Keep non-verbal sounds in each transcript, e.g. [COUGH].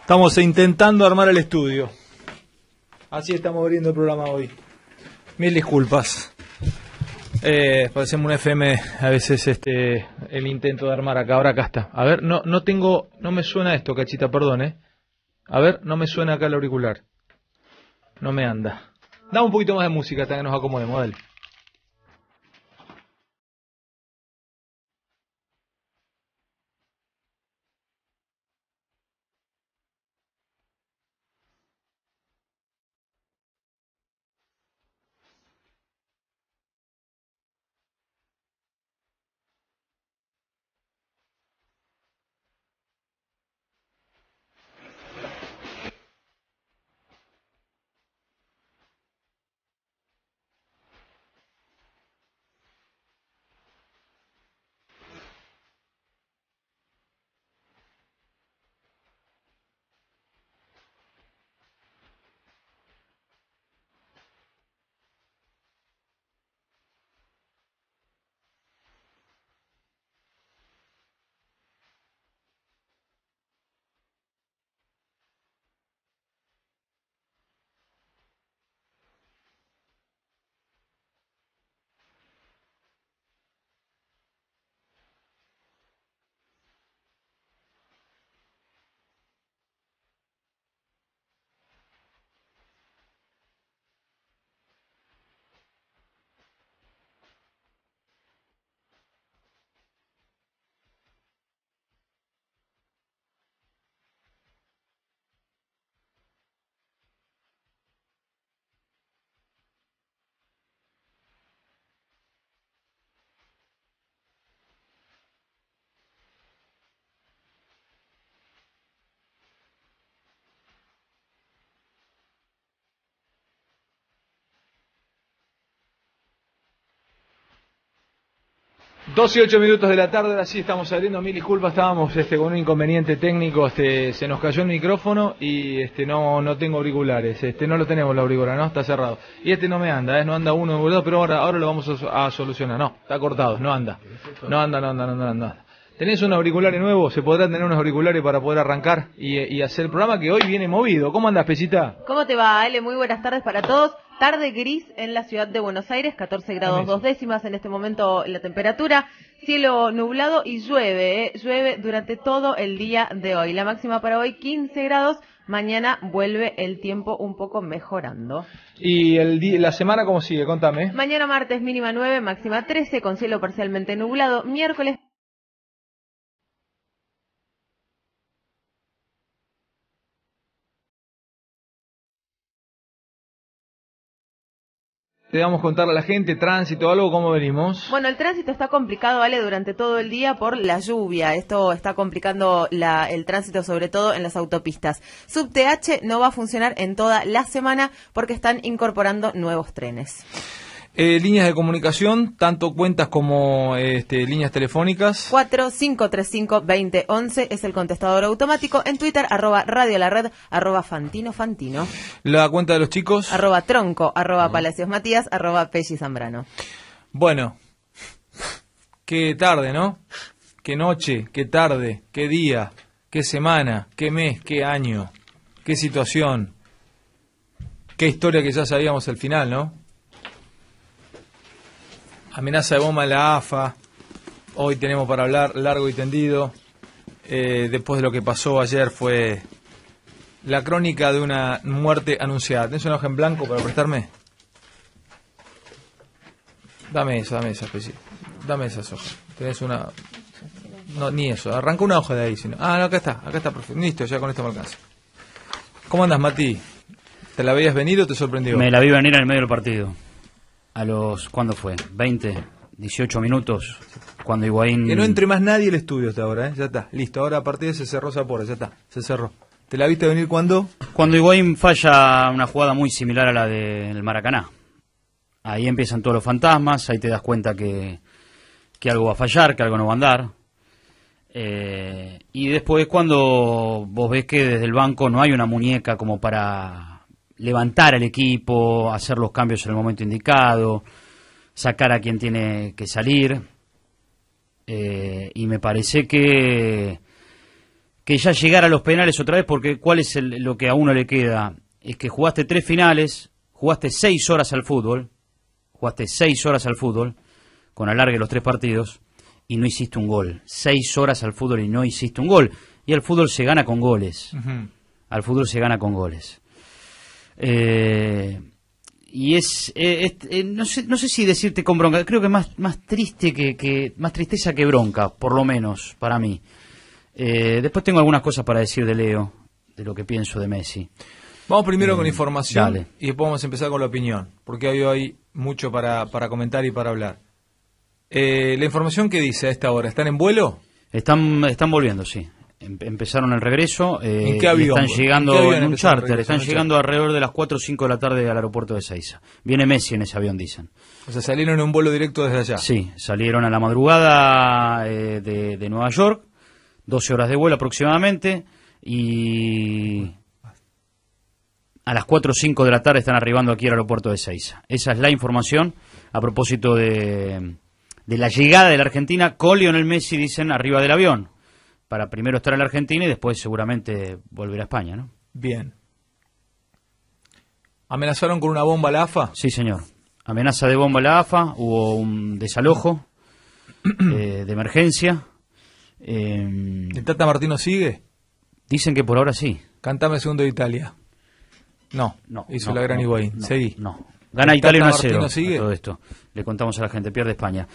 Estamos intentando armar el estudio. Así estamos abriendo el programa hoy. Mil disculpas. Eh, parecemos un FM a veces este el intento de armar acá. Ahora acá está. A ver, no, no tengo, no me suena esto, cachita, perdón, eh. A ver, no me suena acá el auricular. No me anda. Da un poquito más de música hasta que nos acomodemos, dale. 12 y 8 minutos de la tarde, así estamos saliendo, mil disculpas, estábamos este, con un inconveniente técnico, este, se nos cayó el micrófono y este, no, no tengo auriculares, este, no lo tenemos la auricular, no, está cerrado. Y este no me anda, ¿eh? no anda uno dos pero ahora, ahora lo vamos a, solucionar, no, está cortado, no anda, no anda, no anda, no anda, no anda. ¿Tenés unos auriculares nuevos? ¿Se podrán tener unos auriculares para poder arrancar y, hacer el programa que hoy viene movido? ¿Cómo andas, Pesita? ¿Cómo te va, Ale? Muy buenas tardes para todos. Tarde gris en la ciudad de Buenos Aires, 14 grados dos décimas en este momento la temperatura, cielo nublado y llueve, eh, llueve durante todo el día de hoy. La máxima para hoy 15 grados, mañana vuelve el tiempo un poco mejorando. ¿Y el la semana cómo sigue? Contame. Mañana martes mínima 9, máxima 13 con cielo parcialmente nublado, miércoles Te vamos a contar a la gente, tránsito, algo, ¿cómo venimos? Bueno, el tránsito está complicado, vale, durante todo el día por la lluvia. Esto está complicando el tránsito, sobre todo en las autopistas. SubTH no va a funcionar en toda la semana porque están incorporando nuevos trenes. Eh, líneas de comunicación, tanto cuentas como este, líneas telefónicas. 45352011 es el contestador automático. En Twitter, arroba radio la red, arroba fantino fantino. La cuenta de los chicos. Arroba tronco, arroba palacios matías, arroba pelli zambrano. Bueno, qué tarde, ¿no? Qué noche, qué tarde, qué día, qué semana, qué mes, qué año, qué situación, qué historia que ya sabíamos al final, ¿no? Amenaza de bomba en la AFA. Hoy tenemos para hablar largo y tendido. Eh, después de lo que pasó ayer fue la crónica de una muerte anunciada. ¿Tenés una hoja en blanco para prestarme? Dame esa, dame esa, Dame esas hojas. Tenés una... No, ni eso. Arranca una hoja de ahí. Sino... Ah, acá está. Acá está, perfecto. Listo, ya con esto me alcanza. ¿Cómo andas, Mati? ¿Te la habías venido, o te sorprendió? Me la vi venir en el medio del partido a los, ¿cuándo fue? 20, 18 minutos, cuando Higuaín... Que no entre más nadie el estudio hasta ahora, ¿eh? ya está, listo, ahora a partir de se cerró Zapora, ya está, se cerró. ¿Te la viste venir cuando? Cuando Higuaín falla una jugada muy similar a la del Maracaná. Ahí empiezan todos los fantasmas, ahí te das cuenta que, algo va a fallar, que algo no va a andar. Eh, y después cuando vos ves que desde el banco no hay una muñeca como para levantar al equipo, hacer los cambios en el momento indicado, sacar a quien tiene que salir. Eh, y me parece que, que ya llegar a los penales otra vez, porque cuál es lo que a uno le queda, es que jugaste tres finales, jugaste seis horas al fútbol, jugaste seis horas al fútbol, con alargue los tres partidos, y no hiciste un gol. Seis horas al fútbol y no hiciste un gol. Y al fútbol se gana con goles. Al fútbol se gana con goles. Eh, y es, eh, eh, no, sé, no sé si decirte con bronca, creo que más, más triste que, que más tristeza que bronca, por lo menos para mí. después tengo algunas cosas para decir de Leo, de lo que pienso de Messi. Vamos primero con información y después vamos a empezar con la opinión, porque hoy hay mucho para, comentar y para hablar. la información que dice a esta hora, ¿están en vuelo? Están, están volviendo, sí. Em-, empezaron el regreso eh, están llegando en, un charter, están llegando alrededor de las 4 o 5 de la tarde al aeropuerto de Seiza. Viene Messi en ese avión, dicen. O sea, salieron en un vuelo directo desde allá. Sí, salieron a la madrugada eh, de, Nueva York, 12 horas de vuelo aproximadamente, y a las 4 o 5 de la tarde están arribando aquí al aeropuerto de Seiza. Esa es la información a propósito de, de la llegada de la Argentina con el Messi, dicen, arriba del avión para primero estar en la Argentina y después seguramente volver a España, ¿no? Bien. ¿Amenazaron con una bomba a la AFA? Sí, señor. Amenaza de bomba a la AFA, hubo un desalojo [CLEARS THROAT] eh, de emergencia. Em, ¿El Tata Martino sigue? Dicen que por ahora sí. Cantame segundo de Italia. No, no hizo la gran igual. Seguí. No. Gana Italia 1 a 0. Todo esto. Le contamos a la gente, pierde España.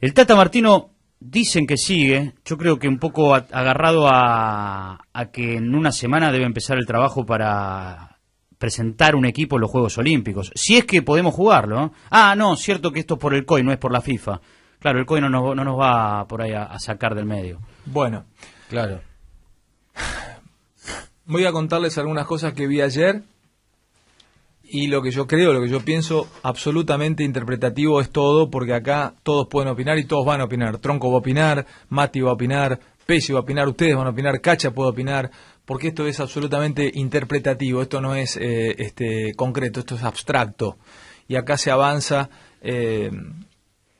El Tata Martino Dicen que sigue, yo creo que un poco agarrado a, que en una semana debe empezar el trabajo para presentar un equipo en los Juegos Olímpicos. Si es que podemos jugarlo. ¿eh? Ah, no, cierto que esto es por el COI, no es por la FIFA. Claro, el COI no, nos va por ahí a sacar del medio. Bueno, claro. Voy a contarles algunas cosas que vi ayer y lo que yo creo, lo que yo pienso, absolutamente interpretativo es todo, porque acá todos pueden opinar y todos van a opinar. Tronco va a opinar, Mati va a opinar, Pesci va a opinar, ustedes van a opinar, Cacha puede opinar, porque esto es absolutamente interpretativo, esto no es eh, este, concreto, esto es abstracto. Y acá se avanza eh,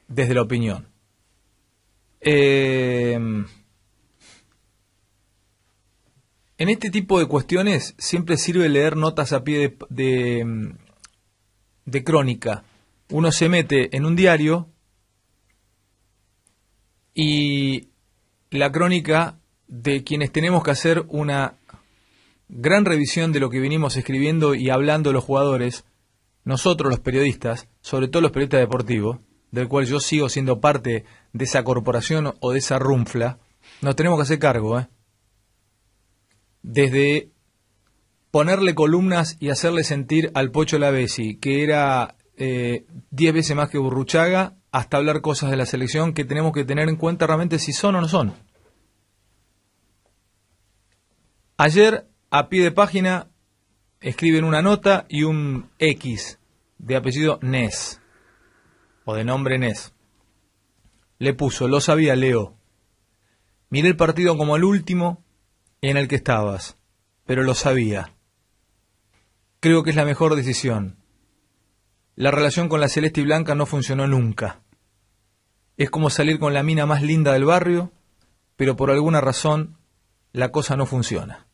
desde la opinión. Eh, en este tipo de cuestiones siempre sirve leer notas a pie de, de, crónica. Uno se mete en un diario y la crónica de quienes tenemos que hacer una gran revisión de lo que venimos escribiendo y hablando los jugadores, nosotros los periodistas, sobre todo los periodistas deportivos, del cual yo sigo siendo parte de esa corporación o de esa rumfla, nos tenemos que hacer cargo, ¿eh? desde ponerle columnas y hacerle sentir al Pocho Lavesi, que era eh, diez veces más que Burruchaga, hasta hablar cosas de la selección que tenemos que tener en cuenta realmente si son o no son. Ayer, a pie de página, escriben una nota y un X de apellido Nes, o de nombre Nes. Le puso, lo sabía Leo. Miré el partido como el último, en el que estabas, pero lo sabía. Creo que es la mejor decisión. La relación con la celeste y blanca no funcionó nunca. Es como salir con la mina más linda del barrio, pero por alguna razón la cosa no funciona.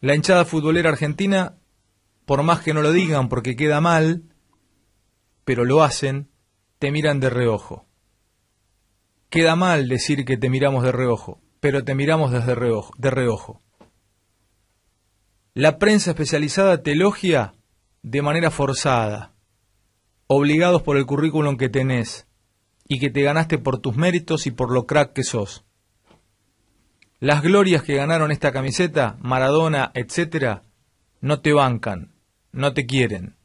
La hinchada futbolera argentina, por más que no lo digan porque queda mal, pero lo hacen, te miran de reojo. Queda mal decir que te miramos de reojo, pero te miramos desde reojo, de reojo. La prensa especializada te elogia de manera forzada, obligados por el currículum que tenés y que te ganaste por tus méritos y por lo crack que sos. Las glorias que ganaron esta camiseta, Maradona, etcétera, no te bancan, no te quieren.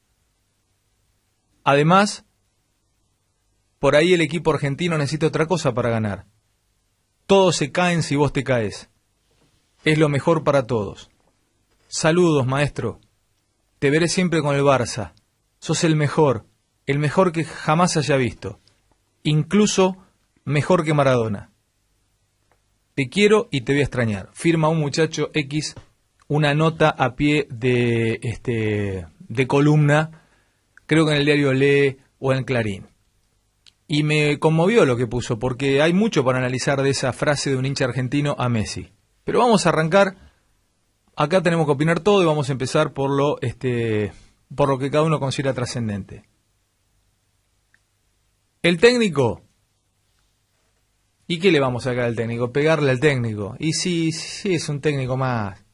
Además, por ahí el equipo argentino necesita otra cosa para ganar. Todos se caen si vos te caes. Es lo mejor para todos. Saludos, maestro. Te veré siempre con el Barça. Sos el mejor, el mejor que jamás haya visto. Incluso mejor que Maradona. Te quiero y te voy a extrañar. Firma un muchacho X una nota a pie de, este, de columna, creo que en el diario Lee o en Clarín. Y me conmovió lo que puso, porque hay mucho para analizar de esa frase de un hincha argentino a Messi. Pero vamos a arrancar. Acá tenemos que opinar todo y vamos a empezar por lo, este, por lo que cada uno considera trascendente. El técnico. ¿Y qué le vamos a sacar al técnico? Pegarle al técnico. Y sí, sí, es un técnico más.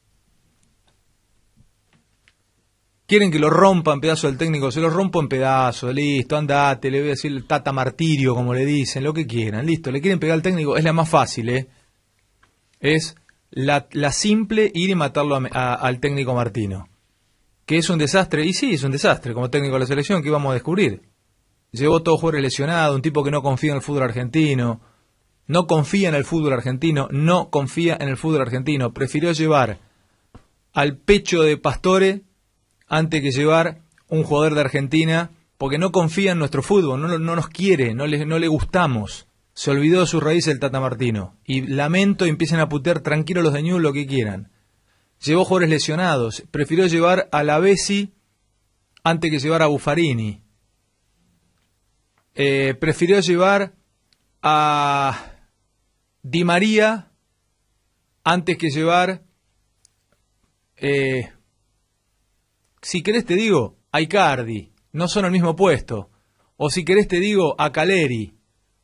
quieren que lo rompan en pedazos el técnico, se lo rompo en pedazo, listo, andate, le voy a decir tata martirio, como le dicen, lo que quieran, listo, le quieren pegar al técnico, es la más fácil, ¿eh? Es la, simple ir y matarlo al técnico Martino. Que es un desastre, y sí, es un desastre como técnico de la selección que íbamos a descubrir. Llevó todo jugador lesionado. un tipo que no confía en el fútbol argentino, no confía en el fútbol argentino, no confía en el fútbol argentino, prefirió llevar al pecho de Pastore antes que llevar un jugador de Argentina porque no confía en nuestro fútbol, no, nos quiere, no le, gustamos. Se olvidó de su raíz el Tata Martino. Y lamento, empiecen a putear tranquilos los de Ñu lo que quieran. Llevó jugadores lesionados. Prefirió llevar a la Bessi antes que llevar a Buffarini. Eh, prefirió llevar a Di María antes que llevar eh, si querés te digo, a Icardi, no son el mismo puesto. O si querés te digo, a Caleri,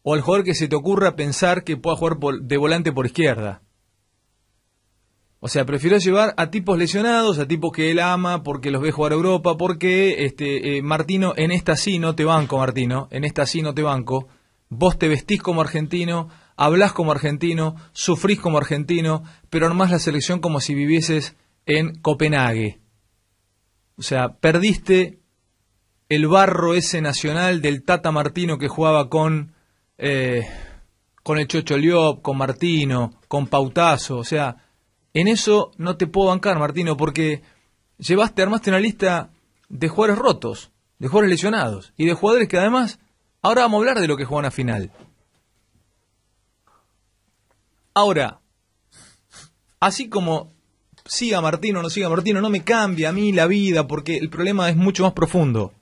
o al jugador que se te ocurra pensar que pueda jugar de volante por izquierda. O sea, prefiero llevar a tipos lesionados, a tipos que él ama porque los ve jugar a Europa, porque este, eh, Martino, en esta sí no te banco, Martino, en esta sí no te banco. Vos te vestís como argentino, hablás como argentino, sufrís como argentino, pero armás la selección como si vivieses en Copenhague. O sea, perdiste el barro ese nacional del Tata Martino que jugaba con, eh, con el Chocho Liop, con Martino, con Pautazo. O sea, en eso no te puedo bancar, Martino, porque llevaste, armaste una lista de jugadores rotos, de jugadores lesionados y de jugadores que además ahora vamos a hablar de lo que juegan a final. Ahora, así como siga Martino no siga Martino, no me cambia a mí la vida porque el problema es mucho más profundo.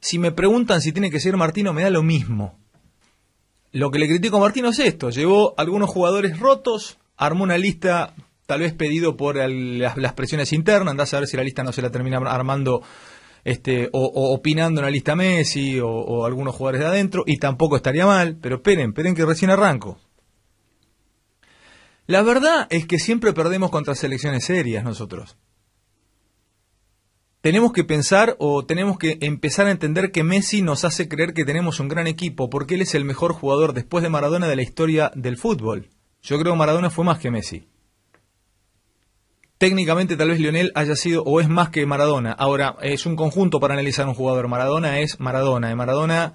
Si me preguntan si tiene que ser Martino, me da lo mismo. Lo que le critico a Martino es esto, llevó algunos jugadores rotos, armó una lista tal vez pedido por las, presiones internas, andás a ver si la lista no se la termina armando este, o, opinando en la lista Messi o, o, algunos jugadores de adentro, y tampoco estaría mal, pero esperen, esperen que recién arranco. La verdad es que siempre perdemos contra selecciones serias nosotros. Tenemos que pensar o tenemos que empezar a entender que Messi nos hace creer que tenemos un gran equipo porque él es el mejor jugador después de Maradona de la historia del fútbol. Yo creo que Maradona fue más que Messi. Técnicamente tal vez Lionel haya sido o es más que Maradona. Ahora, es un conjunto para analizar un jugador. Maradona es Maradona. Maradona,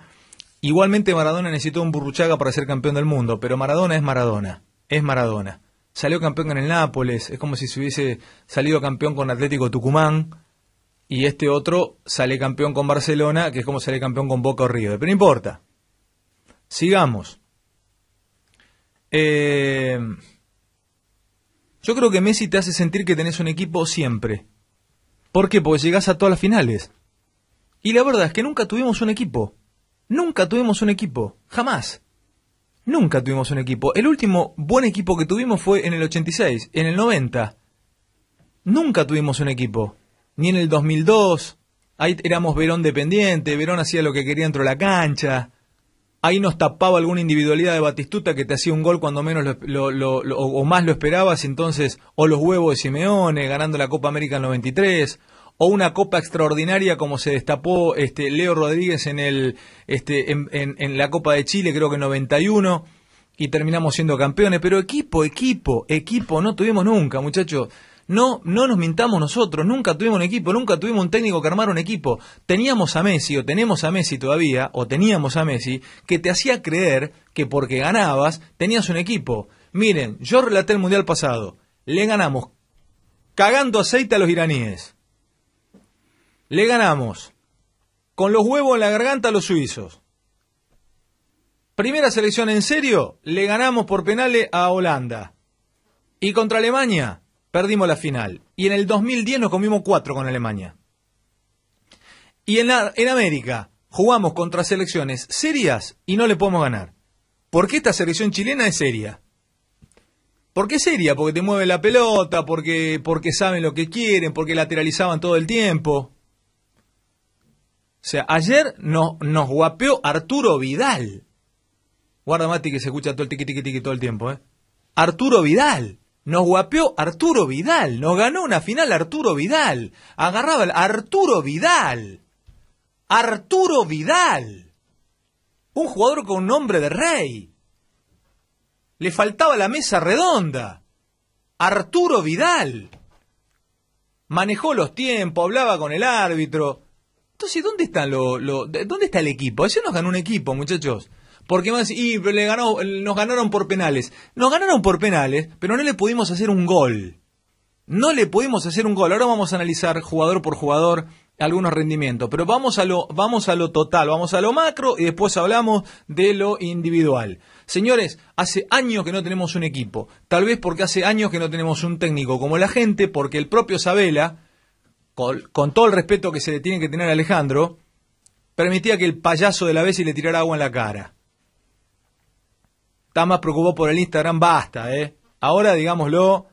igualmente Maradona necesitó un burruchaga para ser campeón del mundo, pero Maradona es Maradona. Es Maradona salió campeón con el Nápoles, es como si se hubiese salido campeón con Atlético Tucumán y este otro sale campeón con Barcelona, que es como sale campeón con Boca Río. pero no importa. Sigamos. Eh, yo creo que Messi te hace sentir que tenés un equipo siempre. ¿Por qué? Porque llegás a todas las finales. Y la verdad es que nunca tuvimos un equipo. Nunca tuvimos un equipo. Jamás. Nunca tuvimos un equipo. El último buen equipo que tuvimos fue en el 86, en el 90. Nunca tuvimos un equipo. Ni en el 2002. Ahí éramos Verón dependiente, Verón hacía lo que quería dentro de la cancha. Ahí nos tapaba alguna individualidad de Batistuta que te hacía un gol cuando menos lo, o más lo esperabas, entonces, o los huevos de Simeone ganando la Copa América en 93, o una copa extraordinaria como se destapó este Leo Rodríguez en el este en, la Copa de Chile creo que en 91 y terminamos siendo campeones, pero equipo, equipo, equipo no tuvimos nunca, muchachos. No, no nos mintamos nosotros, nunca tuvimos un equipo, nunca tuvimos un técnico que armar un equipo. Teníamos a Messi, o tenemos a Messi todavía, o teníamos a Messi, que te hacía creer que porque ganabas tenías un equipo. Miren, yo relaté el Mundial pasado, le ganamos cagando aceite a los iraníes. Le ganamos. Con los huevos en la garganta a los suizos. Primera selección en serio, le ganamos por penales a Holanda. Y contra Alemania, perdimos la final. Y en el 2010 nos comimos cuatro con Alemania. Y en, en América, jugamos contra selecciones serias y no le podemos ganar. ¿Por qué esta selección chilena es seria. ¿Por qué seria? Porque te mueve la pelota, porque, porque saben lo que quieren, porque lateralizaban todo el tiempo. O sea, ayer nos guapeó Arturo Vidal. Guarda, Mati, que se escucha todo el tiqui tiqui tiqui todo el tiempo, ¿eh? Arturo Vidal. Nos guapeó Arturo Vidal. Nos ganó una final Arturo Vidal. Agarraba el Arturo Vidal. Arturo Vidal. Un jugador con nombre de rey. Le faltaba la mesa redonda. Arturo Vidal. Manejó los tiempos, hablaba con el árbitro, entonces, ¿dónde, ¿dónde está el equipo? Ayer nos ganó un equipo, muchachos. Porque más, y le ganó, eh, nos ganaron por penales. Nos ganaron por penales, pero no le pudimos hacer un gol. No le pudimos hacer un gol. Ahora vamos a analizar jugador por jugador algunos rendimientos, pero vamos a lo vamos a lo total, vamos a lo macro y después hablamos de lo individual. Señores, hace años que no tenemos un equipo, tal vez porque hace años que no tenemos un técnico como la gente, porque el propio Sabela con, todo el respeto que se le tiene que tener a Alejandro, permitía que el payaso de la vez y le tirara agua en la cara. Está más preocupado por el Instagram, basta, ¿eh? Ahora, digámoslo,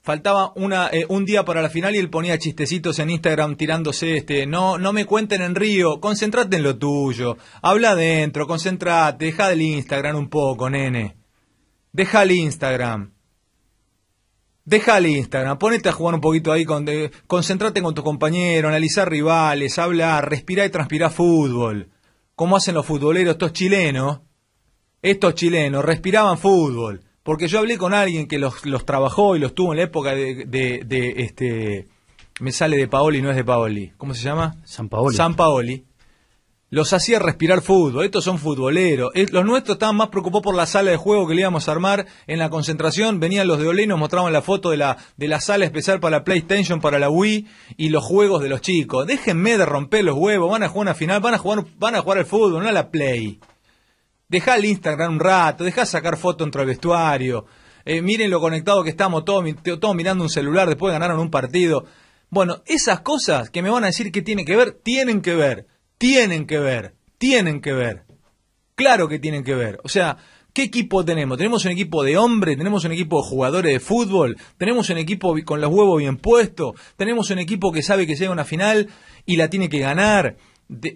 faltaba eh, un día para la final y él ponía chistecitos en Instagram tirándose este, no, no me cuenten en Río, concentrate en lo tuyo, habla adentro, concentrate, deja el Instagram un poco, nene. Deja el Instagram. Deja el Instagram, ponete a jugar un poquito ahí, concentrate con tu compañero, analizar rivales, hablar, respirar y transpirar fútbol. Como hacen los futboleros, estos chilenos, estos chilenos respiraban fútbol. Porque yo hablé con alguien que los, trabajó y los tuvo en la época de, este. Me sale de Paoli, no es de Paoli. ¿Cómo se llama? San Paoli. San Paoli los hacía respirar fútbol. Estos son futboleros. Eh, los nuestros estaban más preocupados por la sala de juego que le íbamos a armar en la concentración. Venían los de Olé y mostraban la foto de la, de la sala especial para la PlayStation, para la Wii y los juegos de los chicos. Déjenme de romper los huevos. Van a jugar una final, van a jugar, van a jugar al fútbol, no a la Play. Dejá el Instagram un rato, dejá sacar foto entre el vestuario. Eh, miren lo conectado que estamos, todos mirando un celular, después ganaron un partido. Bueno, esas cosas que me van a decir que tienen que ver, tienen que ver tienen que ver, tienen que ver. Claro que tienen que ver. O sea, ¿qué equipo tenemos? Tenemos un equipo de hombres? tenemos un equipo de jugadores de fútbol, tenemos un equipo con los huevos bien puestos, tenemos un equipo que sabe que llega una final y la tiene que ganar.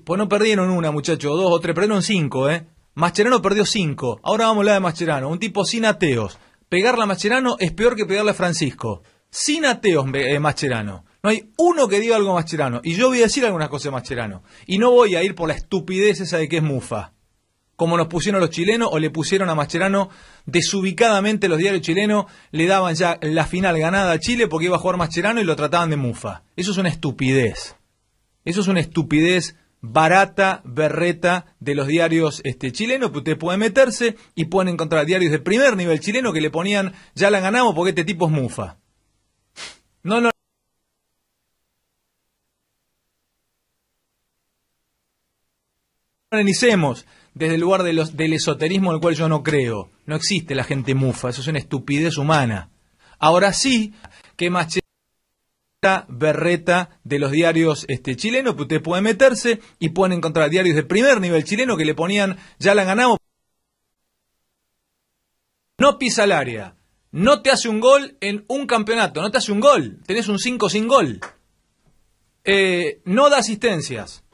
pues no perdieron una, muchachos, dos o tres, perdieron cinco, ¿eh? Mascherano perdió cinco. Ahora vamos a hablar de Macherano, un tipo sin ateos. Pegarle a Macherano es peor que pegarle a Francisco. Sin ateos, eh, Mascherano. No hay uno que diga algo macherano. Y yo voy a decir algunas cosas de macherano. Y no voy a ir por la estupidez esa de que es mufa. Como nos pusieron los chilenos o le pusieron a Mascherano desubicadamente los diarios chilenos, le daban ya la final ganada a Chile porque iba a jugar Mascherano y lo trataban de mufa. Eso es una estupidez. Eso es una estupidez barata, berreta de los diarios este, chilenos, que usted puede meterse y pueden encontrar diarios de primer nivel chileno que le ponían, ya la ganamos porque este tipo es mufa. No, no. organicemos desde el lugar del esoterismo en el cual yo no creo. No existe la gente mufa, eso es una estupidez humana. Ahora sí, que más berreta de los diarios este, chilenos, que usted puede meterse y pueden encontrar diarios de primer nivel chileno que le ponían, ya la ganamos. No pisa el área, no te hace un gol en un campeonato, no te hace un gol, tenés un 5 sin gol. Eh, no da asistencias,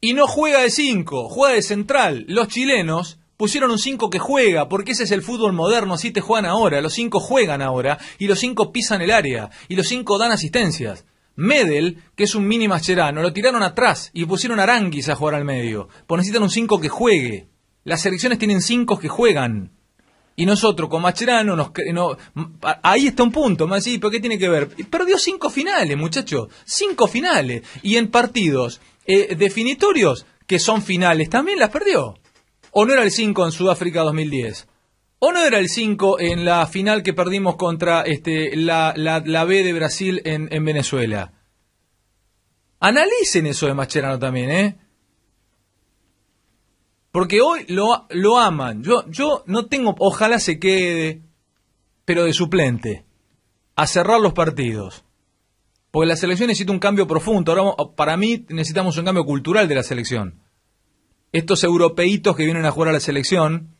y no juega de 5, juega de central. Los chilenos pusieron un 5 que juega, porque ese es el fútbol moderno, así te juegan ahora. Los 5 juegan ahora y los 5 pisan el área y los 5 dan asistencias. Medel, que es un mini mascherano, lo tiraron atrás y pusieron a Aranguis a jugar al medio. Pues necesitan un 5 que juegue. Las selecciones tienen 5 que juegan. Y nosotros con Macherano nos, no, ahí está un punto, más pero qué tiene que ver? Perdió cinco finales, muchachos, cinco finales y en partidos eh, definitorios, que son finales, también las perdió. ¿O no era el 5 en Sudáfrica 2010? ¿O no era el 5 en la final que perdimos contra este, la, la, B de Brasil en, Venezuela? Analicen eso de Macherano también, ¿eh? Porque hoy lo, lo aman. Yo, yo no tengo, ojalá se quede, pero de suplente, a cerrar los partidos. Porque la selección necesita un cambio profundo. Ahora, para mí necesitamos un cambio cultural de la selección. Estos europeitos que vienen a jugar a la selección,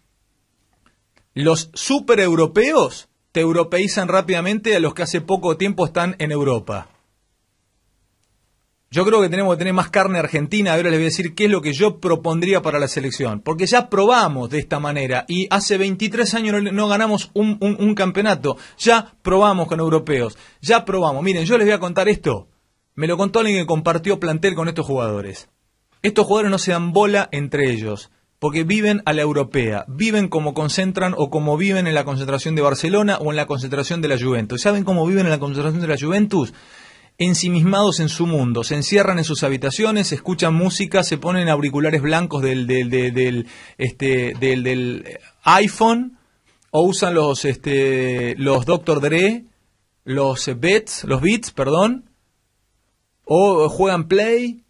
los super europeos te europeizan rápidamente a los que hace poco tiempo están en Europa. Yo creo que tenemos que tener más carne argentina. Ahora les voy a decir qué es lo que yo propondría para la selección. Porque ya probamos de esta manera y hace 23 años no, ganamos un, un, campeonato. Ya probamos con europeos. Ya probamos. Miren, yo les voy a contar esto. Me lo contó alguien que compartió plantel con estos jugadores. Estos jugadores no se dan bola entre ellos. Porque viven a la europea. Viven como concentran o como viven en la concentración de Barcelona o en la concentración de la Juventus. ¿Saben cómo viven en la concentración de la Juventus? ensimismados en su mundo, se encierran en sus habitaciones, escuchan música, se ponen auriculares blancos del, del, este, iPhone o usan los, este, los Dr. Dre, los Beats, los Beats, perdón, o juegan Play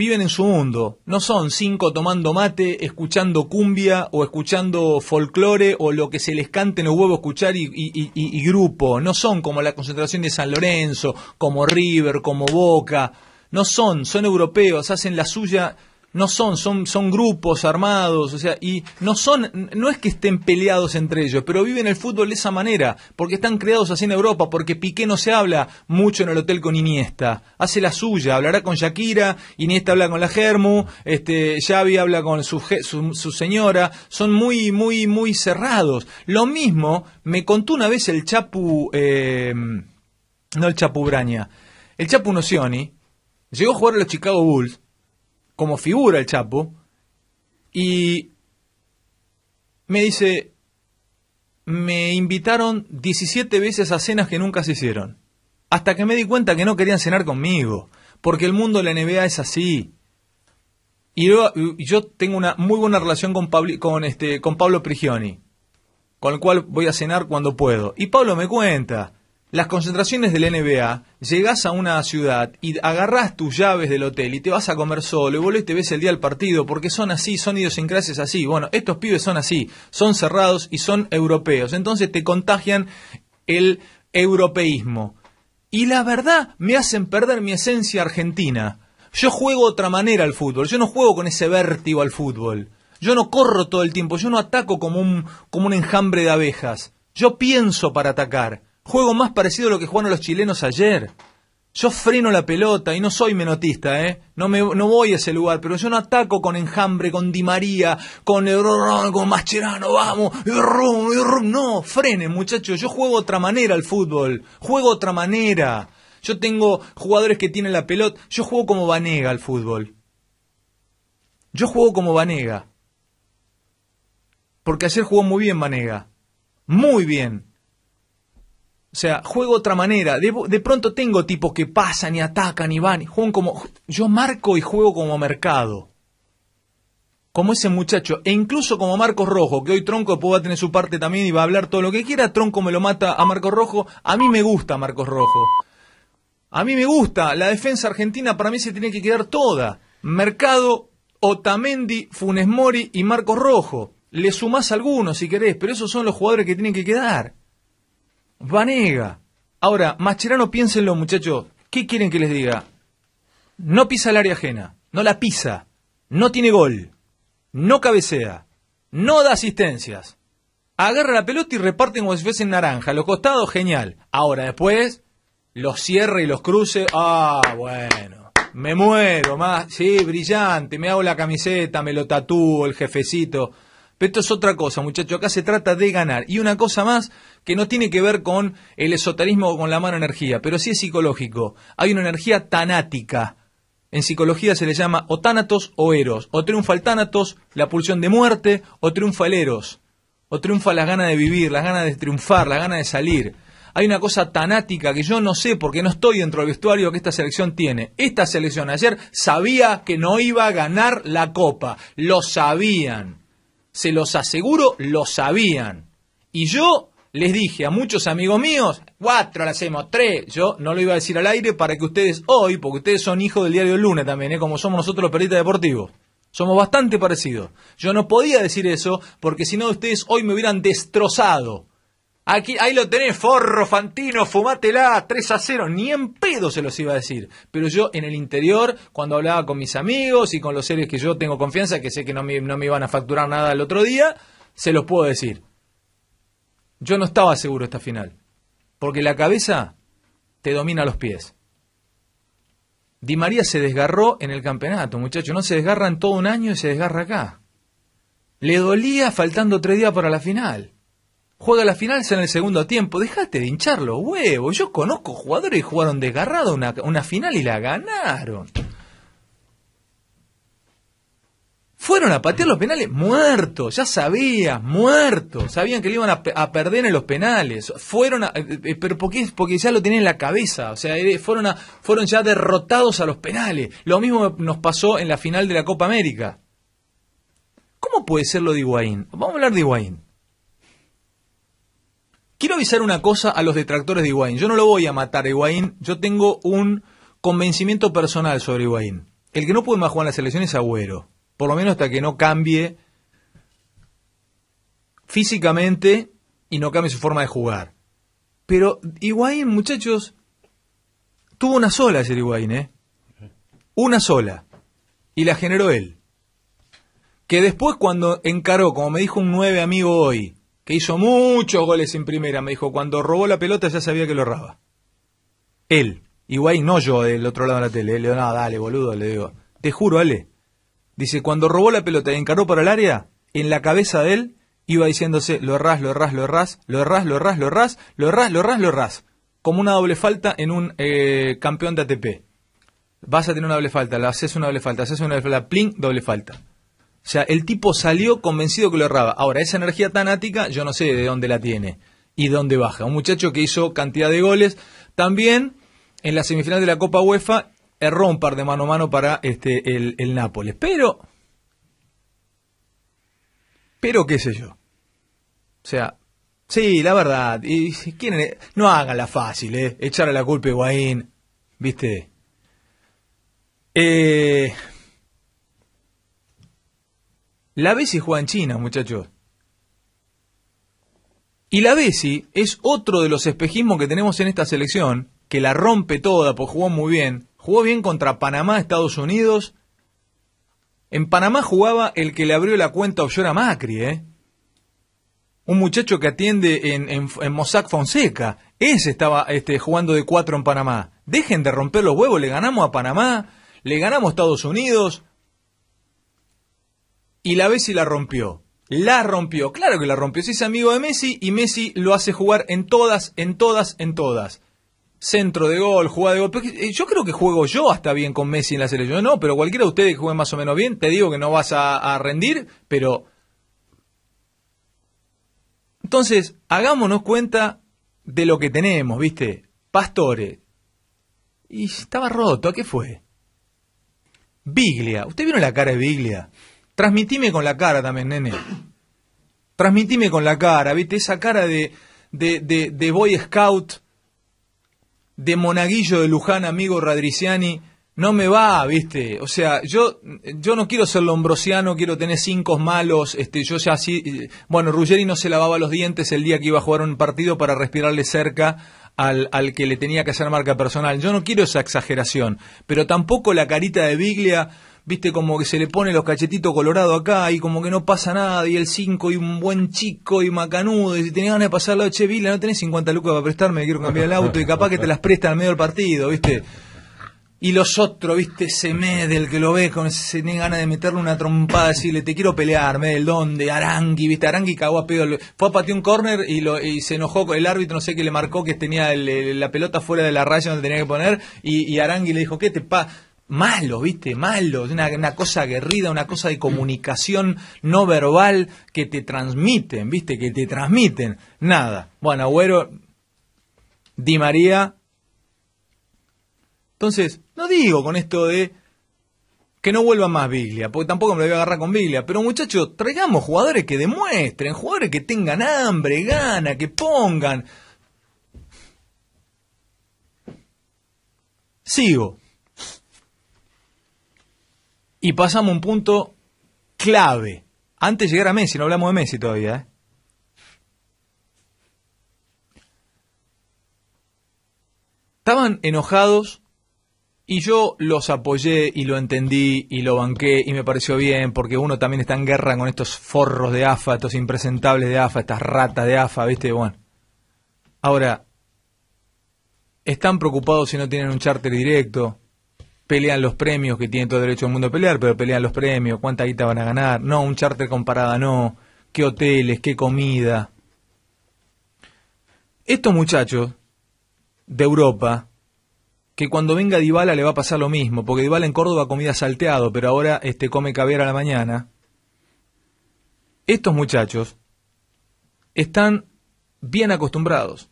viven en su mundo. No son cinco tomando mate, escuchando cumbia o escuchando folclore o lo que se les cante en los huevos, escuchar y, y grupo. No son como la concentración de San Lorenzo, como River, como Boca. No son, son europeos, hacen la suya no son, son, son grupos armados, o sea, y no son, no es que estén peleados entre ellos, pero viven el fútbol de esa manera, porque están creados así en Europa, porque Piqué no se habla mucho en el hotel con Iniesta, hace la suya, hablará con Shakira, Iniesta habla con la Germu, este, Xavi habla con su, su, señora, son muy, muy, muy cerrados. Lo mismo me contó una vez el Chapu, eh, no el Chapu Braña, el Chapu Nocioni, llegó a jugar a los Chicago Bulls, como figura el Chapo, y me dice, me invitaron 17 veces a cenas que nunca se hicieron, hasta que me di cuenta que no querían cenar conmigo, porque el mundo de la NBA es así. Y yo, tengo una muy buena relación con, con, este, con Pablo Prigioni, con el cual voy a cenar cuando puedo. Y Pablo me cuenta, las concentraciones del NBA, llegás a una ciudad y agarrás tus llaves del hotel y te vas a comer solo y volvés y te ves el día al partido porque son así, son idiosincrasias así. Bueno, estos pibes son así, son cerrados y son europeos. Entonces te contagian el europeísmo. Y la verdad, me hacen perder mi esencia argentina. Yo juego otra manera al fútbol, yo no juego con ese vértigo al fútbol. Yo no corro todo el tiempo, yo no ataco como un, como un enjambre de abejas. Yo pienso para atacar Juego más parecido a lo que jugaron los chilenos ayer. Yo freno la pelota y no soy menotista, ¿eh? No, me, no voy a ese lugar, pero yo no ataco con enjambre, con Di María, con, eh, con Mascherano, vamos, no, frenen muchachos, yo juego otra manera al fútbol, juego otra manera. Yo tengo jugadores que tienen la pelota, yo juego como Vanega al fútbol. Yo juego como Vanega. Porque ayer jugó muy bien Vanega. Muy bien. O sea, juego otra manera. De, de, pronto tengo tipos que pasan y atacan y van. Juegan como. Yo marco y juego como mercado. Como ese muchacho. E incluso como Marcos Rojo, que hoy Tronco pues, a tener su parte también y va a hablar todo lo que quiera. Tronco me lo mata a Marcos Rojo. A mí me gusta Marcos Rojo. A mí me gusta. La defensa argentina para mí se tiene que quedar toda. Mercado, Otamendi, Funes Mori y Marcos Rojo. Le sumás algunos si querés, pero esos son los jugadores que tienen que quedar. Vanega. Ahora, Mascherano, piénsenlo, muchachos. ¿Qué quieren que les diga? No pisa el área ajena, no la pisa, no tiene gol, no cabecea, no da asistencias. Agarra la pelota y reparten como si fuese en naranja. Los costados, genial. Ahora, después, los cierra y los cruce. Ah, bueno. Me muero más. Sí, brillante. Me hago la camiseta, me lo tatúo, el jefecito. Pero esto es otra cosa, muchachos. Acá se trata de ganar. Y una cosa más que no tiene que ver con el esoterismo o con la mala energía, pero sí es psicológico. Hay una energía tanática. En psicología se le llama o tánatos o eros. O triunfa el tánatos, la pulsión de muerte, o triunfa el eros. O triunfa las ganas de vivir, las ganas de triunfar, las ganas de salir. Hay una cosa tanática que yo no sé porque no estoy dentro del vestuario que esta selección tiene. Esta selección ayer sabía que no iba a ganar la copa. Lo sabían se los aseguro, lo sabían. Y yo les dije a muchos amigos míos, cuatro la hacemos, tres, yo no lo iba a decir al aire para que ustedes hoy, porque ustedes son hijos del diario del lunes también, ¿eh? como somos nosotros los periodistas deportivos. Somos bastante parecidos. Yo no podía decir eso porque si no ustedes hoy me hubieran destrozado. Aquí, ahí lo tenés, forro, Fantino, fumatela, 3 a 0. Ni en pedo se los iba a decir. Pero yo en el interior, cuando hablaba con mis amigos y con los seres que yo tengo confianza, que sé que no me, no me iban a facturar nada el otro día, se los puedo decir. Yo no estaba seguro esta final. Porque la cabeza te domina los pies. Di María se desgarró en el campeonato, muchachos. No se desgarra en todo un año y se desgarra acá. Le dolía faltando tres días para la final juega la final en el segundo tiempo. Dejate de hinchar los huevos. Yo conozco jugadores que jugaron desgarrado una, una final y la ganaron. Fueron a patear los penales muertos, ya sabía muertos. Sabían que le iban a, perder en los penales. Fueron eh, eh, pero porque, ya lo tenían en la cabeza. O sea, eh, fueron, fueron ya derrotados a los penales. Lo mismo nos pasó en la final de la Copa América. ¿Cómo puede ser lo de Higuaín? Vamos a hablar de Higuaín. Quiero avisar una cosa a los detractores de Higuaín. Yo no lo voy a matar a Higuaín. Yo tengo un convencimiento personal sobre Higuaín. El que no puede más jugar en la selección es Agüero. Por lo menos hasta que no cambie físicamente y no cambie su forma de jugar. Pero Higuaín, muchachos, tuvo una sola ese Higuaín, ¿eh? Una sola. Y la generó él. Que después cuando encaró, como me dijo un nueve amigo hoy, hizo muchos goles en primera, me dijo, cuando robó la pelota ya sabía que lo erraba. Él, igual no yo del otro lado de la tele, eh, le digo, no, dale, boludo, le digo, te juro, Ale. Dice, cuando robó la pelota y encaró para el área, en la cabeza de él iba diciéndose, lo erras, lo erras, lo erras, lo erras, lo erras, lo erras, lo erras, lo erras. lo erras, Como una doble falta en un eh, campeón de ATP. Vas a tener una doble falta, la haces una doble falta, haces una doble falta, pling, doble falta. O sea, el tipo salió convencido que lo erraba. Ahora, esa energía tan yo no sé de dónde la tiene y dónde baja. Un muchacho que hizo cantidad de goles. También en la semifinal de la Copa UEFA erró un par de mano a mano para este, el, Nápoles. Pero. Pero qué sé yo. O sea, sí, la verdad. Y, no hagan la fácil, ¿eh? Echarle la culpa a Higuaín. ¿Viste? Eh, la Bessi juega en China, muchachos. Y la Bessi es otro de los espejismos que tenemos en esta selección, que la rompe toda, Pues jugó muy bien. Jugó bien contra Panamá, Estados Unidos. En Panamá jugaba el que le abrió la cuenta a a Macri, ¿eh? Un muchacho que atiende en, en, Mossack Fonseca. Ese estaba este, jugando de cuatro en Panamá. Dejen de romper los huevos, le ganamos a Panamá, le ganamos a Estados Unidos, y la Bessi la rompió. La rompió, claro que la rompió. si es amigo de Messi y Messi lo hace jugar en todas, en todas, en todas. Centro de gol, jugada de gol. Eh, yo creo que juego yo hasta bien con Messi en la selección. No, pero cualquiera de ustedes que juegue más o menos bien, te digo que no vas a, rendir, pero. Entonces, hagámonos cuenta de lo que tenemos, ¿viste? Pastore. Y estaba roto, ¿a qué fue? Biglia. ¿Usted vieron la cara de Biglia? Transmitime con la cara también, nene. Transmitime con la cara, ¿viste? Esa cara de, de, de, Boy Scout, de monaguillo de Luján, amigo Radriciani, no me va, ¿viste? O sea, yo, yo no quiero ser lombrosiano, quiero tener cinco malos, este, yo ya así, bueno, Ruggeri no se lavaba los dientes el día que iba a jugar un partido para respirarle cerca al, al que le tenía que hacer marca personal. Yo no quiero esa exageración, pero tampoco la carita de Biglia viste, como que se le pone los cachetitos colorados acá y como que no pasa nada, y el 5 y un buen chico y macanudo, y si tenés ganas de pasar la Vila, no tenés 50 lucas para prestarme, quiero cambiar el auto, y capaz que te las prestan al medio del partido, viste. Y los otros, viste, ese Medel que lo ve, con se tiene ganas de meterle una trompada, decirle, te quiero pelear, Medel, donde Arangui, viste, Arangui cagó a pedo. Fue a patear un córner y, lo, y se enojó con el árbitro, no sé qué le marcó, que tenía la pelota fuera de la raya donde tenía que poner, y, y Arangui le dijo, ¿qué te pasa? malo, ¿viste? Malo, una, una cosa aguerrida, una cosa de comunicación no verbal que te transmiten, ¿viste? Que te transmiten. Nada. Bueno, Agüero, Di María. Entonces, no digo con esto de que no vuelva más biblia porque tampoco me lo voy a agarrar con biblia pero muchachos, traigamos jugadores que demuestren, jugadores que tengan hambre, gana, que pongan. Sigo. Y pasamos a un punto clave. Antes de llegar a Messi, no hablamos de Messi todavía. ¿eh? Estaban enojados y yo los apoyé y lo entendí y lo banqué y me pareció bien porque uno también está en guerra con estos forros de AFA, estos impresentables de AFA, estas ratas de AFA, ¿viste? Bueno. Ahora, están preocupados si no tienen un charter directo pelean los premios, que tienen todo derecho del mundo a pelear, pero pelean los premios, cuánta guita van a ganar, no, un charter comparada no, qué hoteles, qué comida. Estos muchachos de Europa, que cuando venga Dybala le va a pasar lo mismo, porque Dybala en Córdoba comida salteado, pero ahora este come cabera a la mañana. Estos muchachos están bien acostumbrados,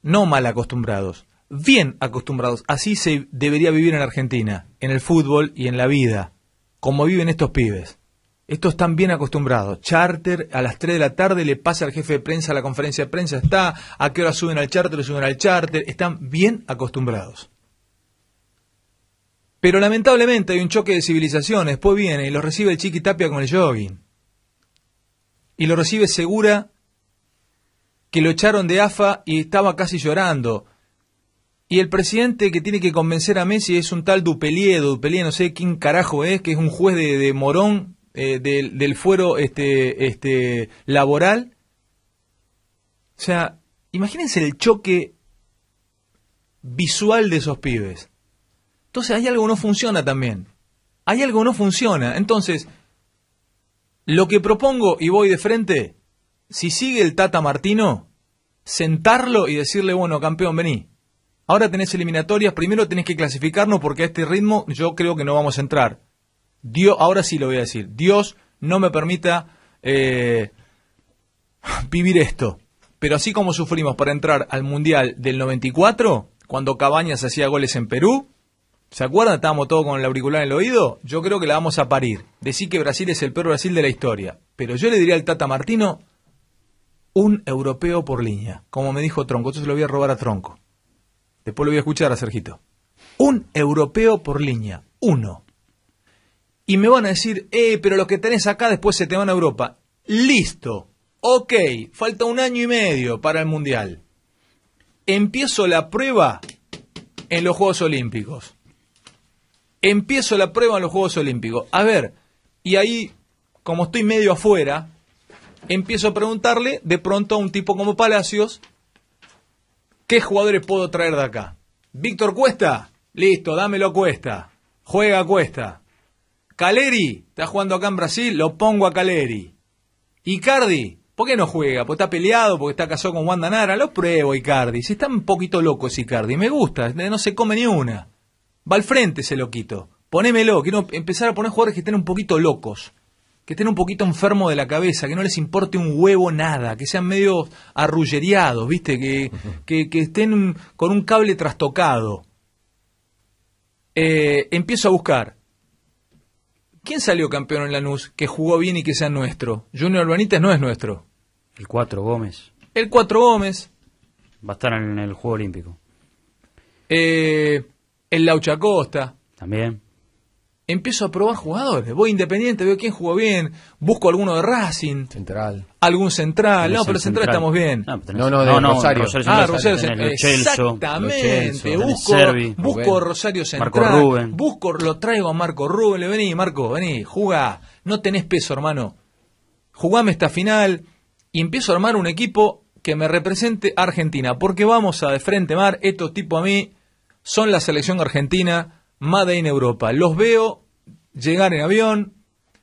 no mal acostumbrados bien acostumbrados. Así se debería vivir en Argentina, en el fútbol y en la vida, como viven estos pibes. Estos están bien acostumbrados. Charter, a las 3 de la tarde le pasa al jefe de prensa la conferencia de prensa, está, a qué hora suben al charter, lo suben al charter, están bien acostumbrados. Pero lamentablemente hay un choque de civilizaciones, ...pues viene y lo recibe el Chiqui Tapia con el jogging. Y lo recibe Segura, que lo echaron de AFA y estaba casi llorando y el presidente que tiene que convencer a Messi es un tal Dupelier, Dupelier, no sé quién carajo es, que es un juez de, Morón, eh, del, del, fuero este, este, laboral. O sea, imagínense el choque visual de esos pibes. Entonces hay algo que no funciona también. Hay algo que no funciona. Entonces, lo que propongo y voy de frente, si sigue el Tata Martino, sentarlo y decirle, bueno, campeón, vení Ahora tenés eliminatorias, primero tenés que clasificarnos porque a este ritmo yo creo que no vamos a entrar. Dios, ahora sí lo voy a decir, Dios no me permita eh, vivir esto. Pero así como sufrimos para entrar al Mundial del 94, cuando Cabañas hacía goles en Perú, ¿se acuerdan? Estábamos todos con el auricular en el oído. Yo creo que la vamos a parir. Decir que Brasil es el peor Brasil de la historia. Pero yo le diría al Tata Martino, un europeo por línea. Como me dijo Tronco, entonces lo voy a robar a Tronco. Después lo voy a escuchar a Sergito. Un europeo por línea. Uno. Y me van a decir, eh, pero lo que tenés acá después se te van a Europa. Listo. Ok, falta un año y medio para el Mundial. Empiezo la prueba en los Juegos Olímpicos. Empiezo la prueba en los Juegos Olímpicos. A ver, y ahí, como estoy medio afuera, empiezo a preguntarle de pronto a un tipo como Palacios, ¿Qué jugadores puedo traer de acá? Víctor Cuesta, listo, dámelo Cuesta. Juega Cuesta. Caleri, está jugando acá en Brasil, lo pongo a Caleri. Icardi, ¿por qué no juega? Porque está peleado, porque está casado con Wanda Nara, lo pruebo Icardi. Si está un poquito loco Icardi, me gusta, no se come ni una. Va al frente se lo quito. Ponémelo, quiero empezar a poner jugadores que estén un poquito locos que estén un poquito enfermos de la cabeza, que no les importe un huevo nada, que sean medio arrulleriados, ¿viste? [LAUGHS] Que, que, estén con un cable trastocado. Eh, empiezo a buscar. ¿Quién salió campeón en Lanús que jugó bien y que sea nuestro? Junior Benítez no es nuestro. El 4 Gómez. El 4 Gómez. Va a estar en el Juego Olímpico. Eh, el Laucha Costa. También empiezo a probar jugadores. Voy independiente, veo quién jugó bien, busco alguno de Racing. Central. Algún central. No, pero central, estamos bien. No, no, no, Rosario. ah, Rosario Central. Exactamente. busco, busco Rosario Central. Busco, lo traigo a Marco Rubén. Le vení, Marco, vení, jugá. No tenés peso, hermano. Jugame esta final y empiezo a armar un equipo que me represente a Argentina. Porque vamos a de frente, Mar. Estos tipos a mí son la selección argentina Made in Europa. Los veo llegar en avión,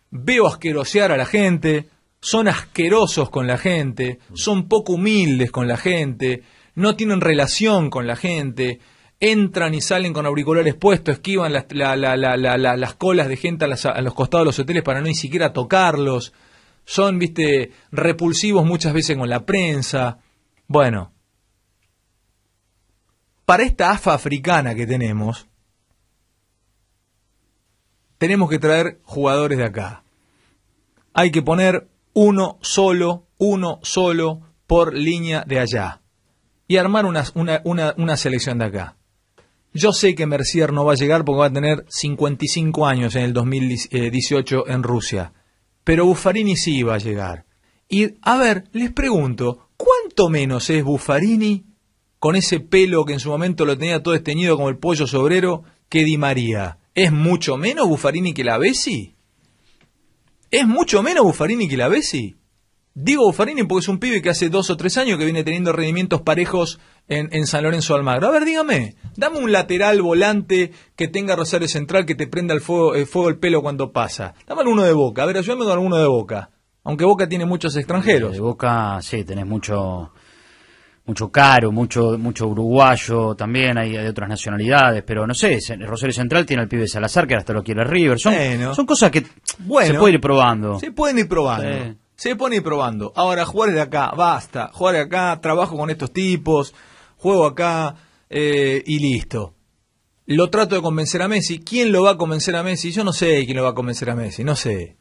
veo asquerosear a la gente, son asquerosos con la gente, son poco humildes con la gente, no tienen relación con la gente, entran y salen con auriculares puestos, esquivan las, las colas de gente a, los costados de los hoteles para no ni siquiera tocarlos, son, viste, repulsivos muchas veces con la prensa. Bueno, para esta AFA africana que tenemos, tenemos que traer jugadores de acá. Hay que poner uno solo, uno solo por línea de allá. Y armar una, selección de acá. Yo sé que Mercier no va a llegar porque va a tener 55 años en el 2018 en Rusia. Pero Buffarini sí va a llegar. Y a ver, les pregunto, ¿cuánto menos es Buffarini con ese pelo que en su momento lo tenía todo esteñido como el pollo sobrero que Di María? ¿Es mucho menos Buffarini que la Bessi? ¿Es mucho menos Buffarini que la Bessi? Digo Buffarini porque es un pibe que hace dos o tres años que viene teniendo rendimientos parejos en, en, San Lorenzo Almagro. A ver, dígame, dame un lateral volante que tenga Rosario Central que te prenda el fuego, el eh, fuego el pelo cuando pasa. Dame alguno de Boca. A ver, ayúdame con alguno de Boca. Aunque Boca tiene muchos eh, extranjeros. De Boca, sí, tenés mucho mucho caro, mucho, mucho uruguayo también, hay de otras nacionalidades, pero no sé, Rosario Central tiene al pibe Salazar, que hasta lo quiere River, son, cosas que se puede ir probando. Se pueden ir probando. Se pueden ir probando. Ahora, jugar de acá, basta, jugar de acá, trabajo con estos tipos, juego acá eh, y listo. Lo trato de convencer a Messi. ¿Quién lo va a convencer a Messi? Yo no sé quién lo va a convencer a Messi, no sé.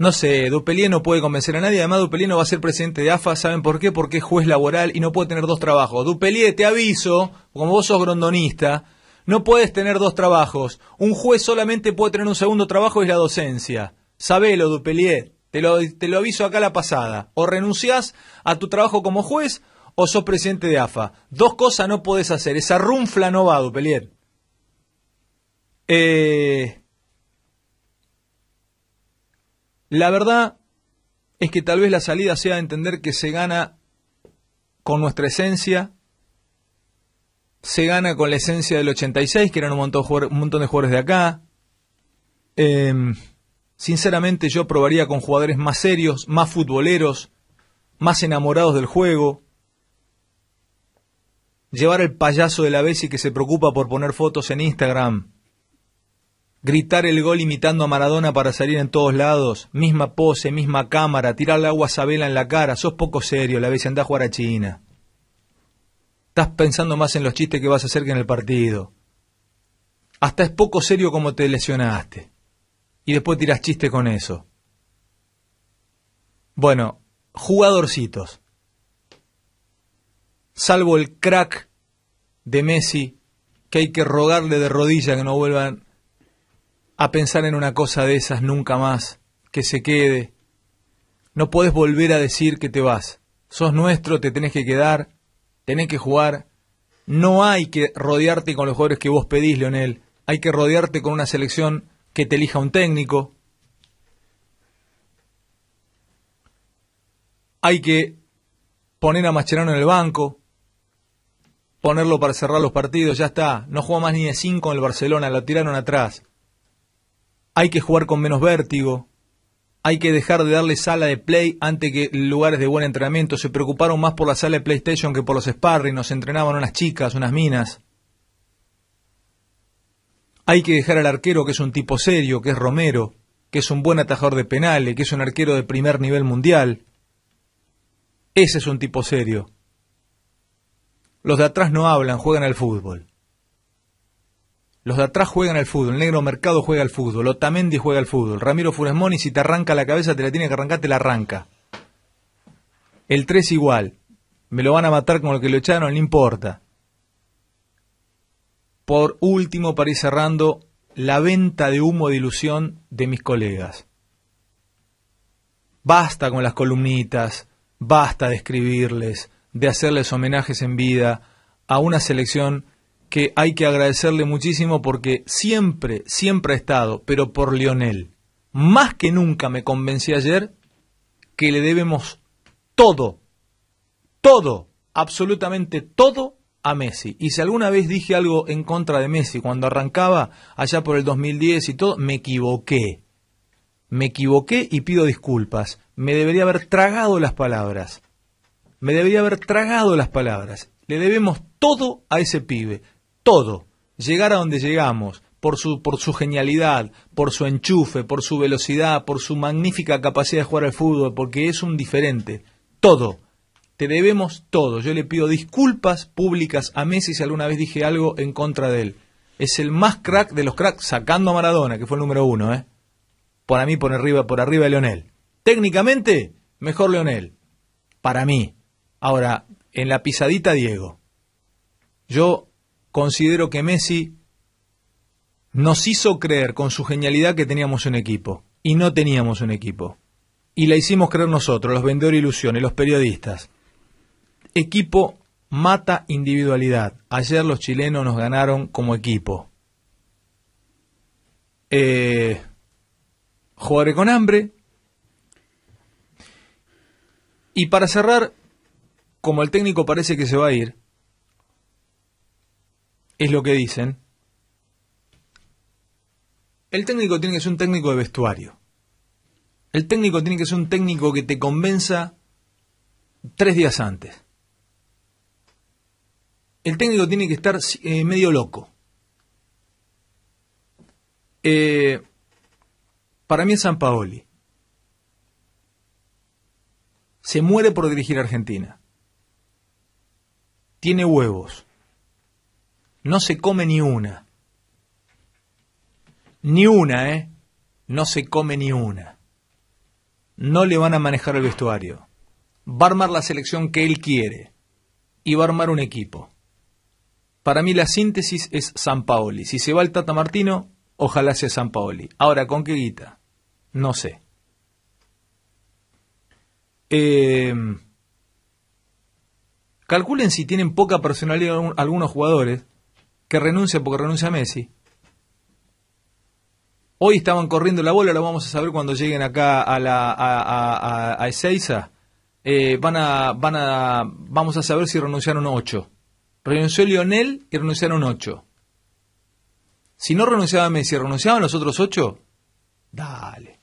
No sé, Dupelier no puede convencer a nadie. Además, Dupelier no va a ser presidente de AFA. ¿Saben por qué? Porque es juez laboral y no puede tener dos trabajos. Dupelier, te aviso, como vos sos grondonista, no puedes tener dos trabajos. Un juez solamente puede tener un segundo trabajo y es la docencia. Sabelo, Dupelier. Te lo, te lo aviso acá la pasada. O renunciás a tu trabajo como juez o sos presidente de AFA. Dos cosas no podés hacer. Esa runfla no va, Dupelier. Eh... La verdad es que tal vez la salida sea entender que se gana con nuestra esencia, se gana con la esencia del 86, que eran un montón, de jugadores de acá. Em, sinceramente yo probaría con jugadores más serios, más futboleros, más enamorados del juego. Llevar el payaso de la Bessi que se preocupa por poner fotos en Instagram gritar el gol imitando a Maradona para salir en todos lados, misma pose, misma cámara, tirarle agua a Sabela en la cara, sos poco serio, la vez anda a jugar a China. Estás pensando más en los chistes que vas a hacer que en el partido. Hasta es poco serio como te lesionaste. Y después tiras chistes con eso. Bueno, jugadorcitos. Salvo el crack de Messi, que hay que rogarle de rodillas que no vuelvan a pensar en una cosa de esas nunca más, que se quede. No puedes volver a decir que te vas. Sos nuestro, te tenés que quedar, tenés que jugar. No hay que rodearte con los jugadores que vos pedís, Leonel. Hay que rodearte con una selección que te elija un técnico. Hay que poner a Macherano en el banco, ponerlo para cerrar los partidos, ya está. No juega más ni de 5 en el Barcelona, lo tiraron atrás hay que jugar con menos vértigo, hay que dejar de darle sala de play antes que lugares de buen entrenamiento. Se preocuparon más por la sala de PlayStation que por los sparring, nos entrenaban unas chicas, unas minas. Hay que dejar al arquero que es un tipo serio, que es Romero, que es un buen atajador de penales, que es un arquero de primer nivel mundial. Ese es un tipo serio. Los de atrás no hablan, juegan al fútbol. Los de atrás juegan al fútbol, el Negro Mercado juega al fútbol, Otamendi juega al fútbol, Ramiro Furesmoni si te arranca la cabeza, te la tiene que arrancar, te la arranca. El 3 igual. Me lo van a matar con lo que lo echaron, no importa. Por último, para ir cerrando, la venta de humo de ilusión de mis colegas. Basta con las columnitas, basta de escribirles, de hacerles homenajes en vida a una selección que hay que agradecerle muchísimo porque siempre, siempre ha estado, pero por Lionel. Más que nunca me convencí ayer que le debemos todo, todo, absolutamente todo a Messi. Y si alguna vez dije algo en contra de Messi cuando arrancaba allá por el 2010 y todo, me equivoqué. Me equivoqué y pido disculpas. Me debería haber tragado las palabras. Me debería haber tragado las palabras. Le debemos todo a ese pibe todo, llegar a donde llegamos, por su, por su genialidad, por su enchufe, por su velocidad, por su magnífica capacidad de jugar al fútbol, porque es un diferente. Todo. Te debemos todo. Yo le pido disculpas públicas a Messi si alguna vez dije algo en contra de él. Es el más crack de los cracks, sacando a Maradona, que fue el número uno, ¿eh? Para mí, por arriba, por arriba de Leonel. Técnicamente, mejor Leonel. Para mí. Ahora, en la pisadita, Diego. Yo considero que Messi nos hizo creer con su genialidad que teníamos un equipo. Y no teníamos un equipo. Y la hicimos creer nosotros, los vendedores ilusiones, los periodistas. Equipo mata individualidad. Ayer los chilenos nos ganaron como equipo. Eh, jugaré con hambre. Y para cerrar, como el técnico parece que se va a ir, es lo que dicen, el técnico tiene que ser un técnico de vestuario. El técnico tiene que ser un técnico que te convenza tres días antes. El técnico tiene que estar eh, medio loco. Eh, para mí es San Paoli. Se muere por dirigir a Argentina. Tiene huevos. No se come ni una. Ni una, ¿eh? No se come ni una. No le van a manejar el vestuario. Va a armar la selección que él quiere. Y va a armar un equipo. Para mí la síntesis es San Paoli. Si se va el Tata Martino, ojalá sea San Paoli. Ahora, ¿con qué guita? No sé. Em, calculen si tienen poca personalidad algunos jugadores que renuncia porque renuncia a Messi. Hoy estaban corriendo la bola, lo vamos a saber cuando lleguen acá a la a, a, Ezeiza. Eh, van a, van a, vamos a saber si renunciaron ocho. Renunció Lionel y renunciaron ocho. Si no renunciaba Messi, ¿renunciaban los otros ocho? Dale.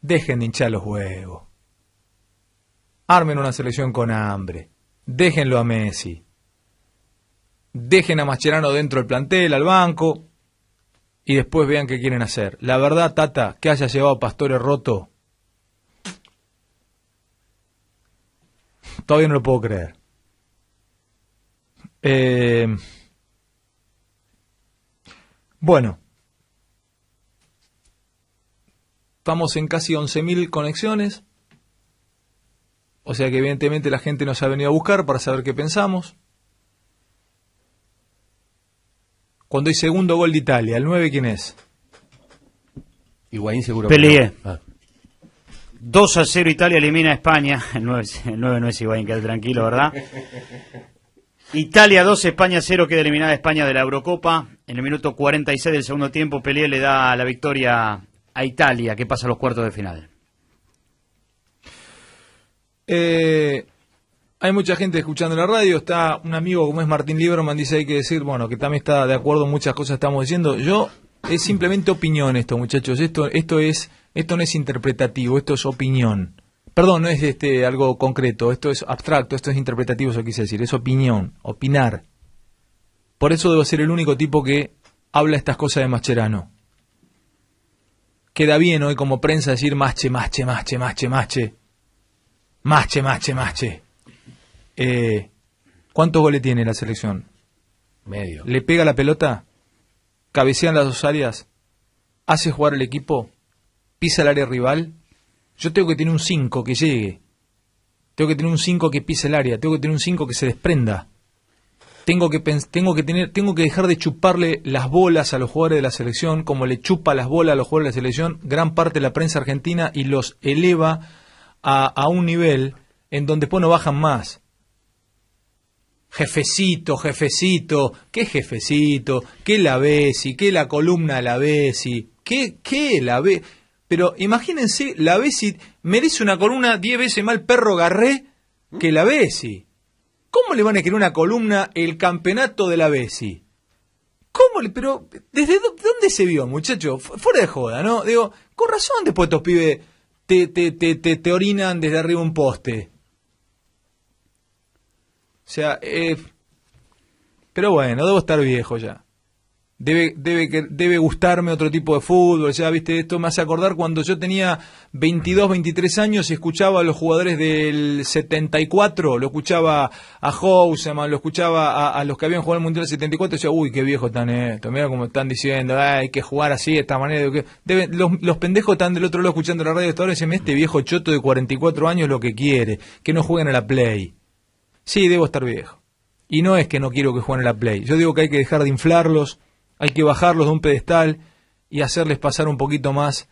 Dejen de hinchar los huevos. Armen una selección con hambre. Déjenlo a Messi dejen a Mascherano dentro del plantel, al banco, y después vean qué quieren hacer. La verdad, Tata, que haya llevado Pastore roto, todavía no lo puedo creer. Eh, bueno, estamos en casi 11.000 conexiones. O sea que evidentemente la gente nos ha venido a buscar para saber qué pensamos. Cuando hay segundo gol de Italia, ¿el 9 quién es? Higuaín seguro. que 2 ah. a 0 Italia elimina a España. [LAUGHS] El 9, no es Higuaín, queda tranquilo, ¿verdad? Italia 2, España 0, queda eliminada España de la Eurocopa. En el minuto 46 del segundo tiempo, Pelé le da la victoria a Italia, que pasa a los cuartos de final. Eh, hay mucha gente escuchando la radio, está un amigo como es Martín Lieberman, dice hay que decir, bueno, que también está de acuerdo muchas cosas estamos diciendo. Yo, es simplemente opinión esto, muchachos, esto, esto es, esto no es interpretativo, esto es opinión. Perdón, no es este algo concreto, esto es abstracto, esto es interpretativo, eso quise decir, es opinión, opinar. Por eso debo ser el único tipo que habla estas cosas de Mascherano. Queda bien hoy como prensa decir mache, mache, mache, mache, mache. Mache, mache, mache. Eh, ¿Cuántos goles tiene la selección? Medio. ¿Le pega la pelota? ¿Cabecean las dos áreas? ¿Hace jugar el equipo? ¿Pisa el área rival? Yo tengo que tener un 5 que llegue. Tengo que tener un 5 que pise el área. Tengo que tener un 5 que se desprenda. Tengo que, tengo, que tener, tengo que dejar de chuparle las bolas a los jugadores de la selección, como le chupa las bolas a los jugadores de la selección gran parte de la prensa argentina y los eleva a, a un nivel en donde después no bajan más jefecito, jefecito, qué jefecito, qué la Besi, qué la columna la Besi, qué, qué la Besi. Pero imagínense, la Besi merece una columna 10 veces más el perro Garré que la Besi. ¿Cómo le van a querer una columna el campeonato de la Besi? ¿Cómo? Le, pero, ¿desde dónde se vio, muchacho? Fuera de joda, ¿no? Digo, con razón después estos pibes te, te, te, te, te orinan desde arriba un poste. O sea, eh, pero bueno, debo estar viejo ya. Debe, debe, debe gustarme otro tipo de fútbol, ya viste, esto me hace acordar cuando yo tenía 22, 23 años y escuchaba a los jugadores del 74, lo escuchaba a Houseman, lo escuchaba a, los que habían jugado el Mundial del 74, y decía, uy, qué viejo están estos, mira cómo están diciendo, hay que jugar así, de esta manera. los, pendejos están del otro lado escuchando la radio, hasta ahora y este viejo choto de 44 años lo que quiere, que no jueguen a la Play sí, debo estar viejo. Y no es que no quiero que jueguen a la Play. Yo digo que hay que dejar de inflarlos, hay que bajarlos de un pedestal y hacerles pasar un poquito más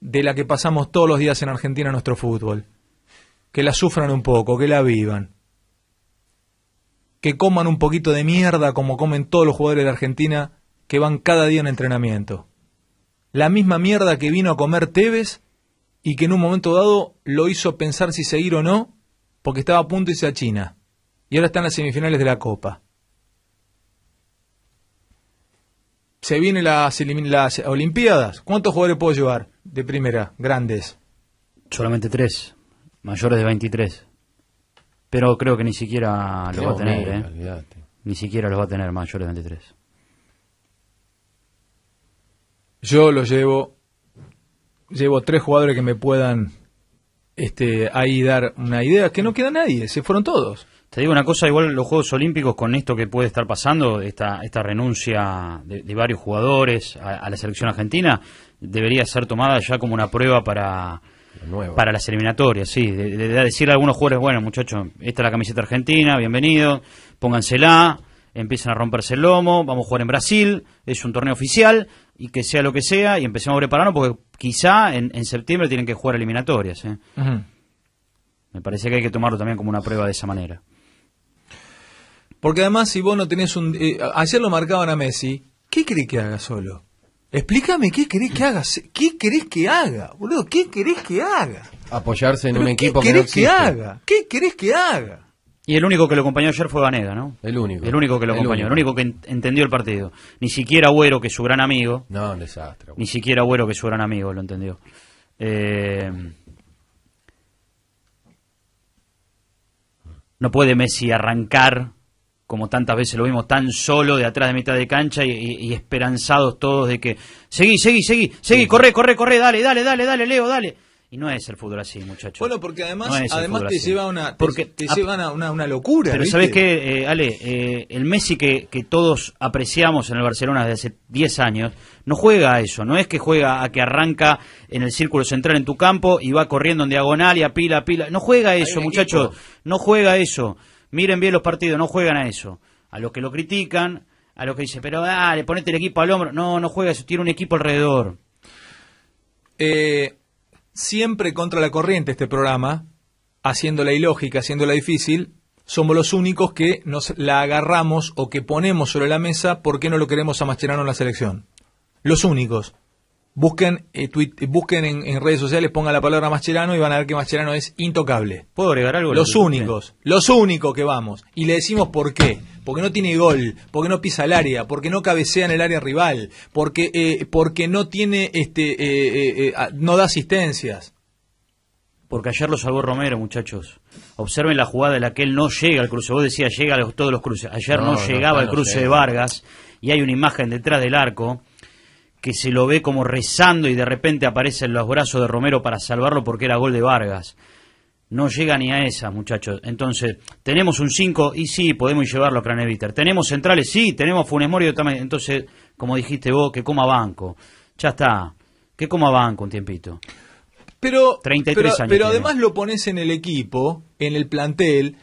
de la que pasamos todos los días en Argentina nuestro fútbol. Que la sufran un poco, que la vivan. Que coman un poquito de mierda como comen todos los jugadores de Argentina que van cada día en entrenamiento. La misma mierda que vino a comer Tevez y que en un momento dado lo hizo pensar si seguir o no porque estaba a punto de irse a China y ahora están las semifinales de la Copa. Se vienen las, Olimpiadas. ¿Cuántos jugadores puedo llevar de primera, grandes? Solamente tres, mayores de 23. Pero creo que ni siquiera los va a tener, ¿eh? Ni siquiera los va a tener mayores de 23. Yo los llevo, llevo tres jugadores que me puedan este, ahí dar una idea, que no queda nadie, se fueron todos. Te digo una cosa, igual los Juegos Olímpicos con esto que puede estar pasando, esta, esta renuncia de, varios jugadores a, la selección argentina, debería ser tomada ya como una prueba para, para las eliminatorias, sí. De, decirle a algunos jugadores, bueno muchachos, esta es la camiseta argentina, bienvenido, póngansela, empiezan a romperse el lomo, vamos a jugar en Brasil, es un torneo oficial, y que sea lo que sea, y empecemos a prepararnos porque quizá en, septiembre tienen que jugar eliminatorias. ¿eh? Me parece que hay que tomarlo también como una prueba de esa manera. Porque además, si vos no tenés un. Eh, ayer lo marcaban a Messi, ¿qué crees que haga solo? Explícame qué querés que haga. ¿Qué querés que haga, boludo? ¿Qué querés que haga? Apoyarse en un equipo que no existe. ¿Qué querés que haga? ¿Qué querés que haga? Y el único que lo acompañó ayer fue Vanega, ¿no? El único. El único que lo acompañó, el único que entendió el partido. Ni siquiera Agüero, que es su gran amigo. No, un desastre. Ni siquiera Agüero, que es su gran amigo, lo entendió. Eh, no puede Messi arrancar como tantas veces lo vimos, tan solo de atrás de mitad de cancha y, esperanzados todos de que seguí, seguí, seguí, seguí, corre, corre, corre, dale, dale, dale, dale, Leo, dale. Y no es el fútbol así, muchachos. Bueno, porque además, te, lleva una, llevan a una, una locura. Pero sabes qué, eh, Ale, eh, el Messi que, que todos apreciamos en el Barcelona desde hace 10 años, no juega a eso, no es que juega a que arranca en el círculo central en tu campo y va corriendo en diagonal y a pila, a pila. No juega a eso, muchachos, no juega a eso. Miren bien los partidos, no juegan a eso. A los que lo critican, a los que dicen, pero dale, ponete el equipo al hombro. No, no juega eso, tiene un equipo alrededor. Eh, siempre contra la corriente este programa, haciéndola ilógica, haciéndola difícil, somos los únicos que nos la agarramos o que ponemos sobre la mesa porque no lo queremos a en la selección. Los únicos. Busquen, eh, eh, busquen en, redes sociales, pongan la palabra Mascherano y van a ver que Mascherano es intocable. ¿Puedo agregar algo? Los únicos, los únicos que vamos. Y le decimos por qué. Porque no tiene gol, porque no pisa el área, porque no cabecea en el área rival, porque, eh, porque no tiene, este, no da asistencias. Porque ayer lo salvó Romero, muchachos. Observen la jugada en la que él no llega al cruce. Vos decías, llega a todos los cruces. Ayer no, llegaba el cruce de Vargas y hay una imagen detrás del arco que se lo ve como rezando y de repente aparece en los brazos de Romero para salvarlo porque era gol de Vargas. No llega ni a esa, muchachos. Entonces, tenemos un 5 y sí, podemos llevarlo a Craneviter. Tenemos centrales, sí, tenemos Funes también. Entonces, como dijiste vos, que coma banco. Ya está. Que coma banco un tiempito. Pero, 33 pero, además lo pones en el equipo, en el plantel,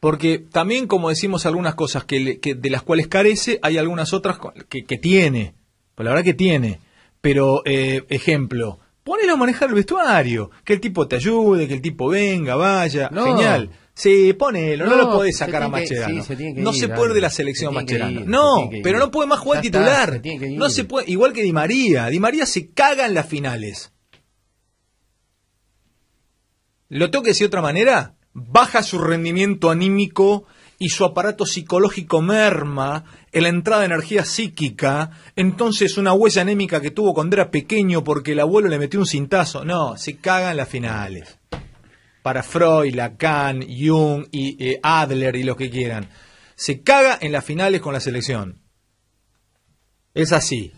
porque también, como decimos, algunas cosas que, de las cuales carece, hay algunas otras que tiene. Pues la verdad que tiene. Pero, eh, ejemplo, ponelo a manejar el vestuario. Que el tipo te ayude, que el tipo venga, vaya. Genial. Sí, ponelo, no, lo podés sacar a Mascherano. no se puede de la selección se no, pero no puede más jugar titular. no se puede, igual que Di María. Di María se caga en las finales. Lo toques de otra manera, baja su rendimiento anímico, y su aparato psicológico merma en la entrada de energía psíquica, entonces una huella anémica que tuvo cuando era pequeño porque el abuelo le metió un cintazo. No, se caga en las finales. Para Freud, Lacan, Jung y eh, Adler y los que quieran. Se caga en las finales con la selección. Es así.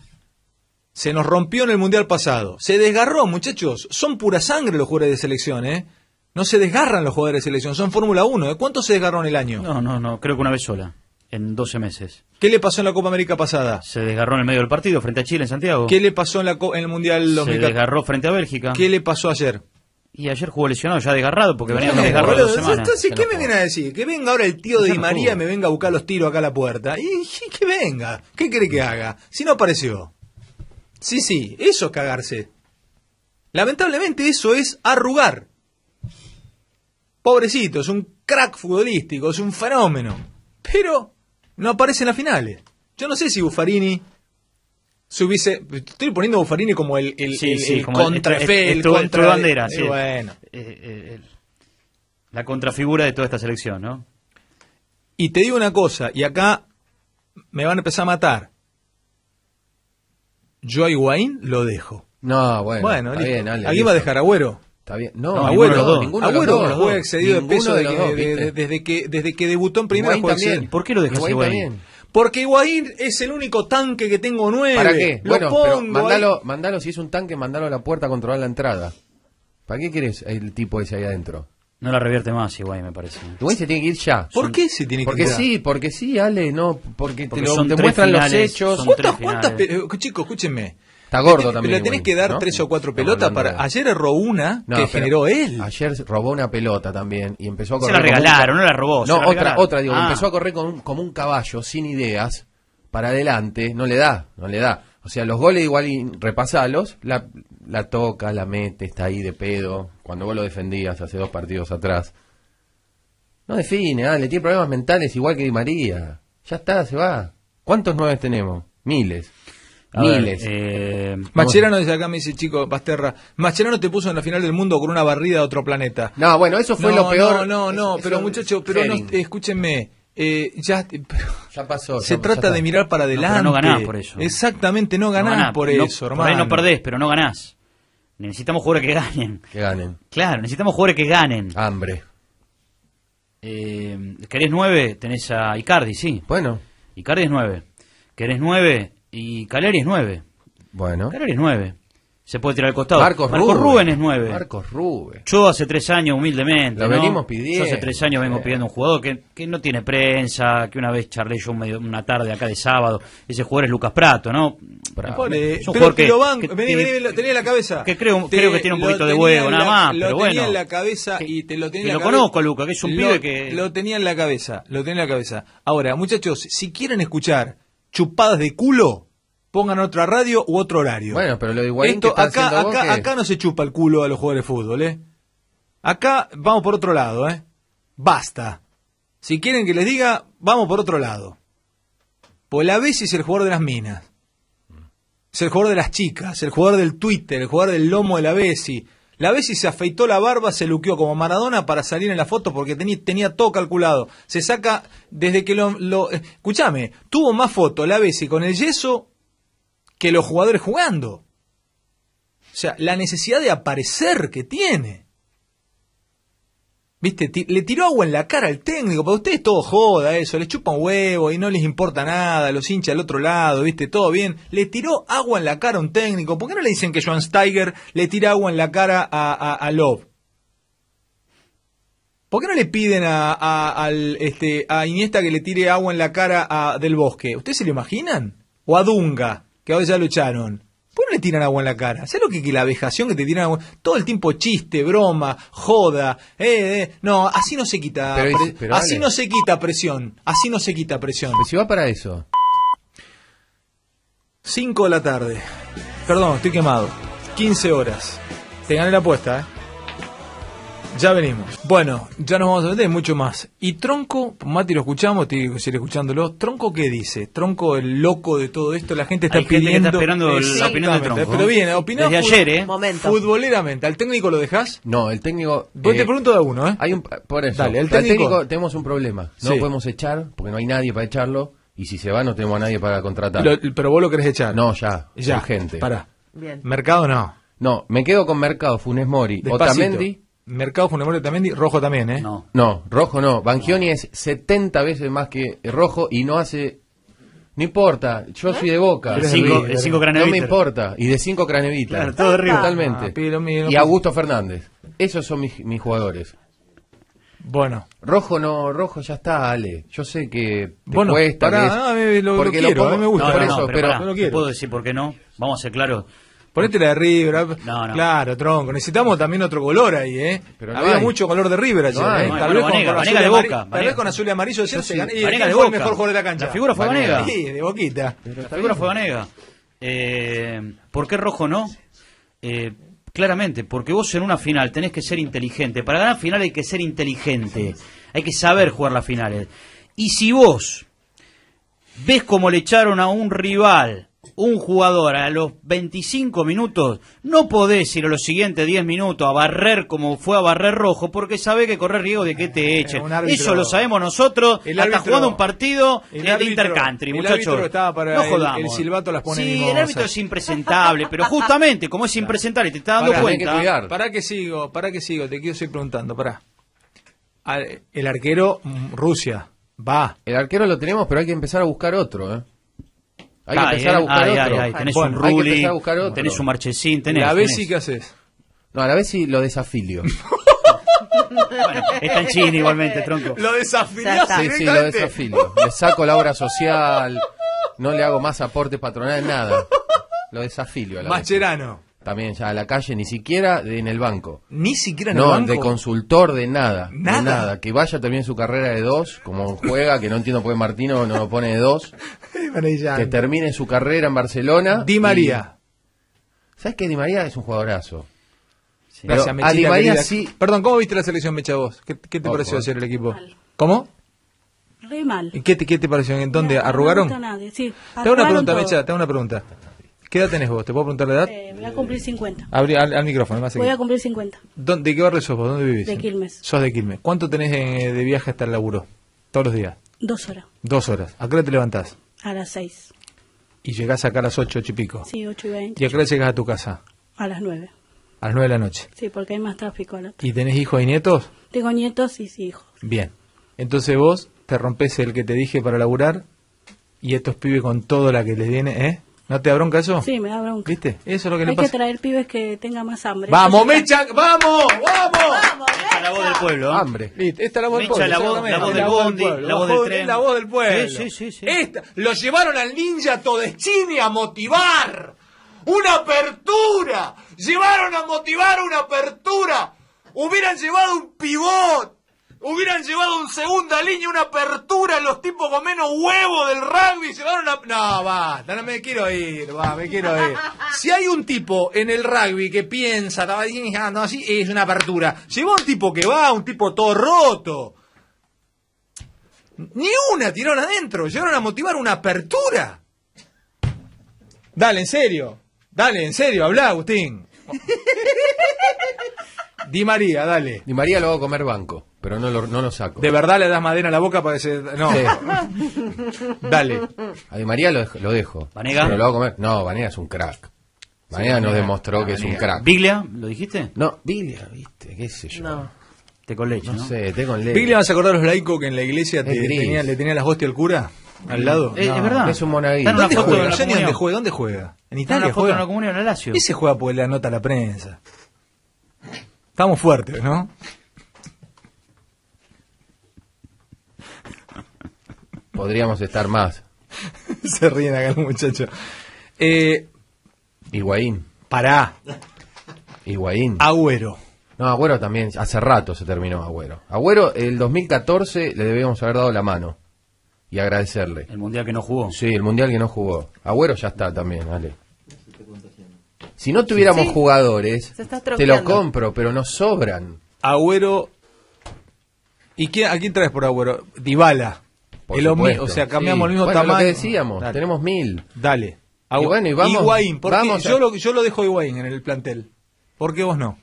Se nos rompió en el mundial pasado. Se desgarró, muchachos. Son pura sangre los jugadores de selección, ¿eh? No se desgarran los jugadores de selección, son Fórmula 1. ¿De ¿eh? cuánto se en el año? No, no, no, creo que una vez sola, en 12 meses. ¿Qué le pasó en la Copa América pasada? Se desgarró en el medio del partido frente a Chile en Santiago. ¿Qué le pasó en, el Mundial lo Se desgarró frente a Bélgica. ¿Qué le pasó ayer? Y ayer jugó lesionado, ya desgarrado, porque venía a desgarrar ¿qué me viene a decir? Que venga ahora el tío de Di María me venga a buscar los tiros acá a la puerta. Y, que venga. ¿Qué cree que haga? Si no apareció. Sí, sí, eso es cagarse. Lamentablemente eso es arrugar pobrecito, es un crack futbolístico, es un fenómeno. Pero no aparece en las finales. Yo no sé si Buffarini se hubiese. Estoy poniendo a Buffarini como el, el, el, contra bandera. Eh, eh, la contrafigura de toda esta selección, ¿no? Y te digo una cosa, y acá me van a empezar a matar. Yo a Higuaín lo dejo. No, bueno. Bueno, va a dejar Agüero? Está bien. No, no ninguno, dos. los fue excedido de peso desde, que, desde que debutó en primera también ¿Por qué lo dejaste Higuaín? Porque Higuaín es el único tanque que tengo nueve. ¿Para qué? bueno, mandalo, mandalo, si es un tanque, mandalo a la puerta a controlar la entrada. ¿Para qué quieres el tipo ese ahí adentro? No la revierte más Higuaín, me parece. Higuaín se tiene que ir ya. ¿Por qué se tiene que porque ir Porque sí, porque sí, Ale, no, porque, te, lo, demuestran muestran los hechos. ¿Cuántas, cuántas, eh, chicos, escúchenme. Está gordo también. le tenés que dar tres o cuatro pelotas para. Ayer erró una que generó él. Ayer robó una pelota también y empezó a correr. Se la regalaron, no la robó. No, otra, otra, digo, ah. empezó a correr como, un caballo, sin ideas, para adelante. No le da, no le da. O sea, los goles igual repasalos, la, la toca, la mete, está ahí de pedo. Cuando vos lo defendías hace dos partidos atrás. No define, ah, le tiene problemas mentales igual que María. Ya está, se va. ¿Cuántos nueve tenemos? Miles. Miles. Eh, Macherano desde acá me dice, chico, Pasterra, Macherano te puso en la final del mundo con una barrida a otro planeta. No, bueno, eso fue lo peor. No, no, no, pero muchachos, pero escúchenme. Eh, ya, pasó. Se trata de mirar para adelante. No, no ganás por eso. Exactamente, no ganás, por eso, hermano. no perdés, pero no ganás. Necesitamos jugadores que ganen. Que ganen. Claro, necesitamos jugadores que ganen. Hambre. Eh, ¿Querés nueve? Tenés a Icardi, sí. Bueno. Icardi es nueve. ¿Querés nueve? Y Caleri es 9. Bueno. Caleri es 9. Se puede tirar al costado. Marcos, Rubén. es 9. Marcos Rubén. Yo hace 3 años, humildemente. Lo venimos pidiendo. Yo hace 3 años vengo pidiendo un jugador que, que, no tiene prensa, que una vez charlé yo una tarde acá de sábado. Ese jugador es Lucas Prato, ¿no? Pero vení, vení, tenía la cabeza. Que creo, creo que tiene un poquito de huevo, nada más. Lo tenía en la cabeza y te lo tenía en la lo conozco, Lucas, que es un pibe que. Lo tenía en la cabeza, lo tenía en la cabeza. Ahora, muchachos, si quieren escuchar chupadas de culo, pongan otra radio u otro horario. Bueno, pero lo digo acá, no se chupa el culo a los jugadores de fútbol, ¿eh? Acá vamos por otro lado, ¿eh? Basta. Si quieren que les diga, vamos por otro lado. Pues la vez es el jugador de las minas. Es el jugador de las chicas, es el jugador del Twitter, el jugador del lomo de la Bessie la vez se afeitó la barba, se luqueó como Maradona para salir en la foto porque tenía, todo calculado. Se saca desde que lo... Eh, escúchame, tuvo más fotos la y con el yeso que los jugadores jugando. O sea, la necesidad de aparecer que tiene. ¿Viste? le tiró agua en la cara al técnico, para ustedes todo joda eso, les un huevo y no les importa nada, los hincha al otro lado, ¿viste? Todo bien. Le tiró agua en la cara a un técnico, ¿por qué no le dicen que Joan Steiger le tira agua en la cara a, a, Love? ¿Por qué no le piden a, a, este, a Iniesta que le tire agua en la cara a Del Bosque? ¿Ustedes se lo imaginan? ¿O a Dunga, que hoy ya lucharon? ¿Por qué le tiran agua en la cara? ¿Sabes lo que, la vejación que te tiran agua? Todo el tiempo chiste, broma, joda. Eh, eh No, así no se quita. así no se quita presión. Así no se quita presión. Pero si va para eso. 5 de la tarde. Perdón, estoy quemado. 15 horas. Te gané la apuesta, ¿eh? Ya venimos. Bueno, ya nos vamos a meter mucho más. Y Tronco, Mati lo escuchamos, tiene que seguir escuchándolo. Tronco, ¿qué dice? Tronco, el loco de todo esto, la gente está pidiendo. Gente esperando la opinión de Tronco. ¿eh? Pero bien, opinión, Desde ayer, ¿eh? Momento. Futboleramente. ¿Al técnico lo dejas? No, el técnico. Vos pues te eh, de uno, ¿eh? por eso. Dale, el técnico, tenemos un problema. No podemos echar porque no hay nadie para echarlo. Y si se va, no tenemos a nadie para contratar. pero vos lo querés echar. No, ya. Urgente. para Mercado no. No, me quedo con Mercado, Funes Mori, Despacito. Mercado Funamore también, rojo también, ¿eh? No, rojo no. Bangioni es 70 veces más que rojo y no hace. No importa, yo ¿Eh? soy de boca. El cinco, el cinco no me importa. Y de 5 cranevitas. Claro, todo arriba. Totalmente. Ah, y pues. Augusto Fernández. Esos son mis, jugadores. Bueno. Rojo no, rojo ya está, Ale. Yo sé que te bueno, cuesta. Pará, no, lo, porque lo quiero, me gusta. No, no, por eso, pero, pero pará, puedo decir por qué no. Vamos a ser claros. Ponete la de River. Ah, claro, tronco. Necesitamos también otro color ahí, ¿eh? Había mucho color de River ayer, ¿eh? Tal, vez con, de boca, tal vez con azul y amarillo ayer se fue el mejor jugador de la cancha. La figura fue Vanega. Sí, de boquita. la figura fue Vanega. Eh, ¿Por qué rojo no? Eh, claramente, porque vos en una final tenés que ser inteligente. Para ganar final hay que ser inteligente. Hay que saber jugar las finales. Y si vos ves cómo le echaron a un rival un jugador a los 25 minutos, no podés ir a los siguientes 10 minutos a barrer como fue a barrer rojo, porque sabe que corre riesgo de que te eh, eche Eso lo sabemos nosotros, el jugando un partido el intercountry, muchachos. no El, silbato las pone Sí, el árbitro es impresentable, pero justamente como es impresentable, te está dando para, cuenta. Que para que sigo, para que sigo, te quiero seguir preguntando, para. Ah, el arquero mm, Rusia va. El arquero lo tenemos, pero hay que empezar a buscar otro, ¿eh? Hay que empezar a buscar otro. Tenés un Rulli, tenés un Marchesín, tenés... ¿La Bessi qué haces? No, a la Bessi lo desafilio. está en China igualmente, tronco. Lo desafío. Sí, sí, lo desafilio. Le saco la obra social, no le hago más aporte patronal, nada. Lo desafilio a la Macherano. También ya a la calle, ni siquiera en el banco. Ni siquiera en no, el banco. No, de consultor, de nada. Nada. nada. Que vaya también su carrera de dos, como juega, que no entiendo por qué Martino no lo pone de dos. que termine su carrera en Barcelona. Di María. ¿Sabes que Di María es un jugadorazo? a Di María sí. Perdón, ¿cómo viste la selección, Mecha, vos? ¿Qué, te pareció hacer el equipo? ¿Cómo? Re mal. ¿Y qué te, qué te pareció? ¿En dónde? ¿Arrugaron? No Te hago una pregunta, Mecha, te hago una pregunta. ¿Qué edad tenés vos? ¿Te puedo preguntar la edad? Eh, voy a cumplir 50. Abre al, micrófono, más Voy a cumplir 50. ¿De qué barrio sos vos? ¿Dónde vivís? De Quilmes. ¿Sos de Quilmes? ¿Cuánto tenés eh, de, viaje hasta el laburo? ¿Todos los días? Dos horas. Dos horas. ¿A qué hora te levantás? A las seis. ¿Y llegás acá a las ocho, ocho y pico? Sí, ocho y veinte. ¿Y a qué hora llegás a tu casa? A las nueve. A las nueve de la noche. Sí, porque hay más tráfico. ¿Y tenés hijos y nietos? Tengo nietos y hijos. Bien. Entonces vos te rompes el que te dije para laburar y estos pibes con todo la que les viene, ¿eh? ¿No te da bronca eso? Sí, me da bronca. ¿Viste? Eso es lo que le pasa. Hay que traer pibes que tengan más hambre. ¡Vamos, Mecha! ¡Vamos! ¡Vamos! Esta es la voz del pueblo. ¿eh? Hambre. Esta es la voz del pueblo. La, voz, la voz del bondi, la voz, del tren. la voz del pueblo. Sí, sí, sí. sí. Esta, lo llevaron al ninja Todeschini a motivar. ¡Una apertura! Llevaron a motivar una apertura. Hubieran llevado un pivot Hubieran llevado un segunda línea, una apertura, los tipos con menos huevo del rugby, llevaron una No, va, no me quiero ir, va, me quiero ir. Si hay un tipo en el rugby que piensa, estaba diciendo así, ah, es una apertura. Llevó un tipo que va, un tipo todo roto. Ni una tiraron adentro, llegaron a motivar una apertura. Dale, en serio. Dale, en serio, habla, Agustín. [LAUGHS] Di María, dale. Di María lo va a comer banco. Pero no lo, saco. ¿De verdad le das madera a la boca para que No. [LAUGHS] Dale. A Di María lo, dejo. ¿Vanega? Pero lo hago comer. No, Vanega es un crack. Vanega nos demostró que es un crack. ¿Biglia? ¿Lo dijiste? No, Biglia, viste, qué sé yo. No. Te con leche, ¿no? ¿no? sé, te con leche. ¿Biglia vas a acordar los laicos que en la iglesia le tenía las hostias al cura? ¿Al lado? Eh, es, verdad. Es un monaguillo. ¿Dónde juega? dónde juega. ¿En Italia juega? En la comunión, en Lazio. ¿Qué se juega por la nota a la prensa? Estamos fuertes, ¿no? Podríamos estar más. [LAUGHS] Se ríen acá los muchachos. Eh, Higuaín. Pará. Higuaín. Agüero. No, Agüero también. Hace rato se terminó Agüero. Agüero, el 2014 le debíamos haber dado la mano. Y agradecerle. El mundial que no jugó. Sí, el mundial que no jugó. Agüero ya está también, vale Si no tuviéramos jugadores, te lo compro, pero nos sobran. Agüero. ¿Y qué a quién traes por Agüero? Dybala o sea, cambiamos el mismo bueno, Lo que decíamos, tenemos mil. Dale. Y bueno, y vamos. Yo, lo, yo lo dejo Higuaín en el plantel. ¿Por qué vos no?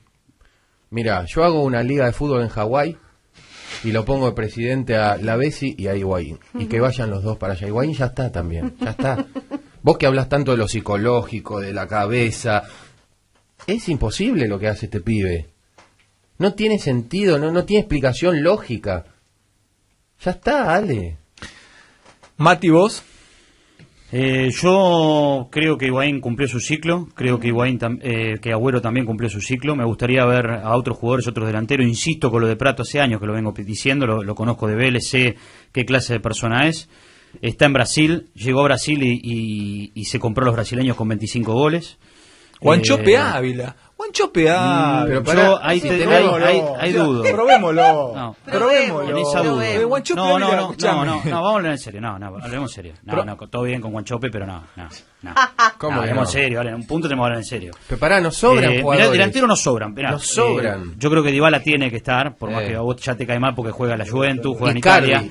Mira, yo hago una liga de fútbol en Hawái y lo pongo de presidente a La Bessi y a Higuaín. Y que vayan los dos para allá. Higuaín ya está también, ya está. Vos que hablas tanto de lo psicológico, de la cabeza. Es imposible lo que hace este pibe. No tiene sentido, no, no tiene explicación lógica. Ya está, Ale. Mati, vos. Eh, yo creo que Higuaín cumplió su ciclo, creo que eh, que Agüero también cumplió su ciclo. Me gustaría ver a otros jugadores, otros delanteros. Insisto con lo de Prato, hace años que lo vengo diciendo, lo, conozco de Vélez, sé qué clase de persona es. Está en Brasil, llegó a Brasil y, se compró a los brasileños con 25 goles. Juancho eh, Ávila. Buen ah, mm, pero para, hay, si te- probémoslo. hay- hay- dudo. Probémoslo. No. esa duda. No, no, no, no, vamos a hablar en serio. No, no, hablemos en serio. No, no, todo bien con Guanchope, pero no, no. No. [LAUGHS] ¿Cómo? en serio, en un punto tenemos que hablar en serio. Pero pará, nos sobran eh, nos sobran. nos eh, sobran. yo creo que Dybala tiene que estar, por más eh. que a vos ya te cae mal porque juega la Juventus, juega en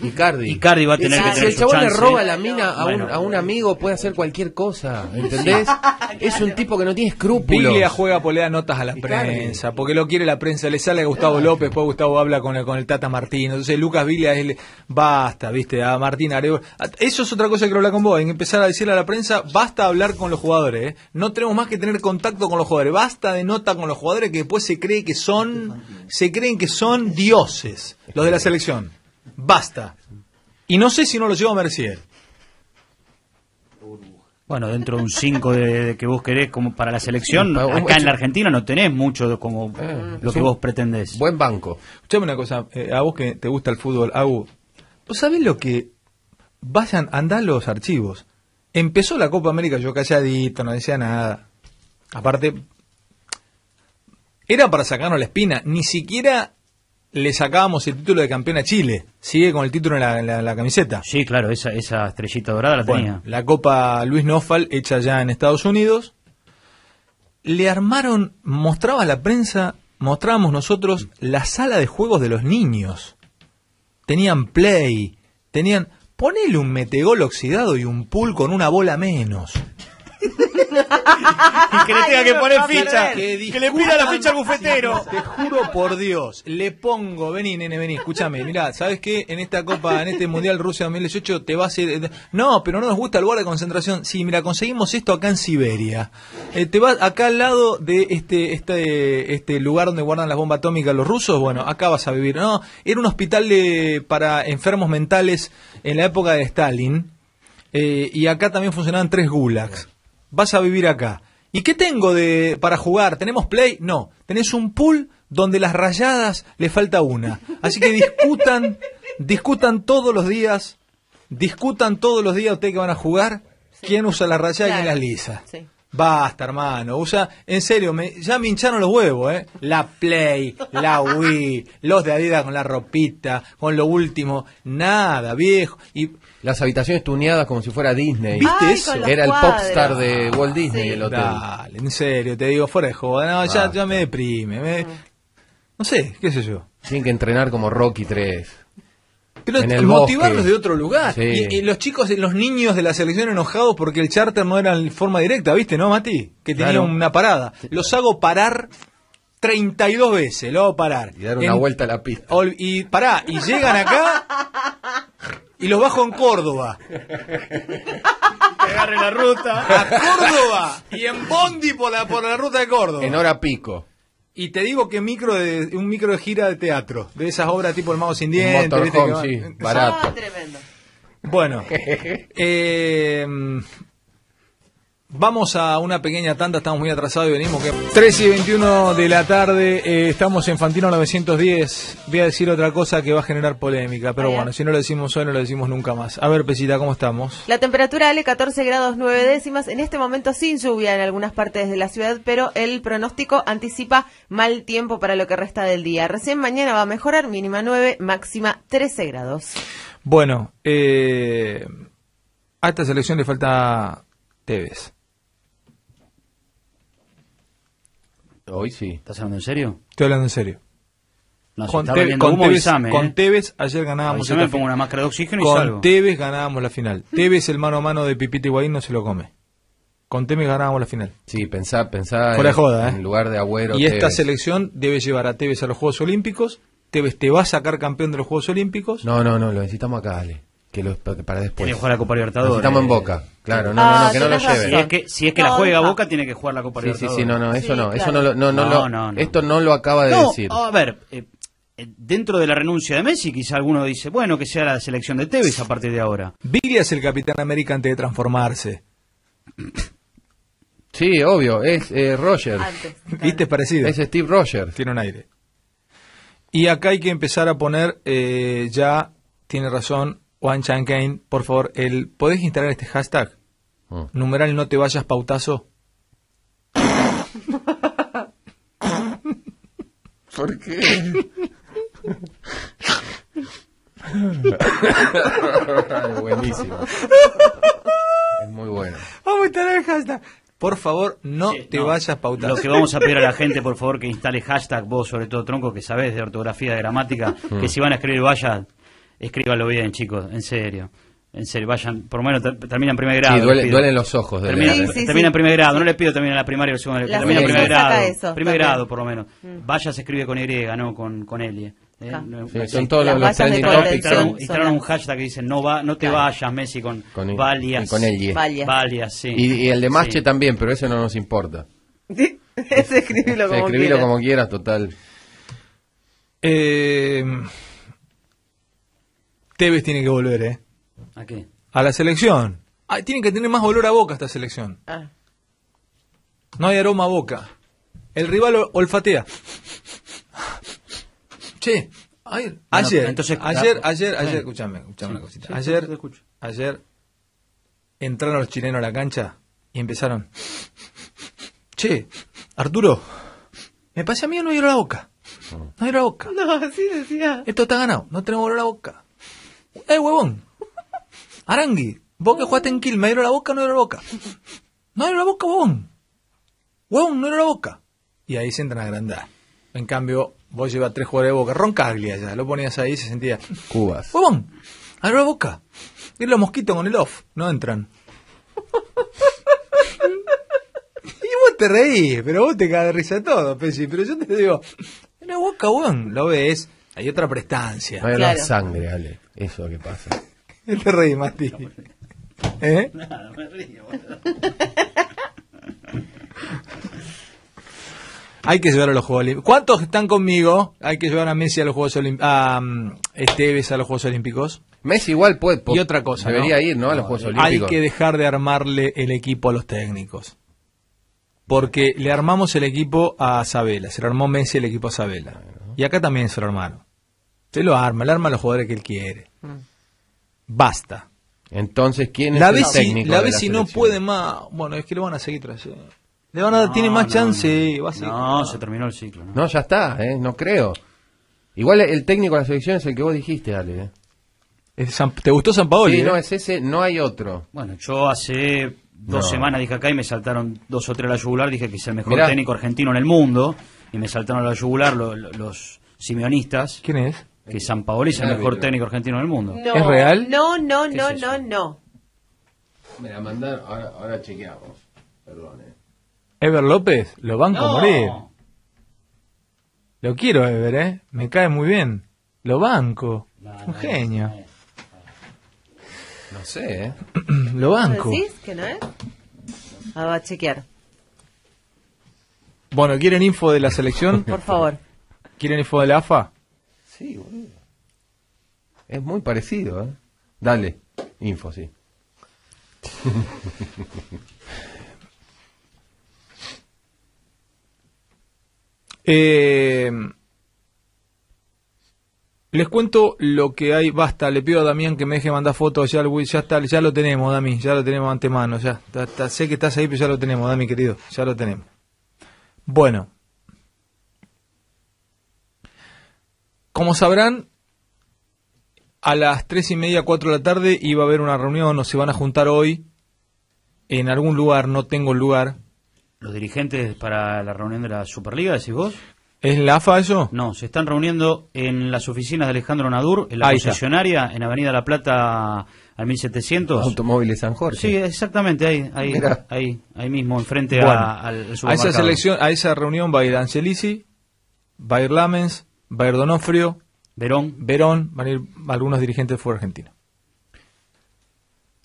Icardi. Icardi va a tener si Si el chabón le roba la mina a, un, amigo, puede hacer cualquier cosa, ¿entendés? [LAUGHS] es un tipo que no tiene escrúpulos. Vilia juega polea notas a la prensa, porque lo quiere la prensa. Le sale a Gustavo López, después Gustavo habla con el, Tata Martín Entonces Lucas Vilia es basta, viste, a Martín Areo. Eso es otra cosa que quiero hablar con vos, en empezar a decirle a la prensa, basta hablar con los jugadores, ¿eh? no tenemos más que tener contacto con los jugadores, basta de nota con los jugadores que después se cree que son, se creen que son dioses los de la selección, basta. Y no sé si no lo lleva Mercier. Bueno, dentro de un 5 de, que vos querés como para la selección, acá en la Argentina no tenés mucho como eh, lo que vos pretendés. Buen banco. Escuchame una cosa, eh, a vos que te gusta el fútbol, Agu, ¿vos sabés lo que vayan, los archivos? Empezó la Copa América yo calladito, no decía nada. Aparte, era para sacarnos la espina. Ni siquiera le sacábamos el título de campeón a Chile. Sigue con el título en la, camiseta. Sí, claro, esa, estrellita dorada la tenía. La Copa Luis Nofal, hecha ya en Estados Unidos. Le armaron, mostraba la prensa, mostrábamos nosotros la sala de juegos de los niños. Tenían play, tenían Ponele un metegol oxidado y un pool con una bola menos. [LAUGHS] y que le tenga que poner ficha. Que le pida la ficha al bufetero. Te juro por Dios, le pongo, vení, nene, vení, escúchame. mira, ¿sabes qué? En esta Copa, en este Mundial Rusia 2018 te va a hacer... Eh, no, pero no nos gusta el lugar de concentración. Sí, mira, conseguimos esto acá en Siberia. Eh, te vas acá al lado de este, este, este lugar donde guardan las bombas atómicas los rusos. Bueno, acá vas a vivir. No, era un hospital para enfermos mentales en la época de Stalin. Eh, y acá también funcionaban tres gulags vas a vivir acá. ¿Y qué tengo de, para jugar? ¿Tenemos play? No, tenés un pool donde las rayadas le falta una. Así que discutan, discutan todos los días, discutan todos los días ustedes que van a jugar, quién usa la rayada y quién la lisa. Basta, hermano. Usa, en serio, me, ya me hincharon los huevos, ¿eh? La Play, la Wii, los de Adidas con la ropita, con lo último. Nada, viejo. Y las habitaciones tuneadas como si fuera Disney. ¿Viste eso? Era el popstar de ah, Walt Disney el hotel. en serio, te digo, fuera de joda. ya, ya, me deprime. Mm. No sé, qué sé yo. Tienen que entrenar como Rocky 3. Pero motivarlos de otro lugar. Y, los chicos, los niños de la selección enojados porque el charter no era en forma directa, ¿viste, no, Mati? Que tenía una parada. Los hago parar 32 veces, lo hago parar. Y dar una vuelta a la pista. Y pará, y llegan acá y los bajo en Córdoba. Que agarre la ruta. A Córdoba y en Bondi por la, la ruta de Córdoba. En hora pico. Y te digo que micro de, un micro de gira de teatro, de esas obras tipo El Mago Sin Dientes. sí, barato. Ah, tremendo. Bueno, [LAUGHS] eh, Vamos a una pequeña tanda, estamos muy atrasados y venimos. Que... 3 y 21 de la tarde, eh, estamos en Fantino 910. Voy a decir otra cosa que va a generar polémica, pero bueno, si no lo decimos hoy, no lo decimos nunca más. A ver, Pesita, ¿cómo estamos? La temperatura de 14 grados 9 décimas, en este momento sin lluvia en algunas partes de la ciudad, pero el pronóstico anticipa mal tiempo para lo que resta del día. Recién mañana va a mejorar, mínima 9, máxima 13 grados. Bueno, eh, a esta selección le falta Tevez. Hoy sí. ¿Estás hablando en serio? Estoy hablando en serio. con, con, ¿eh? Tevez, ayer ganábamos. Yo pongo una máscara de oxígeno y con Tevez ganábamos la final. Tevez el mano a mano de Pipita Higuaín no se lo come. Con Tevez ganábamos la final. Sí, pensá, pensá en, joda, en ¿eh? lugar de Agüero. Y esta selección debe llevar a Tevez a los Juegos Olímpicos. Tevez te va a sacar campeón de los Juegos Olímpicos. No, no, no, lo necesitamos acá, dale para después. Tiene que jugar la Copa Libertadores. Estamos en Boca, claro, no, no, ah, que no lo lleve Si es que, la juega Boca, tiene que jugar la Copa Libertadores. Sí, sí, no, no, eso no, eso no, esto no lo acaba de decir. a ver, eh, eh, dentro de la renuncia de Messi, quizá alguno dice, bueno, que sea la selección de Tevez a partir de ahora. Billy es el Capitán América antes de transformarse. Sí, obvio, es eh, Roger. ¿Viste? Es parecido. Es Steve Roger Tiene un aire. Y acá hay que empezar a poner ya, tiene razón, Juan Chance por favor, el, ¿podés instalar este hashtag? Ah. Numeral no te vayas pautazo. ¿Por qué? buenísimo. Es muy bueno. Vamos a instalar el hashtag. Por favor, no te vayas pautazo. Lo que vamos a pedir a la gente, por favor, que instale hashtag, vos sobre todo, Tronco, que sabés de ortografía, de gramática, mm. que si van a escribir vaya, Escríbalo bien, chicos, en serio. En serio, vayan, por lo menos terminan primer grado. Sí, duelen los ojos. De terminan, primer grado, no les pido terminar la primaria o secundaria, terminan primer grado. primer grado, por lo menos. Mm. Vaya se escribe con Y, no con, con L. ¿eh? Sí, son todos los, trending topics. un hashtag que dice no va, no te vayas Messi con, con Valias. Con ELIE Valias. sí. y, el de Mache también, pero eso no nos importa. [LAUGHS] ese escribirlo [LAUGHS] como, escribilo quieras. como quieras, total. Eh, Tevez tiene que volver, ¿eh? ¿A qué? A la selección. Tienen tiene que tener más olor a boca esta selección. Ah. No hay aroma a boca. El rival olfatea. Che, ayer, ayer, ayer, ayer, ayer, escúchame, escúchame una cosita. ayer, ayer entraron los chilenos a la cancha y empezaron. Che, Arturo, me pasa a mí no hay olor a boca. No hay olor a boca. No, así decía. Esto está ganado, no tenemos olor a boca. ¡Eh, huevón! Arangui, vos que jugaste en Kill, ¿me dieron la boca o no era la boca? ¡No era la boca, huevón! ¡Huevón, no era la boca! Y ahí se entran a agrandar. En cambio, vos llevas tres jugadores de boca, roncaglia ya, lo ponías ahí y se sentía. Cubas. ¡Huevón! abre la boca! Y los mosquitos con el off, no entran. y vos te reís, pero vos te cagas de risa todo, Pesci. Pero yo te digo, no, boca, huevón, lo ves hay otra prestancia. No hay sangre, Ale. Eso que pasa. [LAUGHS] te reí, Mati? ¿Eh? [LAUGHS] Nada, me río. Hay que llevar a los Juegos Olímpicos. ¿Cuántos están conmigo? Hay que llevar a Messi a los Juegos Olímpicos. A mm, Esteves a los Juegos Olímpicos. Messi igual puede. y otra cosa. Debería ir, ¿no? A los Juegos Olímpicos. Hay que dejar de armarle el equipo a los técnicos. Porque le armamos el equipo a Sabela. Se le armó Messi el equipo a Sabela. Y acá también se lo armaron lo arma, el arma a los jugadores que él quiere. Mm. Basta. Entonces, ¿quién es la el técnico? La vez si no puede más. Bueno, es que lo van a seguir trayendo. Le van a dar, tiene más chance. Eh, no, se terminó el ciclo. No, ya está, eh, no creo. Igual el técnico de la selección es el que vos dijiste, Ale. Eh. ¿Te gustó San Paolo? Sí, no, es ese, no hay otro. Bueno, yo hace dos semanas dije acá y me saltaron dos o tres a la yugular. Dije que es el mejor técnico argentino en el mundo. Y me saltaron a la yugular los, los simeonistas. ¿Quién es? que San Paoli es el mejor técnico argentino del mundo. ¿Es real? No, no, no, no, no. la mandar, ahora, chequeamos. Perdón. Eh. Ever López, lo banco a morir. Lo quiero, Ever, ¿eh? Me cae muy bien. Lo banco. un genio. No, sé, ¿eh? [CLEARS THROAT] lo banco. que no Ahora va a chequear. Bueno, ¿quieren info de la selección? Por favor. ¿Quieren info de la AFA? Sí, Es muy parecido, ¿eh? Dale, info, sí. [LAUGHS] Eh, les cuento lo que hay. Basta, le pido a Damián que me deje mandar fotos. Ya, ya, ya lo tenemos, Dami. Ya lo tenemos antemano. Ya, sé que estás ahí, pero ya lo tenemos, Dami, querido. Ya lo tenemos. Bueno, Como sabrán, a las tres y media, 4 de la tarde iba a haber una reunión o se van a juntar hoy en algún lugar, no tengo el lugar. ¿Los dirigentes para la reunión de la Superliga, decís vos? ¿Es la AFA eso? No, se están reuniendo en las oficinas de Alejandro Nadur, en la concesionaria, en Avenida La Plata al 1700. Automóviles San Jorge. Sí, exactamente, ahí, ahí, ahí, mismo, enfrente a, al supermercado. A esa, selección, a esa reunión va a ir Ancelisi, va a ir Lamens, va a ir Donofrio, Verón. Verón, van a ir algunos dirigentes fuera argentino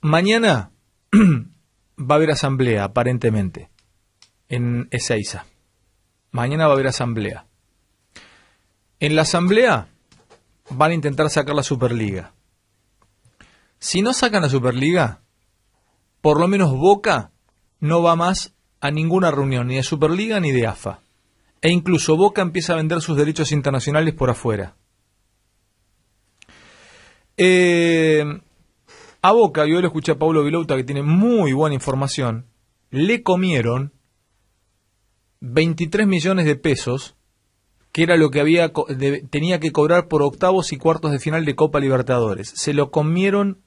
Mañana [CLEARS THROAT] va a haber asamblea, aparentemente, en Ezeiza. Mañana va a haber asamblea. En la asamblea van a intentar sacar la Superliga. Si no sacan la Superliga, por lo menos Boca no va más a ninguna reunión, ni de Superliga ni de AFA e incluso Boca empieza a vender sus derechos internacionales por afuera. Eh, a Boca, yo lo escuché a Pablo Vilouta que tiene muy buena información, le comieron 23 millones de pesos, que era lo que había, tenía que cobrar por octavos y cuartos de final de Copa Libertadores. Se lo comieron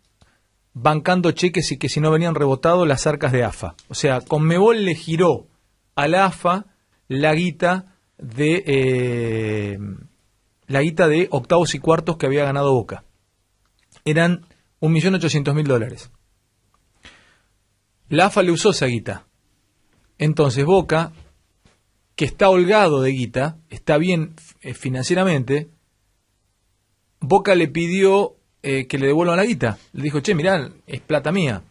bancando cheques y que si no venían rebotados las arcas de AFA. O sea, con Mebol le giró a la AFA la guita de eh, la guita de octavos y cuartos que había ganado Boca. Eran 1.800.000 dólares. La AFA le usó esa guita. Entonces Boca, que está holgado de guita, está bien eh, financieramente, Boca le pidió eh, que le devuelvan la guita. Le dijo, che, mirá, es plata mía.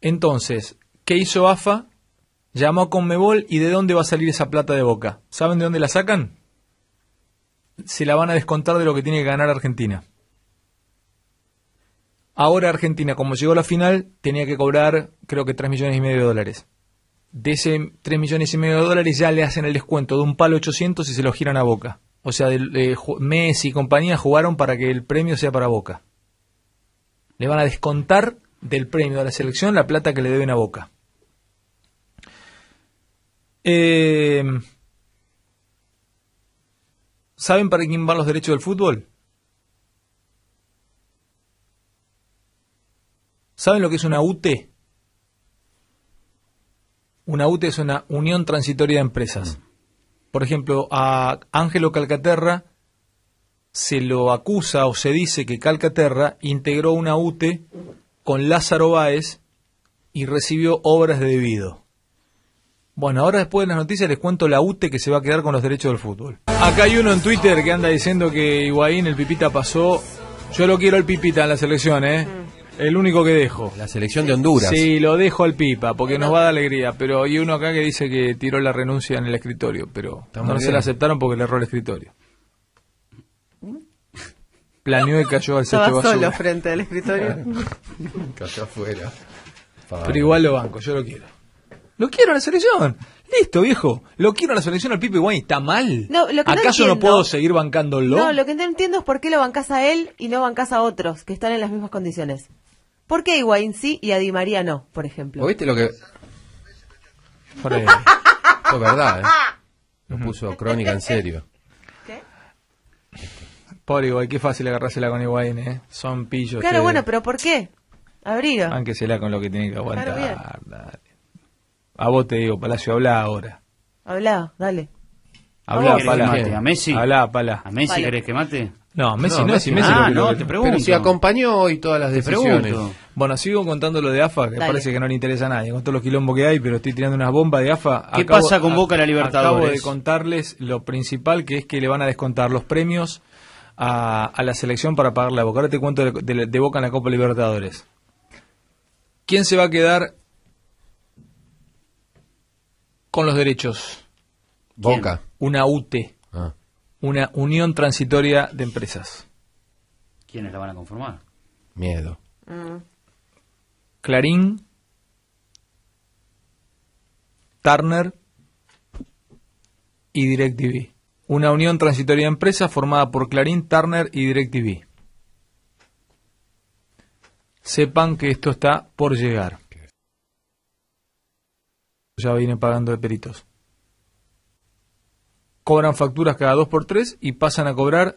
Entonces, ¿qué hizo AFA? llamó a Conmebol y de dónde va a salir esa plata de Boca. ¿Saben de dónde la sacan? Se la van a descontar de lo que tiene que ganar Argentina. Ahora Argentina, como llegó a la final, tenía que cobrar creo que 3 millones y medio de dólares. De ese 3 millones y medio de dólares ya le hacen el descuento de un palo 800 y se lo giran a Boca. O sea, eh, Messi y compañía jugaron para que el premio sea para Boca. Le van a descontar del premio a la selección la plata que le deben a Boca. Eh, ¿Saben para quién van los derechos del fútbol? ¿Saben lo que es una UT? Una UT es una Unión Transitoria de Empresas. Mm. Por ejemplo, a Ángelo Calcaterra se lo acusa o se dice que Calcaterra integró una UT con Lázaro Báez y recibió obras de debido. Bueno, ahora después de las noticias les cuento la UTE que se va a quedar con los derechos del fútbol. Acá hay uno en Twitter que anda diciendo que Higuaín, el Pipita pasó. Yo lo quiero al Pipita en la selección, ¿eh? Mm. El único que dejo. La selección de Honduras. Sí, lo dejo al Pipa, porque nos va a dar alegría. Pero hay uno acá que dice que tiró la renuncia en el escritorio, pero no se la aceptaron porque le erró el escritorio. Planeó y cayó al Estaba solo frente al escritorio. [LAUGHS] cayó afuera. Pero igual lo banco, yo lo quiero. Lo quiero la selección. Listo, viejo. Lo quiero en la selección al Pipe Guay. ¿Está mal? ¿Acaso no, puedo seguir bancándolo? No, lo que no entiendo es por qué lo bancas a él y no bancas a otros que están en las mismas condiciones. ¿Por qué Higuaín sí y a Di María no, por ejemplo? ¿Viste lo que...? Por [LAUGHS] verdad, ¿eh? Lo puso crónica en serio. ¿Qué? Pobre qué fácil agarrársela con Higuaín, ¿eh? Son pillos. Claro, bueno, pero ¿por qué? Abriga. Aunque se la con lo que tiene que aguantar. A vos te digo, Palacio, habla ahora. Habla, dale. Habla, Palá. ¿A Messi? Habla, pala. ¿A Messi querés que mate? No, Messi no, es Messi, Messi, ah, no, te pregunto. Pero si acompañó y todas las decisiones. Bueno, sigo contando lo de AFA, que parece que no le interesa a nadie, con todos los quilombos que hay, pero estoy tirando una bomba de AFA. ¿Qué pasa con Boca la Libertadores? Acabo de contarles lo principal, que es que le van a descontar los premios a, la selección para pagar la Boca. Ahora te cuento de, de Boca en la Copa Libertadores. ¿Quién se va a quedar con los derechos. Boca. Una UTE. Ah. Una Unión Transitoria de Empresas. ¿Quiénes la van a conformar? Miedo. Mm. Clarín. Turner y DirecTV. Una unión transitoria de empresas formada por Clarín, Turner y DirecTV. Sepan que esto está por llegar ya vienen pagando de peritos. Cobran facturas cada dos por tres y pasan a cobrar.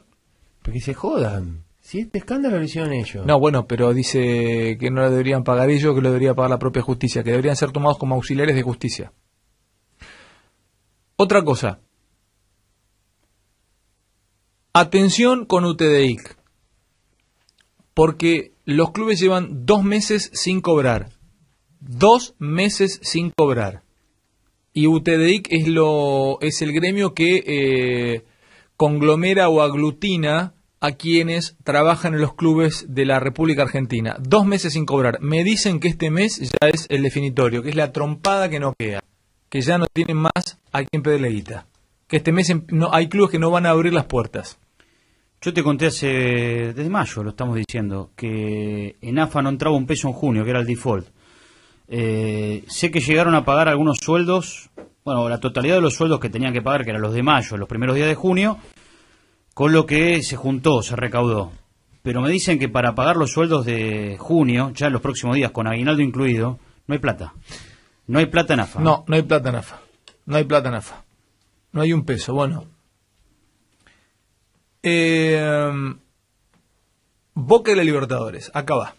que se jodan. Si este escándalo lo hicieron ellos. No, bueno, pero dice que no lo deberían pagar ellos, que lo debería pagar la propia justicia, que deberían ser tomados como auxiliares de justicia. Otra cosa. Atención con UTDIC. Porque los clubes llevan dos meses sin cobrar. Dos meses sin cobrar. Y UTDIC es, lo, es el gremio que eh, conglomera o aglutina a quienes trabajan en los clubes de la República Argentina. Dos meses sin cobrar. Me dicen que este mes ya es el definitorio, que es la trompada que no queda, que ya no tienen más a quien pedirle guita. Que este mes em, no, hay clubes que no van a abrir las puertas. Yo te conté hace desde mayo, lo estamos diciendo, que en AFA no entraba un peso en junio, que era el default. Eh, sé que llegaron a pagar algunos sueldos, bueno, la totalidad de los sueldos que tenían que pagar, que eran los de mayo, los primeros días de junio, con lo que se juntó, se recaudó. Pero me dicen que para pagar los sueldos de junio, ya en los próximos días, con aguinaldo incluido, no hay plata. No hay plata en AFA. No, no hay plata en AFA. No hay plata en AFA. No hay un peso. Bueno. Eh, Boca de Libertadores. Acá va.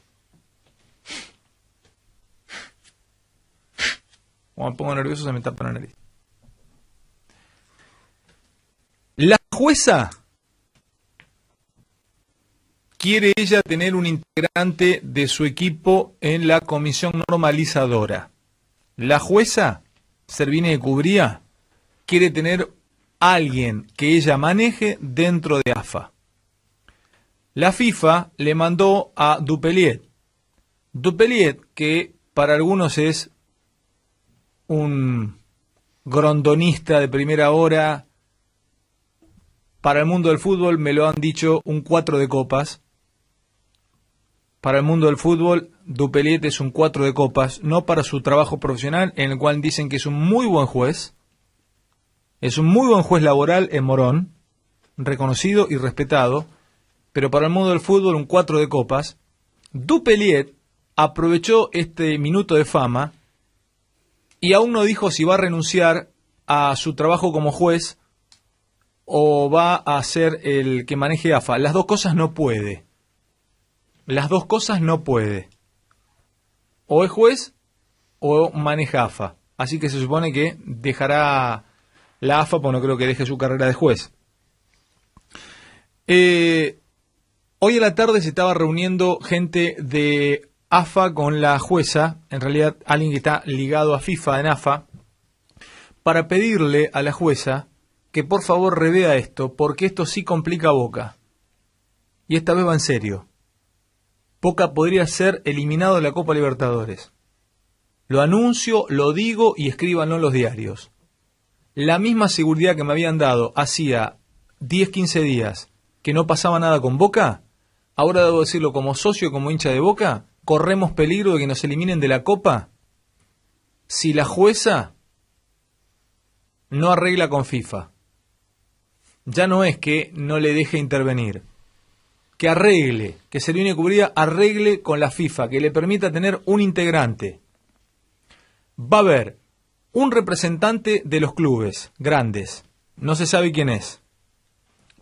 Cuando me pongo nervioso se me tapa la La jueza quiere ella tener un integrante de su equipo en la comisión normalizadora. La jueza, Servine de Cubría, quiere tener alguien que ella maneje dentro de AFA. La FIFA le mandó a Dupeliet. Dupeliet, que para algunos es un grondonista de primera hora. Para el mundo del fútbol me lo han dicho un cuatro de copas. Para el mundo del fútbol, Dupeliet es un cuatro de copas, no para su trabajo profesional, en el cual dicen que es un muy buen juez. Es un muy buen juez laboral en Morón, reconocido y respetado, pero para el mundo del fútbol un 4 de copas. Dupeliet aprovechó este minuto de fama y aún no dijo si va a renunciar a su trabajo como juez o va a ser el que maneje AFA. Las dos cosas no puede. Las dos cosas no puede. O es juez o maneja AFA. Así que se supone que dejará la AFA, pero pues no creo que deje su carrera de juez. Eh, hoy en la tarde se estaba reuniendo gente de AFA con la jueza, en realidad alguien que está ligado a FIFA en AFA, para pedirle a la jueza que por favor revea esto, porque esto sí complica a Boca. Y esta vez va en serio. Boca podría ser eliminado de la Copa Libertadores. Lo anuncio, lo digo y escríbanlo en los diarios. La misma seguridad que me habían dado hacía 10, 15 días que no pasaba nada con Boca, ahora debo decirlo como socio, como hincha de Boca, corremos peligro de que nos eliminen de la Copa si la jueza no arregla con FIFA. Ya no es que no le deje intervenir. Que arregle, que se une cubrida, arregle con la FIFA, que le permita tener un integrante. Va a haber un representante de los clubes grandes. No se sabe quién es.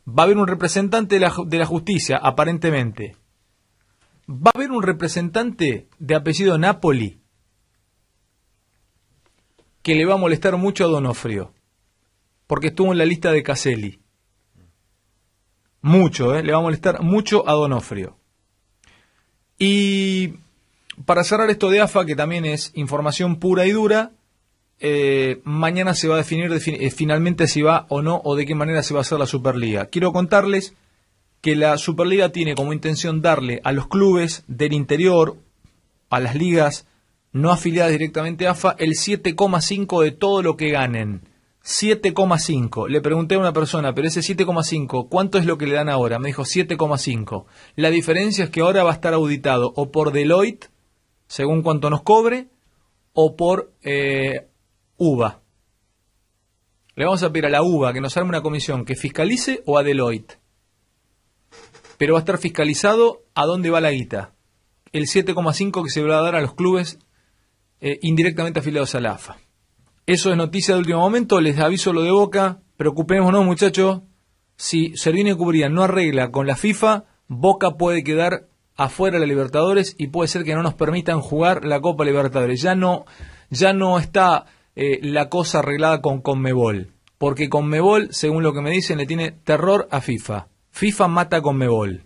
Va a haber un representante de la, de la justicia, aparentemente va a haber un representante de apellido Napoli que le va a molestar mucho a Donofrio, porque estuvo en la lista de Caselli. Mucho, ¿eh? le va a molestar mucho a Donofrio. Y para cerrar esto de AFA, que también es información pura y dura, eh, mañana se va a definir eh, finalmente si va o no o de qué manera se va a hacer la Superliga. Quiero contarles que la Superliga tiene como intención darle a los clubes del interior, a las ligas no afiliadas directamente a AFA, el 7,5 de todo lo que ganen. 7,5. Le pregunté a una persona, pero ese 7,5, ¿cuánto es lo que le dan ahora? Me dijo 7,5. La diferencia es que ahora va a estar auditado o por Deloitte, según cuánto nos cobre, o por eh, UBA. UVA. Le vamos a pedir a la UBA que nos arme una comisión que fiscalice o a Deloitte pero va a estar fiscalizado a dónde va la guita. El 7,5 que se va a dar a los clubes eh, indirectamente afiliados a la AFA. Eso es noticia de último momento, les aviso lo de boca, preocupémonos muchachos, si Servini Cubría no arregla con la FIFA, Boca puede quedar afuera de la Libertadores y puede ser que no nos permitan jugar la Copa Libertadores. Ya no, ya no está eh, la cosa arreglada con Conmebol, porque Conmebol, según lo que me dicen, le tiene terror a FIFA. FIFA mata Conmebol.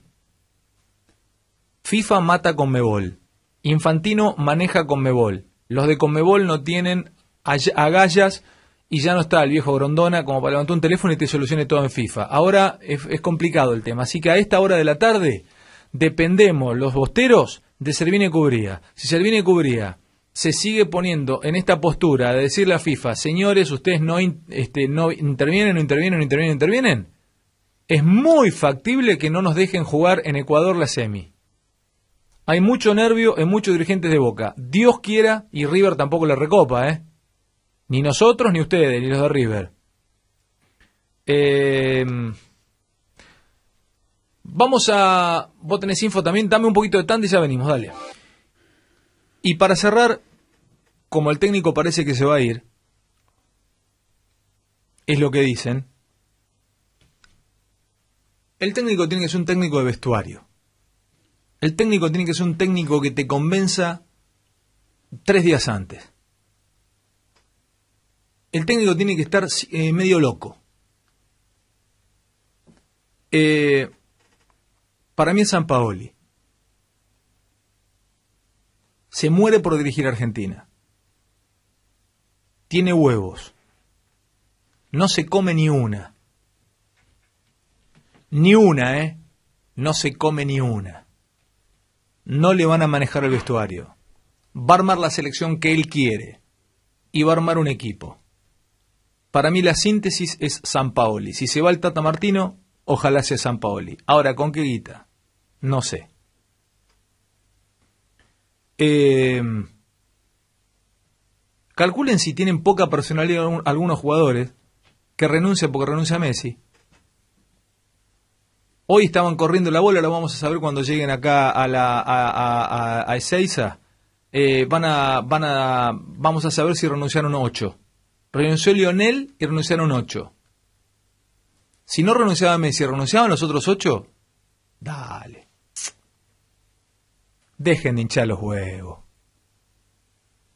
FIFA mata Conmebol. Infantino maneja Conmebol. Los de Conmebol no tienen agallas y ya no está el viejo Grondona como para levantar un teléfono y te solucione todo en FIFA. Ahora es, complicado el tema. Así que a esta hora de la tarde dependemos los bosteros de Servine Cubría. Si Servine Cubría se sigue poniendo en esta postura de decirle a FIFA, señores, ustedes no, este, no intervienen, no intervienen, no intervienen, intervienen, es muy factible que no nos dejen jugar en Ecuador la semi. Hay mucho nervio en muchos dirigentes de Boca. Dios quiera y River tampoco le recopa, ¿eh? Ni nosotros, ni ustedes, ni los de River. Em, vamos a... Vos tenés info también, dame un poquito de tanda y ya venimos, dale. Y para cerrar, como el técnico parece que se va a ir, es lo que dicen el técnico tiene que ser un técnico de vestuario. El técnico tiene que ser un técnico que te convenza tres días antes. El técnico tiene que estar eh, medio loco. Eh, para mí es San Paoli. Se muere por dirigir a Argentina. Tiene huevos. No se come ni una. Ni una, ¿eh? No se come ni una. No le van a manejar el vestuario. Va a armar la selección que él quiere. Y va a armar un equipo. Para mí la síntesis es San Paoli. Si se va el Tata Martino, ojalá sea San Paoli. Ahora, ¿con qué guita? No sé. Em, calculen si tienen poca personalidad algunos jugadores que renuncian porque renuncia a Messi Hoy estaban corriendo la bola, lo vamos a saber cuando lleguen acá a, la, a, a, a Ezeiza. Eh, van a, van a, vamos a saber si renunciaron ocho. Renunció Lionel y renunciaron ocho. Si no renunciaba Messi, ¿renunciaban los otros ocho. Dale. Dejen de hinchar los huevos.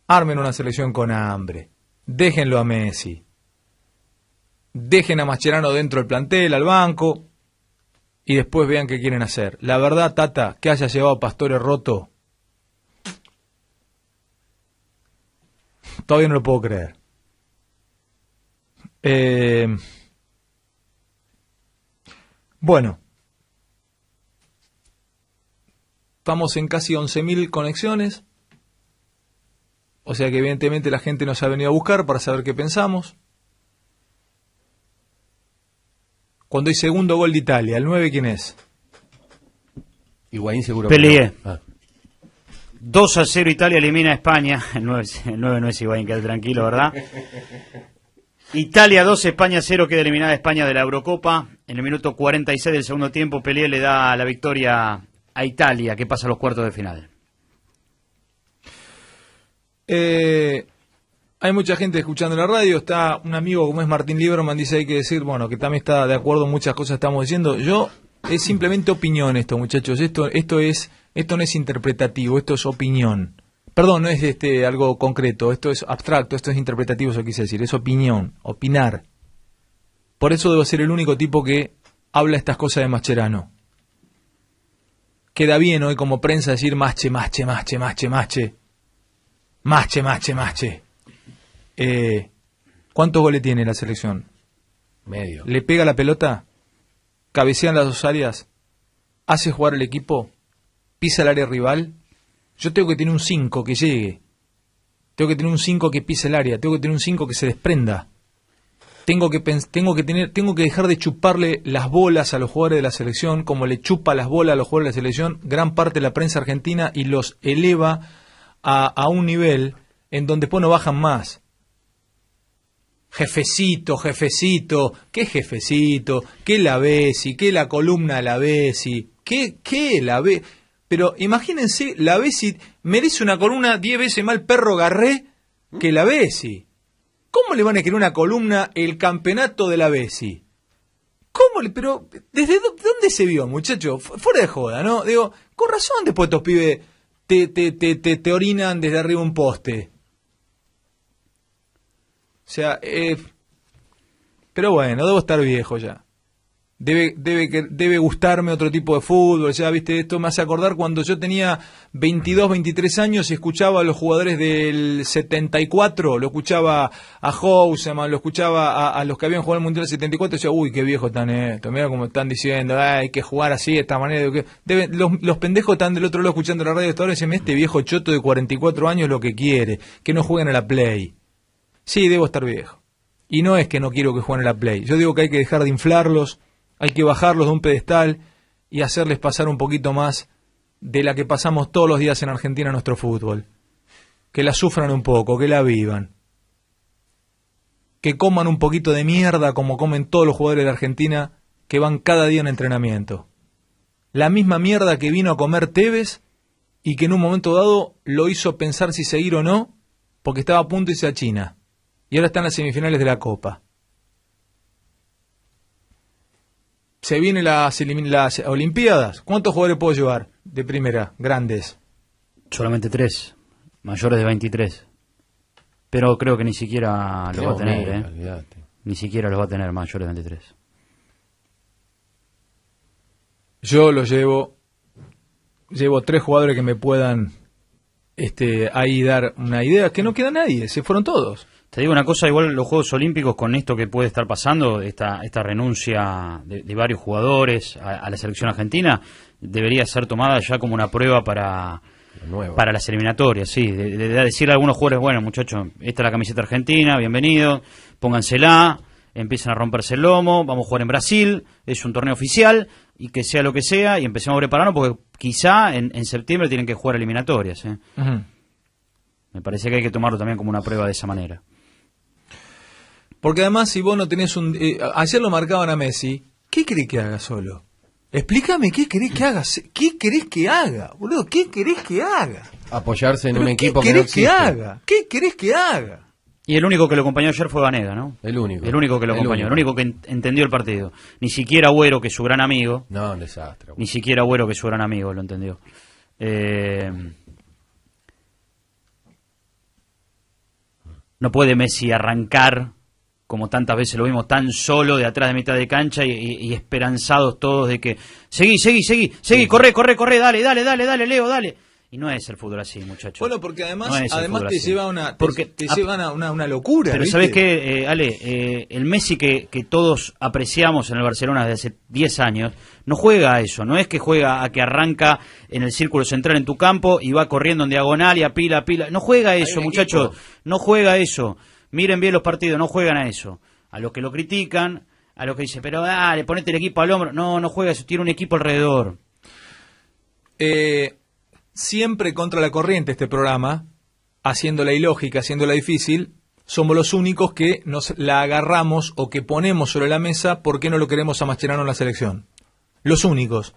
Armen una selección con hambre. Déjenlo a Messi. Dejen a Mascherano dentro del plantel, al banco y después vean qué quieren hacer. La verdad, Tata, que haya llevado pastores roto, todavía no lo puedo creer. Eh, bueno, estamos en casi 11.000 conexiones. O sea que evidentemente la gente nos ha venido a buscar para saber qué pensamos. Cuando hay segundo gol de Italia, ¿el 9 quién es? Higuaín seguro. que 2 ah. a 0 Italia elimina a España. [LAUGHS] El 9, no es Higuaín, queda tranquilo, ¿verdad? [LAUGHS] Italia 2, España 0, queda eliminada España de la Eurocopa. En el minuto 46 del segundo tiempo, Pelé le da la victoria a Italia, que pasa a los cuartos de final. Eh, hay mucha gente escuchando la radio, está un amigo como es Martín Lieberman, dice hay que decir, bueno, que también está de acuerdo en muchas cosas estamos diciendo. Yo, es simplemente opinión esto, muchachos, esto, esto es, esto no es interpretativo, esto es opinión. Perdón, no es este algo concreto, esto es abstracto, esto es interpretativo, eso quise decir, es opinión, opinar. Por eso debo ser el único tipo que habla estas cosas de Mascherano. Queda bien hoy como prensa decir mache, mache, mache, mache, mache. Mache, mache, mache. Eh, ¿Cuántos goles tiene la selección? Medio. ¿Le pega la pelota? ¿Cabecean las dos áreas? ¿Hace jugar el equipo? ¿Pisa el área rival? Yo tengo que tener un 5 que llegue. Tengo que tener un 5 que pise el área. Tengo que tener un 5 que se desprenda. Tengo que, tengo, tener, tengo que dejar de chuparle las bolas a los jugadores de la selección, como le chupa las bolas a los jugadores de la selección gran parte de la prensa argentina y los eleva a, a un nivel en donde después no bajan más jefecito, jefecito, qué jefecito, qué la Besi, qué la columna la Besi, qué, qué la Besi. Pero imagínense, la Besi merece una columna 10 veces más perro Garré ¿Mm? que la Besi. ¿Cómo le van a querer una columna el campeonato de la Besi? ¿Cómo le, pero desde dónde se vio, muchacho? Fuera de joda, ¿no? Digo, con razón después estos pibes te, te, te, te orinan desde arriba un poste. O sea, eh, pero bueno, debo estar viejo ya. Debe, debe, debe gustarme otro tipo de fútbol, ya viste, esto me hace acordar cuando yo tenía 22, 23 años y escuchaba a los jugadores del 74, lo escuchaba a Houseman, lo escuchaba a, los que habían jugado el Mundial del 74, y decía, uy, qué viejo están estos, mira cómo están diciendo, hay que jugar así, de esta manera. los, pendejos están del otro lado escuchando la radio todo este viejo choto de 44 años lo que quiere, que no jueguen a la Play sí, debo estar viejo. Y no es que no quiero que jueguen a la Play. Yo digo que hay que dejar de inflarlos, hay que bajarlos de un pedestal y hacerles pasar un poquito más de la que pasamos todos los días en Argentina nuestro fútbol. Que la sufran un poco, que la vivan. Que coman un poquito de mierda como comen todos los jugadores de Argentina que van cada día en entrenamiento. La misma mierda que vino a comer Tevez y que en un momento dado lo hizo pensar si seguir o no porque estaba a punto de se a China y ahora están las semifinales de la Copa. Se vienen las, las Olimpiadas. ¿Cuántos jugadores puedo llevar de primera, grandes? Solamente tres, mayores de 23. Pero creo que ni siquiera los va a tener, ¿eh? Ni siquiera los va a tener mayores de 23. Yo los llevo, llevo tres jugadores que me puedan este, ahí dar una idea, que no queda nadie, se fueron todos. Te digo una cosa, igual los Juegos Olímpicos con esto que puede estar pasando, esta, esta renuncia de, varios jugadores a, la selección argentina, debería ser tomada ya como una prueba para, para las eliminatorias, sí. De, decirle a algunos jugadores, bueno muchachos, esta es la camiseta argentina, bienvenido, póngansela, empiezan a romperse el lomo, vamos a jugar en Brasil, es un torneo oficial, y que sea lo que sea, y empecemos a prepararnos porque quizá en, septiembre tienen que jugar eliminatorias. ¿eh? Me parece que hay que tomarlo también como una prueba de esa manera. Porque además, si vos no tenés un. Eh, ayer lo marcaban a Messi, ¿qué querés que haga solo? Explícame qué querés que haga. ¿Qué querés que haga, boludo? ¿Qué querés que haga? Apoyarse en un equipo que no ¿Qué querés que haga? ¿Qué querés que haga? Y el único que lo acompañó ayer fue Vanega, ¿no? El único. El único que lo acompañó, el único que entendió el partido. Ni siquiera Güero, que es su gran amigo. No, un desastre. Ni siquiera Güero, que es su gran amigo, lo entendió. Eh, no puede Messi arrancar como tantas veces lo vimos, tan solo de atrás de mitad de cancha y, esperanzados todos de que seguí, seguí, seguí, seguí, corre, corre, corre, dale, dale, dale, dale, Leo, dale. Y no es el fútbol así, muchachos. Bueno, porque además, además te, lleva una, a una, una locura. Pero ¿sabes qué, eh, Ale? Eh, el Messi que, que todos apreciamos en el Barcelona desde hace 10 años, no juega a eso, no es que juega a que arranca en el círculo central en tu campo y va corriendo en diagonal y a pila, a pila. No juega a eso, muchachos, no juega a eso miren bien los partidos, no juegan a eso. A los que lo critican, a los que dicen, pero dale, ponete el equipo al hombro. No, no juega eso, tiene un equipo alrededor. Eh, siempre contra la corriente este programa, haciéndola ilógica, haciéndola difícil, somos los únicos que nos la agarramos o que ponemos sobre la mesa porque no lo queremos a en la selección. Los únicos.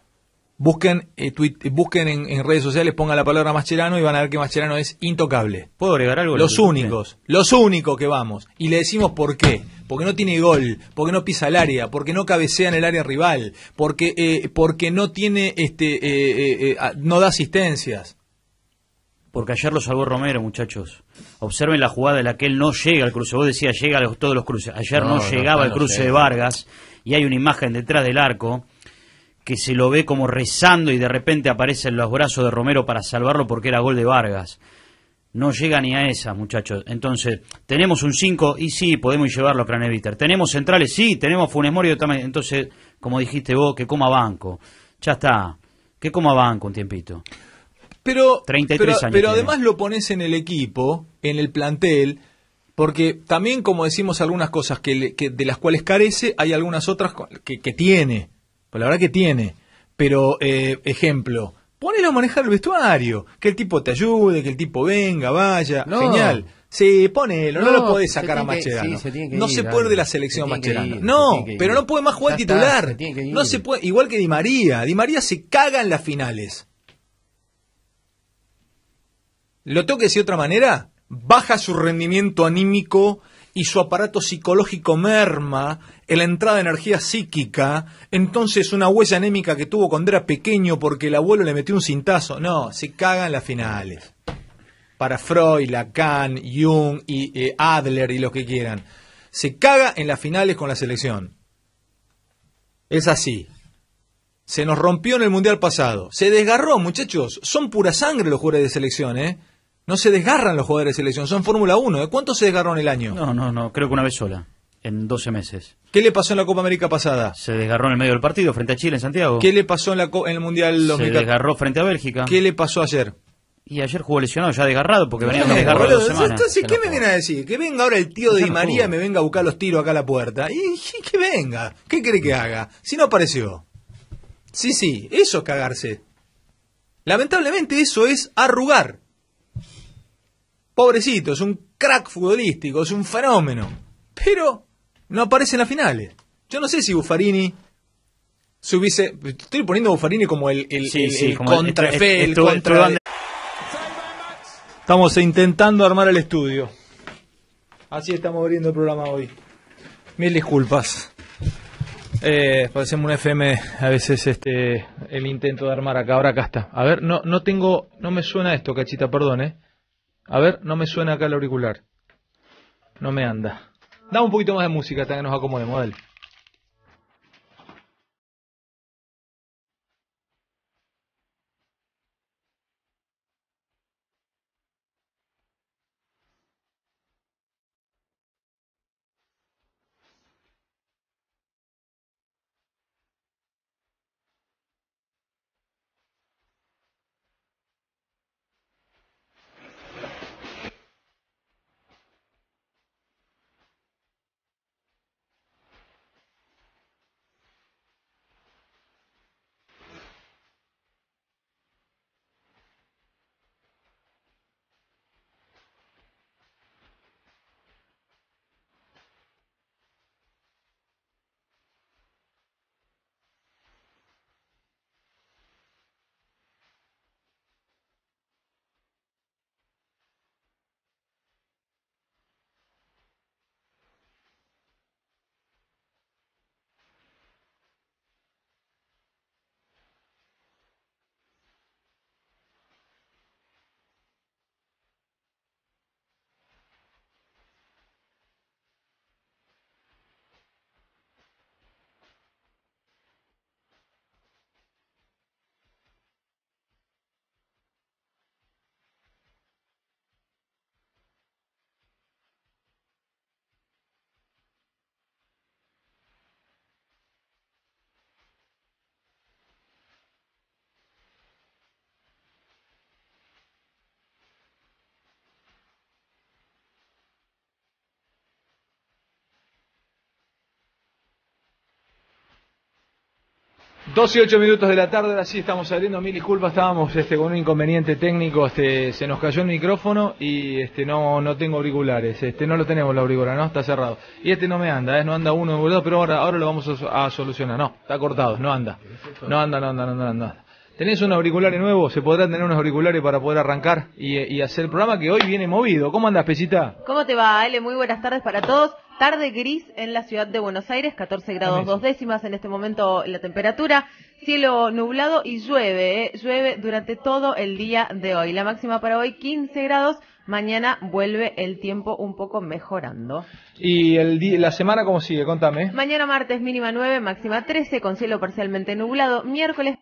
Busquen, eh, eh, busquen en, redes sociales, pongan la palabra Mascherano y van a ver que Mascherano es intocable. ¿Puedo agregar algo? Los únicos, los únicos que vamos. Y le decimos por qué. Porque no tiene gol, porque no pisa el área, porque no cabecea en el área rival, porque, eh, porque no tiene, este, no da asistencias. Porque ayer lo salvó Romero, muchachos. Observen la jugada en la que él no llega al cruce. Vos decías, llega a todos los cruces. Ayer no, llegaba al cruce de Vargas y hay una imagen detrás del arco que se lo ve como rezando y de repente aparece en los brazos de Romero para salvarlo porque era gol de Vargas. No llega ni a esa, muchachos. Entonces, tenemos un 5 y sí, podemos llevarlo a Craneviter. Tenemos centrales, sí, tenemos Funes también. Entonces, como dijiste vos, que coma banco. Ya está. Que coma banco un tiempito. Pero, 33 pero, años pero además lo pones en el equipo, en el plantel, porque también, como decimos, algunas cosas que, de las cuales carece, hay algunas otras que, que tiene. Pues la verdad que tiene. Pero, eh, ejemplo, ponelo a manejar el vestuario. Que el tipo te ayude, que el tipo venga, vaya. Genial. Sí, ponelo, no, no lo podés sacar a Macherano. no se puede de la selección se no, pero no puede más jugar titular. no se puede, igual que Di María. Di María se caga en las finales. ¿Lo toques de otra manera? Baja su rendimiento anímico y su aparato psicológico merma, en la entrada de energía psíquica, entonces una huella anémica que tuvo cuando era pequeño porque el abuelo le metió un cintazo. No, se caga en las finales. Para Freud, Lacan, Jung y eh, Adler y los que quieran. Se caga en las finales con la selección. Es así. Se nos rompió en el Mundial pasado. Se desgarró, muchachos. Son pura sangre los jugadores de selección, ¿eh? No se desgarran los jugadores de selección, son Fórmula 1. ¿De ¿eh? cuánto se desgarró en el año? No, no, no, creo que una vez sola, en 12 meses. ¿Qué le pasó en la Copa América pasada? Se desgarró en el medio del partido frente a Chile en Santiago. ¿Qué le pasó en, el Mundial Se desgarró frente a Bélgica. ¿Qué le pasó ayer? Y ayer jugó lesionado, ya desgarrado, porque venía a desgarrado ¿qué me viene a decir? Que venga ahora el tío de Di María me venga a buscar los tiros acá a la puerta. Y, que venga. ¿Qué cree que haga? Si no apareció. Sí, sí, eso es cagarse. Lamentablemente eso es arrugar pobrecito, es un crack futbolístico, es un fenómeno. Pero no aparece en las finales. Yo no sé si Buffarini se hubiese. Estoy poniendo a Buffarini como el, el, el, contra Estamos intentando armar el estudio. Así estamos abriendo el programa hoy. Mil disculpas. Eh, parecemos un FM a veces este el intento de armar acá. Ahora acá está. A ver, no, no tengo. No me suena esto, cachita, perdón, eh. A ver, no me suena acá el auricular. No me anda. Da un poquito más de música hasta que nos acomodemos, dale. 12 y 8 minutos de la tarde, así estamos saliendo, mil disculpas, estábamos este, con un inconveniente técnico, este, se nos cayó el micrófono y este, no, no tengo auriculares, este, no lo tenemos la auricular, ¿no? Está cerrado. Y este no me anda, ¿eh? no anda uno o pero ahora, ahora lo vamos a, solucionar, no, está cortado, no anda. No anda, no anda, no anda, ¿Tenés un auriculares nuevo? ¿Se podrán tener unos auriculares para poder arrancar y, hacer el programa que hoy viene movido? ¿Cómo andas, Pesita? ¿Cómo te va, Ale? Muy buenas tardes para todos tarde gris en la ciudad de Buenos Aires, 14 grados dos décimas en este momento la temperatura, cielo nublado y llueve, eh, llueve durante todo el día de hoy. La máxima para hoy 15 grados, mañana vuelve el tiempo un poco mejorando. ¿Y el la semana cómo sigue? Contame. Mañana martes mínima 9, máxima 13 con cielo parcialmente nublado, miércoles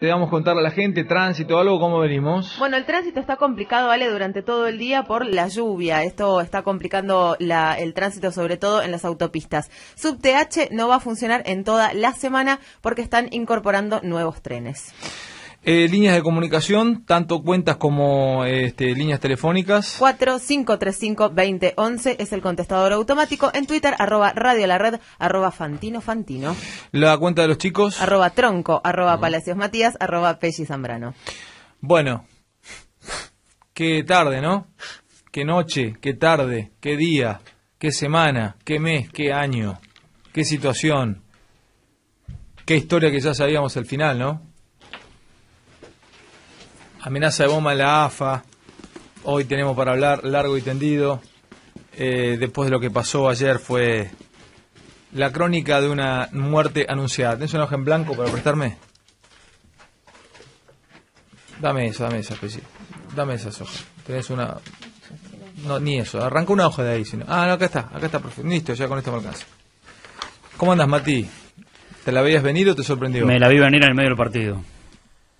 Te vamos a la gente, tránsito, algo, ¿cómo venimos? Bueno, el tránsito está complicado, ¿vale? Durante todo el día por la lluvia. Esto está complicando la, el tránsito, sobre todo en las autopistas. SubTH no va a funcionar en toda la semana porque están incorporando nuevos trenes. Eh, líneas de comunicación, tanto cuentas como este, líneas telefónicas. 45352011 es el contestador automático. En Twitter, arroba radio la red, arroba fantino fantino. La cuenta de los chicos. Arroba tronco, arroba palacios matías, arroba pelli zambrano. Bueno, qué tarde, ¿no? Qué noche, qué tarde, qué día, qué semana, qué mes, qué año, qué situación. Qué historia que ya sabíamos al final, ¿no? amenaza de bomba en la AFA, hoy tenemos para hablar largo y tendido, eh, después de lo que pasó ayer fue la crónica de una muerte anunciada. ¿Tienes una hoja en blanco para prestarme? Dame esa, dame esa, especie. Dame esas hojas. Tenés una... No, ni eso. Arranca una hoja de ahí. Sino... Ah, no, acá está. Acá está, perfecto. Listo, ya con esto me alcanza. ¿Cómo andas, Mati? ¿Te la veías venir o te sorprendió? Me la vi venir en el medio del partido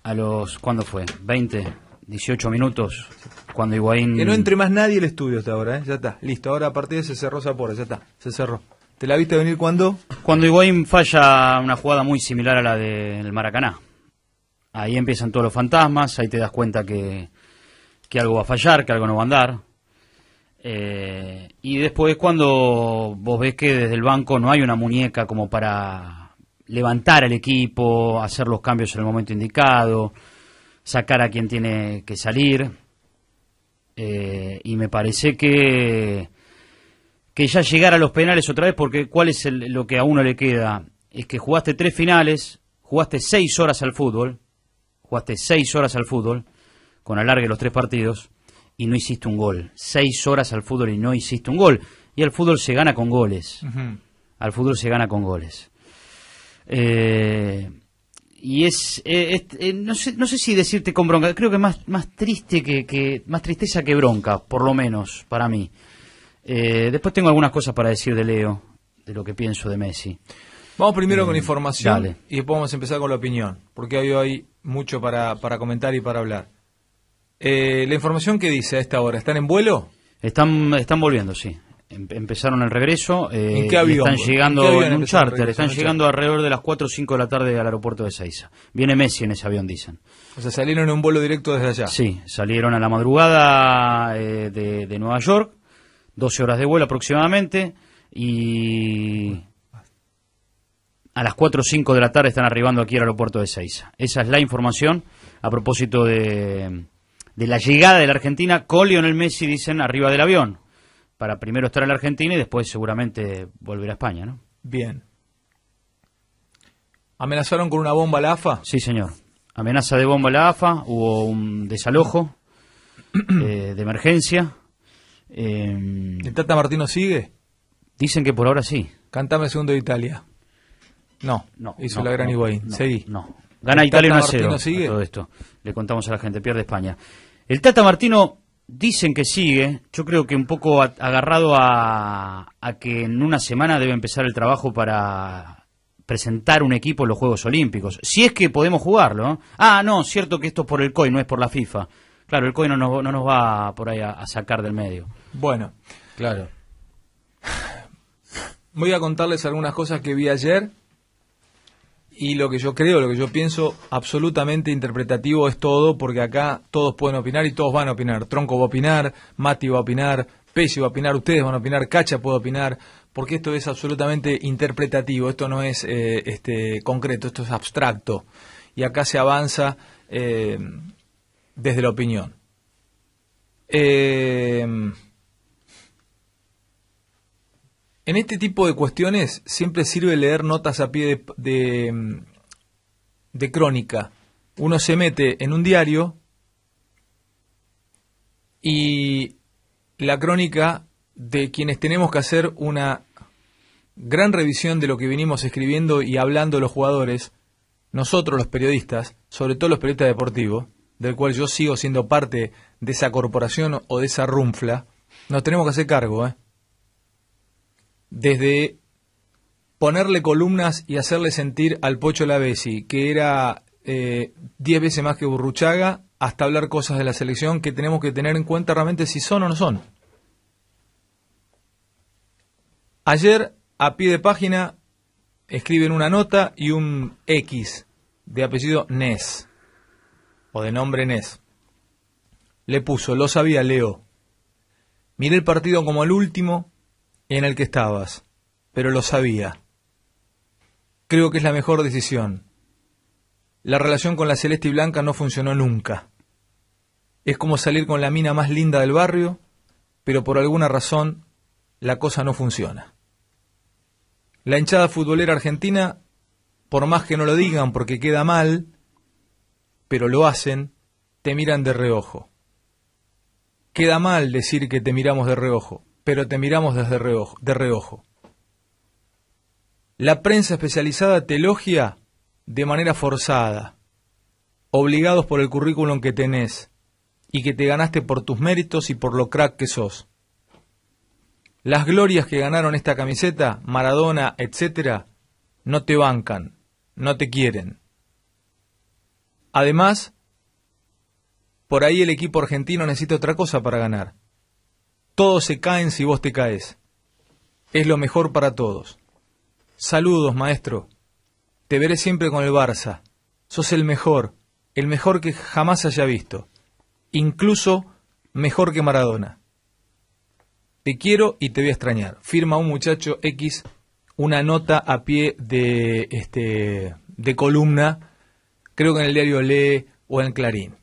a los, ¿cuándo fue? 20, 18 minutos, cuando Higuaín... Que no entre más nadie el estudio hasta ahora, ¿eh? ya está, listo, ahora a partir de se cerró Zapora, ya está, se cerró. ¿Te la viste venir cuando? Cuando Higuaín falla una jugada muy similar a la del Maracaná. Ahí empiezan todos los fantasmas, ahí te das cuenta que, que algo va a fallar, que algo no va a andar. Eh, y después cuando vos ves que desde el banco no hay una muñeca como para levantar al equipo, hacer los cambios en el momento indicado, sacar a quien tiene que salir. Eh, y me parece que, que ya llegar a los penales otra vez, porque cuál es lo que a uno le queda, es que jugaste tres finales, jugaste seis horas al fútbol, jugaste seis horas al fútbol, con alargue los tres partidos, y no hiciste un gol. Seis horas al fútbol y no hiciste un gol. Y al fútbol se gana con goles. Al fútbol se gana con goles. Eh, y es, eh, eh, no, sé, no sé si decirte con bronca, creo que más, más triste que, que más tristeza que bronca, por lo menos para mí. después tengo algunas cosas para decir de Leo, de lo que pienso de Messi. Vamos primero con mm, información y después vamos a empezar con la opinión, porque hoy hay mucho para, comentar y para hablar. la información que dice a esta hora, ¿están en vuelo? Están, están volviendo, sí. Em, empezaron el regreso. Eh, están llegando en, un charter, están llegando alrededor de las 4 o 5 de la tarde al aeropuerto de Saiza Viene Messi en ese avión, dicen. O sea, salieron en un vuelo directo desde allá. Sí, salieron a la madrugada eh, de, Nueva York, 12 horas de vuelo aproximadamente, y a las 4 o 5 de la tarde están arribando aquí al aeropuerto de Saiza Esa es la información a propósito de, de la llegada de la Argentina en el Messi, dicen, arriba del avión para primero estar en la Argentina y después seguramente volver a España, ¿no? Bien. ¿Amenazaron con una bomba a la AFA? Sí, señor. Amenaza de bomba a la AFA, hubo un desalojo [CLEARS THROAT] eh, de emergencia. Em, ¿El Tata Martino sigue? Dicen que por ahora sí. Cántame segundo de Italia. No, no hizo la gran no, Seguí. No. Gana Italia 1 a 0. Sigue? todo esto. Le contamos a la gente, pierde España. El Tata Martino Dicen que sigue, yo creo que un poco agarrado a, que en una semana debe empezar el trabajo para presentar un equipo en los Juegos Olímpicos. Si es que podemos jugarlo. ¿eh? Ah, no, cierto que esto es por el COI, no es por la FIFA. Claro, el COI no nos, va por ahí a sacar del medio. Bueno, claro. Voy a contarles algunas cosas que vi ayer y lo que yo creo, lo que yo pienso, absolutamente interpretativo es todo, porque acá todos pueden opinar y todos van a opinar. Tronco va a opinar, Mati va a opinar, Pesci va a opinar, ustedes van a opinar, Cacha puede opinar, porque esto es absolutamente interpretativo, esto no es eh, este, concreto, esto es abstracto. Y acá se avanza eh, desde la opinión. Eh, en este tipo de cuestiones siempre sirve leer notas a pie de, de, crónica. Uno se mete en un diario y la crónica de quienes tenemos que hacer una gran revisión de lo que vinimos escribiendo y hablando los jugadores, nosotros los periodistas, sobre todo los periodistas deportivos, del cual yo sigo siendo parte de esa corporación o de esa rumfla, nos tenemos que hacer cargo, ¿eh? desde ponerle columnas y hacerle sentir al Pocho Lavesi, que era eh, diez veces más que Burruchaga, hasta hablar cosas de la selección que tenemos que tener en cuenta realmente si son o no son. Ayer, a pie de página, escriben una nota y un X de apellido Nes, o de nombre Nes. Le puso, lo sabía Leo. Miré el partido como el último, en el que estabas, pero lo sabía. Creo que es la mejor decisión. La relación con la celeste y blanca no funcionó nunca. Es como salir con la mina más linda del barrio, pero por alguna razón la cosa no funciona. La hinchada futbolera argentina, por más que no lo digan porque queda mal, pero lo hacen, te miran de reojo. Queda mal decir que te miramos de reojo, pero te miramos desde reojo, de reojo. La prensa especializada te elogia de manera forzada, obligados por el currículum que tenés y que te ganaste por tus méritos y por lo crack que sos. Las glorias que ganaron esta camiseta, Maradona, etcétera, no te bancan, no te quieren. Además, por ahí el equipo argentino necesita otra cosa para ganar. Todos se caen si vos te caes. Es lo mejor para todos. Saludos, maestro. Te veré siempre con el Barça. Sos el mejor, el mejor que jamás haya visto. Incluso mejor que Maradona. Te quiero y te voy a extrañar. Firma un muchacho X una nota a pie de, este, de columna, creo que en el diario Lee o en Clarín.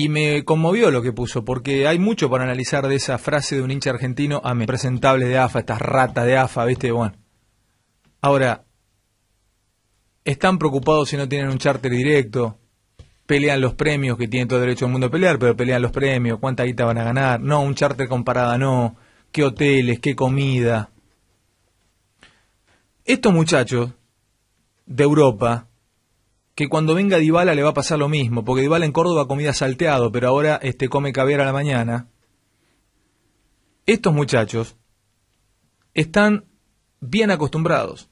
Y me conmovió lo que puso, porque hay mucho para analizar de esa frase de un hincha argentino a ah, presentable de AFA, estas ratas de AFA, ¿viste? Bueno. Ahora, están preocupados si no tienen un charter directo, pelean los premios, que tienen todo derecho al mundo a pelear, pero pelean los premios, cuánta guita van a ganar, no, un charter comparada no, qué hoteles, qué comida. Estos muchachos de Europa que cuando venga Dybala le va a pasar lo mismo, porque Dybala en Córdoba comida salteado, pero ahora este come caviar a la mañana. Estos muchachos están bien acostumbrados,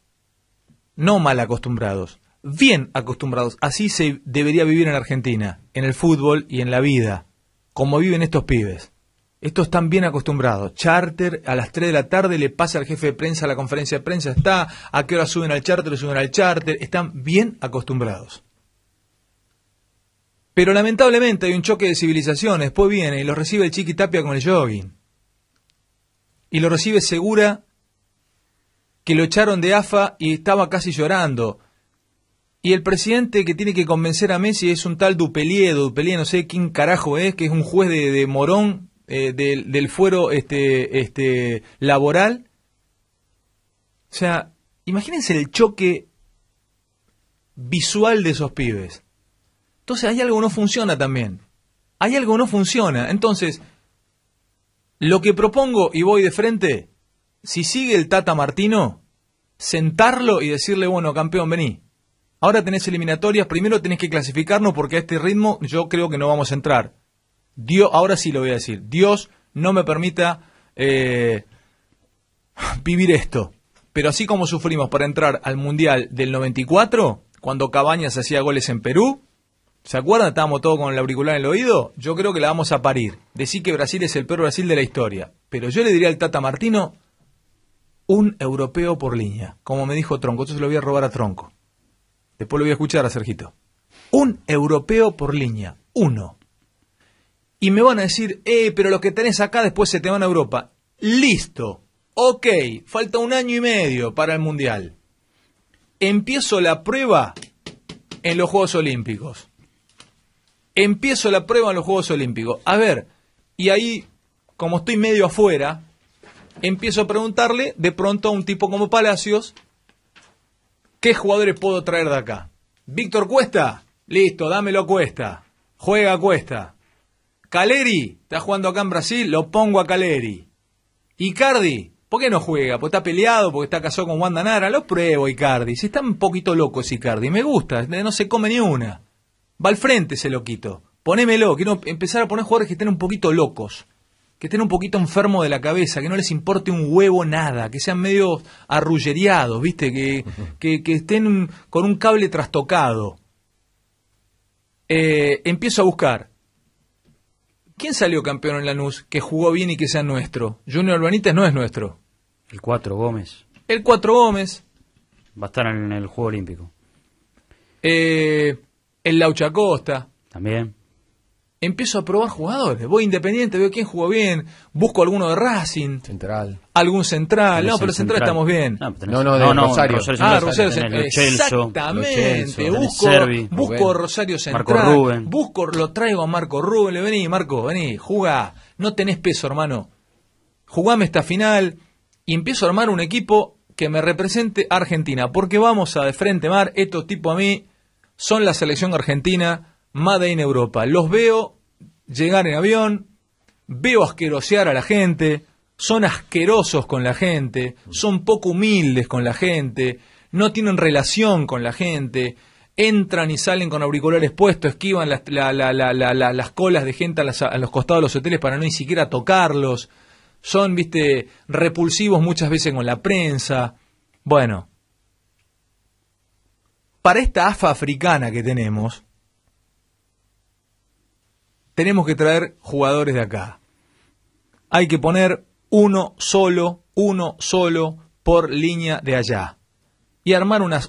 no mal acostumbrados, bien acostumbrados. Así se debería vivir en Argentina, en el fútbol y en la vida, como viven estos pibes. Estos están bien acostumbrados. Charter, a las 3 de la tarde le pasa al jefe de prensa A la conferencia de prensa, está, a qué hora suben al charter, suben al charter, están bien acostumbrados. Pero lamentablemente hay un choque de civilizaciones, después viene y lo recibe el Chiqui Tapia con el jogging. Y lo recibe Segura, que lo echaron de AFA y estaba casi llorando. Y el presidente que tiene que convencer a Messi es un tal Dupelier, Dupelier no sé quién carajo es, que es un juez de, de Morón, eh, del, fuero este, este, laboral. O sea, imagínense el choque visual de esos pibes. Entonces hay algo que no funciona también. Hay algo que no funciona. Entonces, lo que propongo y voy de frente, si sigue el Tata Martino, sentarlo y decirle, bueno, campeón, vení. Ahora tenés eliminatorias, primero tenés que clasificarnos porque a este ritmo yo creo que no vamos a entrar. Dios, ahora sí lo voy a decir, Dios no me permita eh, vivir esto. Pero así como sufrimos para entrar al Mundial del 94, cuando Cabañas hacía goles en Perú, ¿se acuerdan? Estábamos todos con el auricular en el oído. Yo creo que la vamos a parir. Decir que Brasil es el peor Brasil de la historia. Pero yo le diría al Tata Martino, un europeo por línea. Como me dijo Tronco, entonces lo voy a robar a Tronco. Después lo voy a escuchar a Sergito. Un europeo por línea. Uno y me van a decir, eh, pero lo que tenés acá después se te van a Europa. Listo. Ok, falta un año y medio para el Mundial. Empiezo la prueba en los Juegos Olímpicos. Empiezo la prueba en los Juegos Olímpicos. A ver, y ahí, como estoy medio afuera, empiezo a preguntarle de pronto a un tipo como Palacios, ¿qué jugadores puedo traer de acá? Víctor Cuesta, listo, dámelo Cuesta. Juega Cuesta. Caleri está jugando acá en Brasil, lo pongo a Caleri. Icardi, ¿por qué no juega? Porque está peleado, porque está casado con Wanda Nara. Lo pruebo, Icardi. Si está un poquito loco Icardi, me gusta, eh, no se come ni una. Va al frente ese loquito. Ponémelo, quiero empezar a poner jugadores que estén un poquito locos, que estén un poquito enfermos de la cabeza, que no les importe un huevo nada, que sean medio arrulleriados, ¿viste? Que, [LAUGHS] estén con un cable trastocado. Eh, empiezo a buscar ¿Quién salió campeón en Lanús que jugó bien y que sea nuestro? Junior Albanites no es nuestro. El 4 Gómez. El 4 Gómez. Va a estar en el Juego Olímpico. Eh, el Laucha Costa. También empiezo a probar jugadores. Voy independiente, veo quién jugó bien, busco alguno de Racing. Central. Algún central. No, pero central, estamos bien. No, no, de Rosario. ah, Rosario Central. Exactamente. busco, Rosario Central. Rubén. Busco, lo traigo a Marco Rubén. Le vení, Marco, vení, juega. No tenés peso, hermano. Jugame esta final y empiezo a armar un equipo que me represente Argentina. Porque vamos a de frente, Mar. Estos tipos a mí son la selección argentina. Made in Europa. Los veo llegar en avión, veo asquerosear a la gente, son asquerosos con la gente, son poco humildes con la gente, no tienen relación con la gente, entran y salen con auriculares puestos, esquivan las, las colas de gente a, los costados de los hoteles para no ni siquiera tocarlos, son, viste, repulsivos muchas veces con la prensa. Bueno, para esta AFA africana que tenemos, tenemos que traer jugadores de acá. Hay que poner uno solo, uno solo por línea de allá. Y armar una,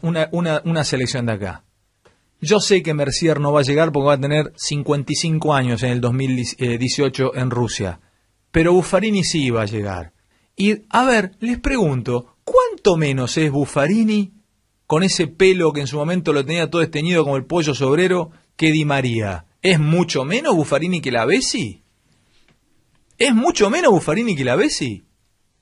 selección de acá. Yo sé que Mercier no va a llegar porque va a tener 55 años en el 2018 en Rusia. Pero Buffarini sí va a llegar. Y a ver, les pregunto, ¿cuánto menos es Buffarini con ese pelo que en su momento lo tenía todo esteñido como el pollo sobrero que Di María? ¿Es mucho menos Buffarini que la Bessi? ¿Es mucho menos Buffarini que la Bessi?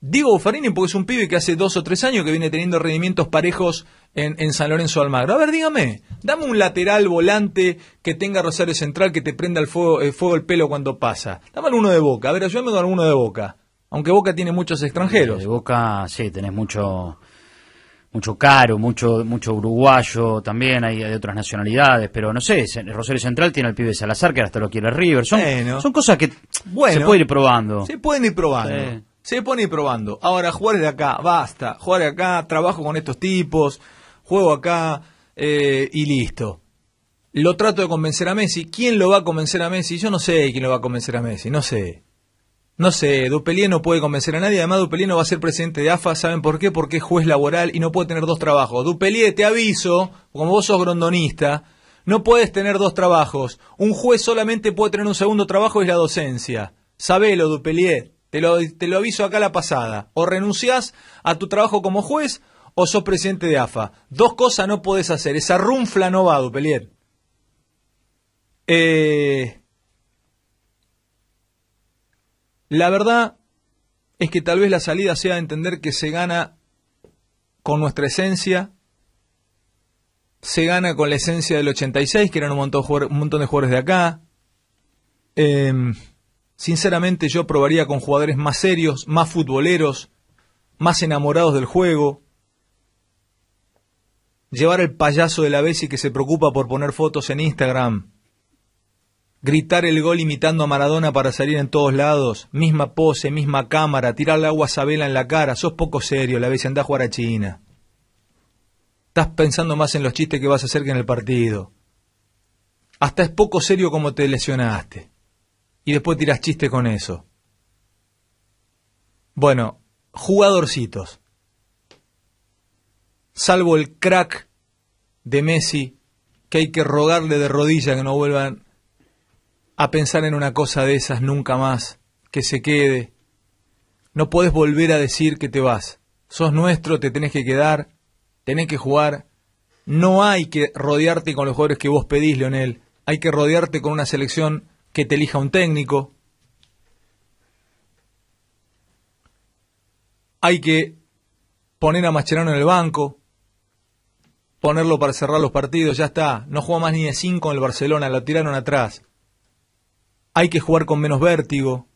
Digo Buffarini porque es un pibe que hace dos o tres años que viene teniendo rendimientos parejos en, San Lorenzo Almagro. A ver, dígame, dame un lateral volante que tenga Rosario Central que te prenda el fuego, el fuego el pelo cuando pasa. Dame uno de boca. A ver, ayúdame con alguno de boca. Aunque Boca tiene muchos eh, extranjeros. De Boca, sí, tenés mucho, mucho caro, mucho, mucho uruguayo también, hay de otras nacionalidades, pero no sé, Rosario Central tiene al pibe Salazar que hasta lo quiere River, son, cosas que se puede ir probando. Se pueden ir probando. Se pueden ir probando. Ahora, jugar de acá, basta, jugar de acá, trabajo con estos tipos, juego acá eh, y listo. Lo trato de convencer a Messi. ¿Quién lo va a convencer a Messi? Yo no sé quién lo va a convencer a Messi, no sé. No sé, Dupelier no puede convencer a nadie. Además, Dupelier no va a ser presidente de AFA. ¿Saben por qué? Porque es juez laboral y no puede tener dos trabajos. Dupelier, te aviso, como vos sos grondonista, no puedes tener dos trabajos. Un juez solamente puede tener un segundo trabajo y es la docencia. Sabelo, Dupelier. Te lo, te lo aviso acá la pasada. O renunciás a tu trabajo como juez o sos presidente de AFA. Dos cosas no podés hacer. Esa runfla no va, Dupelier. Eh... La verdad es que tal vez la salida sea entender que se gana con nuestra esencia, se gana con la esencia del 86, que eran un montón, un montón de jugadores de acá. Em, sinceramente yo probaría con jugadores más serios, más futboleros, más enamorados del juego. Llevar el payaso de la y que se preocupa por poner fotos en Instagram gritar el gol imitando a Maradona para salir en todos lados, misma pose, misma cámara, tirarle agua a Sabela en la cara, sos poco serio, la a jugar a China. Estás pensando más en los chistes que vas a hacer que en el partido. Hasta es poco serio como te lesionaste. Y después tiras chistes con eso. Bueno, jugadorcitos. Salvo el crack de Messi, que hay que rogarle de rodillas que no vuelvan a pensar en una cosa de esas nunca más, que se quede. No podés volver a decir que te vas. Sos nuestro, te tenés que quedar, tenés que jugar. No hay que rodearte con los jugadores que vos pedís, Leonel. Hay que rodearte con una selección que te elija un técnico. Hay que poner a Mascherano en el banco, ponerlo para cerrar los partidos, ya está. No juega más ni de 5 en el Barcelona, lo tiraron atrás hay que jugar con menos vértigo,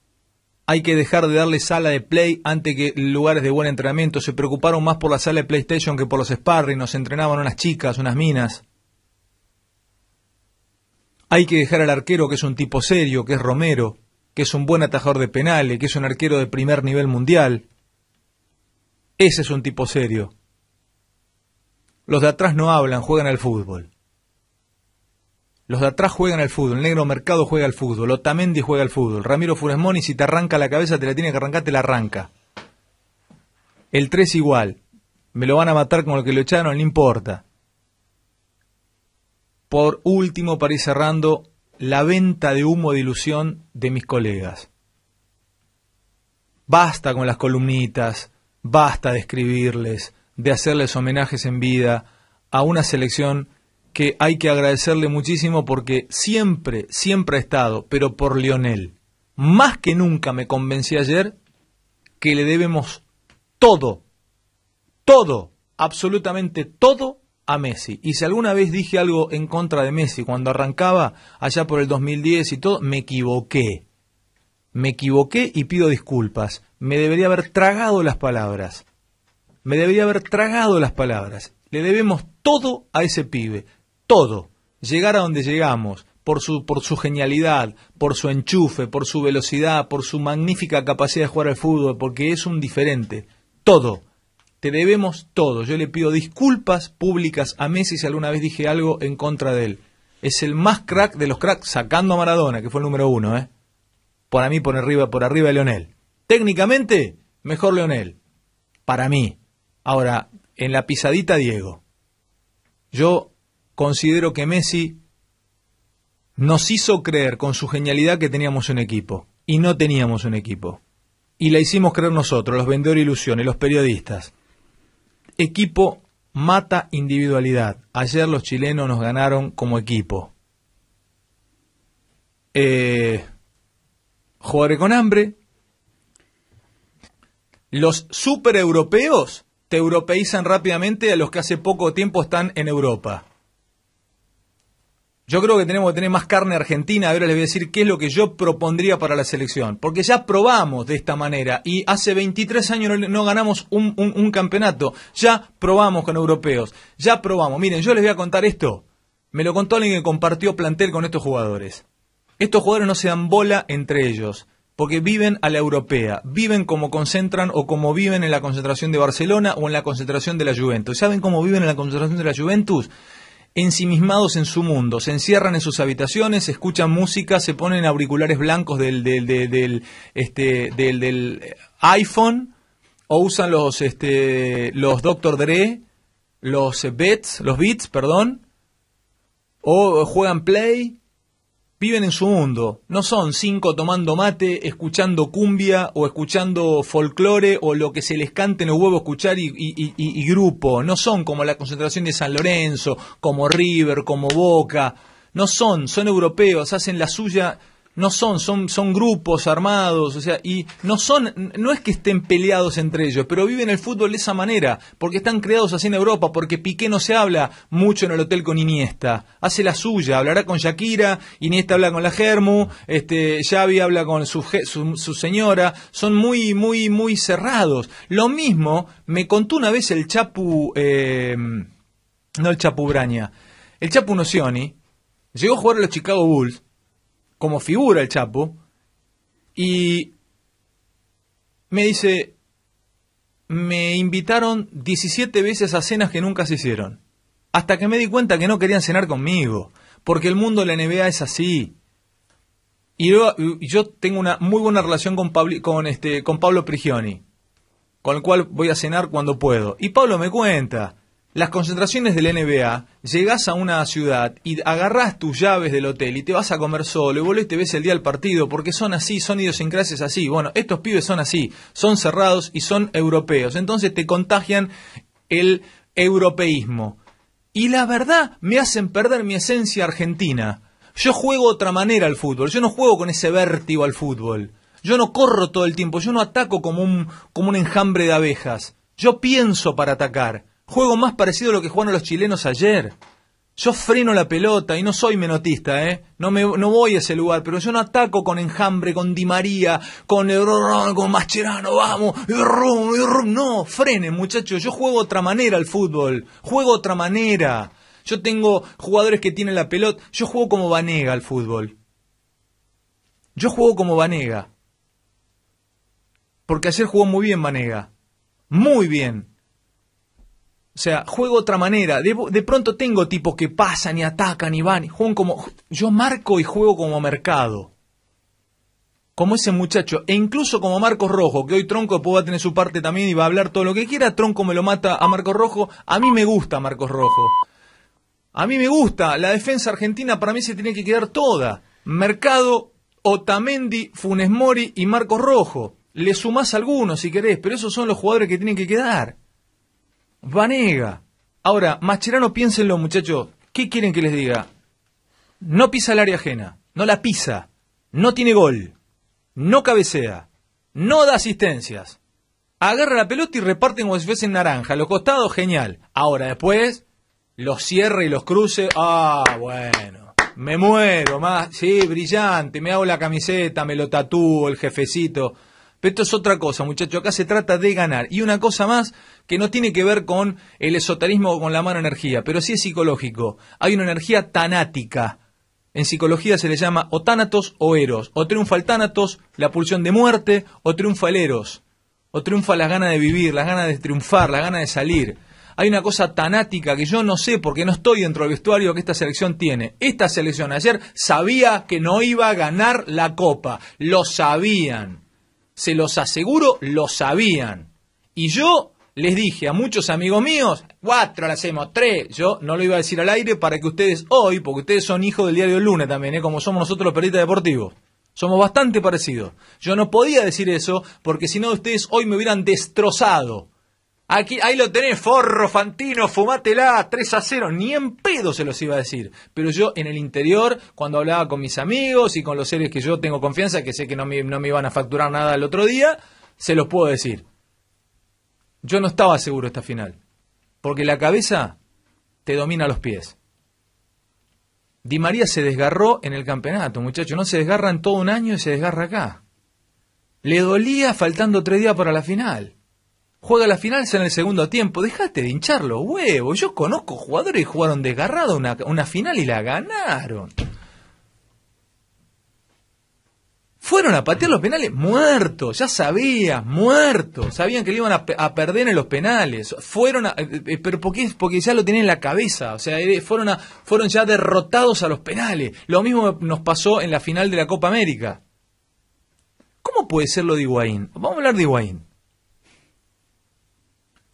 hay que dejar de darle sala de play antes que lugares de buen entrenamiento. Se preocuparon más por la sala de PlayStation que por los sparring, nos entrenaban unas chicas, unas minas. Hay que dejar al arquero que es un tipo serio, que es Romero, que es un buen atajador de penales, que es un arquero de primer nivel mundial. Ese es un tipo serio. Los de atrás no hablan, juegan al fútbol. Los de atrás juegan al fútbol, el Negro Mercado juega al fútbol, Otamendi juega al fútbol, Ramiro Funes si te arranca la cabeza, te la tiene que arrancar, te la arranca. El 3 igual. Me lo van a matar con el que lo echaron, no importa. Por último, para ir cerrando, la venta de humo de ilusión de mis colegas. Basta con las columnitas, basta de escribirles, de hacerles homenajes en vida a una selección que hay que agradecerle muchísimo porque siempre, siempre ha estado, pero por Lionel. Más que nunca me convencí ayer que le debemos todo, todo, absolutamente todo a Messi. Y si alguna vez dije algo en contra de Messi cuando arrancaba allá por el 2010 y todo, me equivoqué. Me equivoqué y pido disculpas. Me debería haber tragado las palabras. Me debería haber tragado las palabras. Le debemos todo a ese pibe todo, llegar a donde llegamos, por su, por su genialidad, por su enchufe, por su velocidad, por su magnífica capacidad de jugar al fútbol, porque es un diferente, todo. Te debemos todo. Yo le pido disculpas públicas a Messi si alguna vez dije algo en contra de él. Es el más crack de los cracks, sacando a Maradona, que fue el número uno, ¿eh? Para mí, por arriba, por arriba de Leonel. Técnicamente, mejor Leonel. Para mí. Ahora, en la pisadita, Diego. Yo considero que Messi nos hizo creer con su genialidad que teníamos un equipo. Y no teníamos un equipo. Y la hicimos creer nosotros, los vendedores ilusiones, los periodistas. Equipo mata individualidad. Ayer los chilenos nos ganaron como equipo. Eh, jugaré con hambre. Los super europeos te europeizan rápidamente a los que hace poco tiempo están en Europa. Yo creo que tenemos que tener más carne argentina. Ahora les voy a decir qué es lo que yo propondría para la selección. Porque ya probamos de esta manera y hace 23 años no, ganamos un, un, campeonato. Ya probamos con europeos. Ya probamos. Miren, yo les voy a contar esto. Me lo contó alguien que compartió plantel con estos jugadores. Estos jugadores no se dan bola entre ellos. Porque viven a la europea, viven como concentran o como viven en la concentración de Barcelona o en la concentración de la Juventus. ¿Saben cómo viven en la concentración de la Juventus? ensimismados en su mundo, se encierran en sus habitaciones, escuchan música, se ponen auriculares blancos del, del, del, este, iPhone o usan los, este, los Dr. Dre, los Beats, los Beats, perdón, o juegan Play viven en su mundo. No son cinco tomando mate, escuchando cumbia o escuchando folclore o lo que se les cante en los huevos, escuchar y, y grupo. No son como la concentración de San Lorenzo, como River, como Boca. No son, son europeos, hacen la suya no son, son, son grupos armados, o sea, y no son, no es que estén peleados entre ellos, pero viven el fútbol de esa manera, porque están creados así en Europa, porque Piqué no se habla mucho en el hotel con Iniesta, hace la suya, hablará con Shakira, Iniesta habla con la Germu, este, Xavi habla con su, su, señora, son muy, muy, muy cerrados. Lo mismo me contó una vez el Chapu, em, no el Chapu Braña, el Chapu Nocioni, llegó a jugar a los Chicago Bulls, como figura el Chapo, y me dice, me invitaron 17 veces a cenas que nunca se hicieron, hasta que me di cuenta que no querían cenar conmigo, porque el mundo de la NBA es así. Y yo, tengo una muy buena relación con, con, este, con Pablo Prigioni, con el cual voy a cenar cuando puedo. Y Pablo me cuenta, las concentraciones del NBA, llegás a una ciudad y agarrás tus llaves del hotel y te vas a comer solo y volvés y te ves el día del partido porque son así, son idiosincrasias así. Bueno, estos pibes son así, son cerrados y son europeos. Entonces te contagian el europeísmo. Y la verdad, me hacen perder mi esencia argentina. Yo juego otra manera al fútbol, yo no juego con ese vértigo al fútbol. Yo no corro todo el tiempo, yo no ataco como un, como un enjambre de abejas. Yo pienso para atacar Juego más parecido a lo que jugaron los chilenos ayer. Yo freno la pelota y no soy menotista, ¿eh? No, me, no voy a ese lugar, pero yo no ataco con enjambre, con Di María, con, eh, con Mascherano, vamos, no, frenen muchachos, yo juego otra manera al fútbol, juego otra manera. Yo tengo jugadores que tienen la pelota, yo juego como Vanega al fútbol. Yo juego como Vanega. Porque ayer jugó muy bien Vanega. Muy bien. O sea, juego otra manera. De, de, pronto tengo tipos que pasan y atacan y van. Y juegan como. Yo marco y juego como mercado. Como ese muchacho. E incluso como Marcos Rojo, que hoy Tronco va a tener su parte también y va a hablar todo lo que quiera. Tronco me lo mata a Marcos Rojo. A mí me gusta Marcos Rojo. A mí me gusta. La defensa argentina para mí se tiene que quedar toda. Mercado, Otamendi, Funes Mori y Marcos Rojo. Le sumás algunos si querés, pero esos son los jugadores que tienen que quedar. Vanega. Ahora, Mascherano, piénsenlo, muchachos. ¿Qué quieren que les diga? No pisa el área ajena, no la pisa, no tiene gol, no cabecea, no da asistencias. Agarra la pelota y reparte como si en naranja. Los costados, genial. Ahora, después, los cierra y los cruce. Ah, bueno. Me muero, más. Sí, brillante. Me hago la camiseta, me lo tatúo, el jefecito. Pero esto es otra cosa, muchachos. Acá se trata de ganar. Y una cosa más que no tiene que ver con el esoterismo o con la mano energía, pero sí es psicológico. Hay una energía tanática. En psicología se le llama o tanatos o eros. O triunfa el tánatos, la pulsión de muerte, o triunfa el eros. O triunfa las ganas de vivir, las ganas de triunfar, las ganas de salir. Hay una cosa tanática que yo no sé porque no estoy dentro del vestuario que esta selección tiene. Esta selección ayer sabía que no iba a ganar la copa. Lo sabían se los aseguro, lo sabían. Y yo les dije a muchos amigos míos, cuatro las hacemos, tres, yo no lo iba a decir al aire para que ustedes hoy, porque ustedes son hijos del diario del lunes también, ¿eh? como somos nosotros los periodistas deportivos. Somos bastante parecidos. Yo no podía decir eso porque si no ustedes hoy me hubieran destrozado. Aquí, ahí lo tenés, forro, Fantino, fumátela, 3 a 0. Ni en pedo se los iba a decir. Pero yo en el interior, cuando hablaba con mis amigos y con los seres que yo tengo confianza, que sé que no me, no me iban a facturar nada el otro día, se los puedo decir. Yo no estaba seguro esta final. Porque la cabeza te domina los pies. Di María se desgarró en el campeonato, muchachos. No se desgarra en todo un año y se desgarra acá. Le dolía faltando tres días para la final. Juega la finales en el segundo tiempo. Dejate de hinchar los huevos. Yo conozco jugadores que jugaron desgarrado una, una final y la ganaron. Fueron a patear los penales muertos, ya sabía muertos. Sabían que le iban a, perder en los penales. Fueron eh, eh, pero porque, ya lo tenían en la cabeza. O sea, eh, fueron, fueron ya derrotados a los penales. Lo mismo nos pasó en la final de la Copa América. ¿Cómo puede ser lo de Higuaín? Vamos a hablar de Higuaín.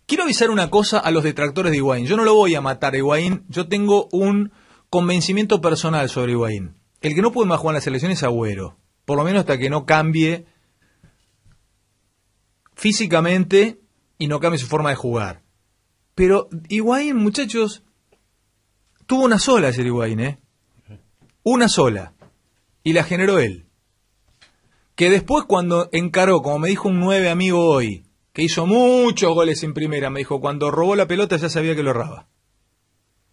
Quiero avisar una cosa a los detractores de Higuaín. Yo no lo voy a matar a Higuaín. Yo tengo un convencimiento personal sobre Higuaín. El que no puede más jugar en la selección es Agüero. Por lo menos hasta que no cambie físicamente y no cambie su forma de jugar. Pero Higuaín, muchachos, tuvo una sola ese Higuaín, ¿eh? Una sola. Y la generó él. Que después cuando encaró, como me dijo un nueve amigo hoy, que hizo muchos goles en primera, me dijo, cuando robó la pelota ya sabía que lo erraba.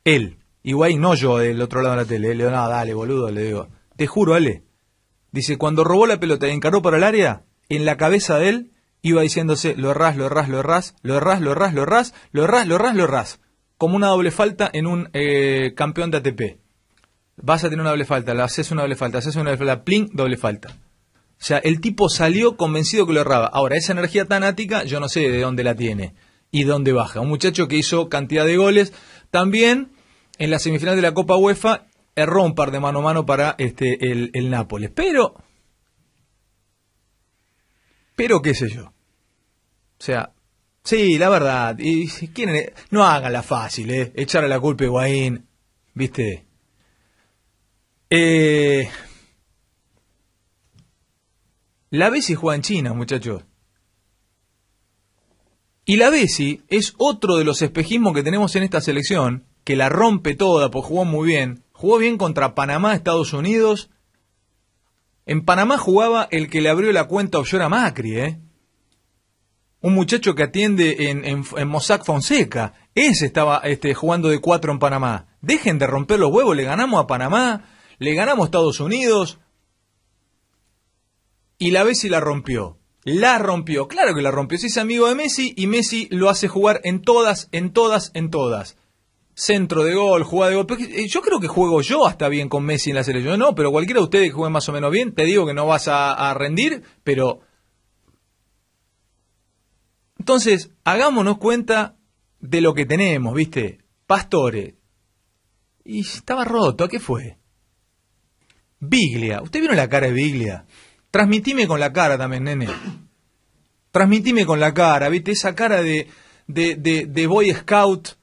Él, igual no yo del otro lado de la tele, le digo, nada, dale, boludo, le digo, te juro, Ale. Dice, cuando robó la pelota y encaró para el área, en la cabeza de él iba diciéndose, lo errás, lo errás, lo errás, lo errás, lo errás, lo errás, lo errás, lo errás, lo errás. Como una doble falta en un eh, campeón de ATP. Vas a tener una doble falta, la haces una doble falta, haces una doble falta, pling, doble falta. O sea, el tipo salió convencido que lo erraba. Ahora, esa energía tan ática, yo no sé de dónde la tiene y dónde baja. Un muchacho que hizo cantidad de goles. También en la semifinal de la Copa UEFA erró un par de mano a mano para este, el, Nápoles. Pero. Pero qué sé yo. O sea, sí, la verdad. Y, no hagan la fácil, ¿eh? Echarle la culpa a Higuaín. ¿Viste? Eh, la Bessi juega en China, muchachos. Y la Bessi es otro de los espejismos que tenemos en esta selección, que la rompe toda, porque jugó muy bien. Jugó bien contra Panamá, Estados Unidos. En Panamá jugaba el que le abrió la cuenta offshore a Macri, ¿eh? Un muchacho que atiende en, en, Mossack Fonseca. Ese estaba este, jugando de cuatro en Panamá. Dejen de romper los huevos, le ganamos a Panamá, le ganamos a Estados Unidos, y la Bessi la rompió. La rompió, claro que la rompió. Si es amigo de Messi y Messi lo hace jugar en todas, en todas, en todas. Centro de gol, jugada de gol. Eh, yo creo que juego yo hasta bien con Messi en la selección. No, pero cualquiera de ustedes que juegue más o menos bien, te digo que no vas a, rendir, pero. Entonces, hagámonos cuenta de lo que tenemos, ¿viste? Pastore. Y estaba roto, ¿a qué fue? Biglia. ¿Usted vieron la cara de Biglia? Transmitime con la cara también, nene. Transmitime con la cara, ¿viste? Esa cara de, de, de, Boy Scout,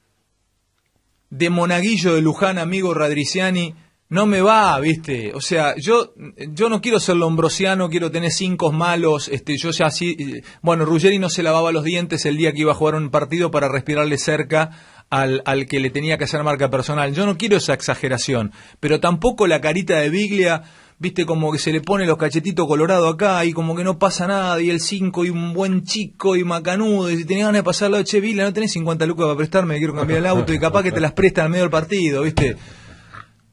de monaguillo de Luján, amigo Radriciani, no me va, ¿viste? O sea, yo, yo no quiero ser lombrosiano, quiero tener cinco malos, este, yo ya así, eh, bueno, Ruggeri no se lavaba los dientes el día que iba a jugar un partido para respirarle cerca al, al que le tenía que hacer marca personal. Yo no quiero esa exageración, pero tampoco la carita de Biglia viste, como que se le pone los cachetitos colorados acá y como que no pasa nada, y el 5 y un buen chico y macanudo, y si ganas de pasarlo a Chevila, no tenés 50 lucas para prestarme, quiero cambiar el auto, y capaz que te las prestan al medio del partido, viste.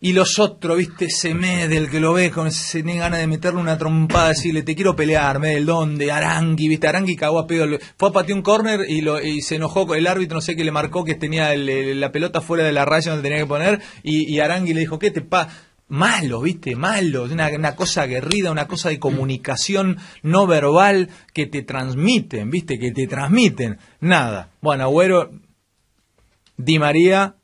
Y los otros, viste, ese Medel que lo ve, con ese tiene ganas de meterle una trompada, decirle, te quiero pelear, Medel, donde Arangui, viste, Arangui cagó a pedo. Fue a patear un córner y, lo, se enojó con el árbitro, no sé qué le marcó, que tenía la pelota fuera de la raya donde tenía que poner, y, y Arangui le dijo, ¿qué te pasa? Malos, ¿viste? Malo, una, una cosa aguerrida, una cosa de mm. comunicación no verbal que te transmiten, ¿viste? Que te transmiten. Nada. Bueno, Agüero, Di María.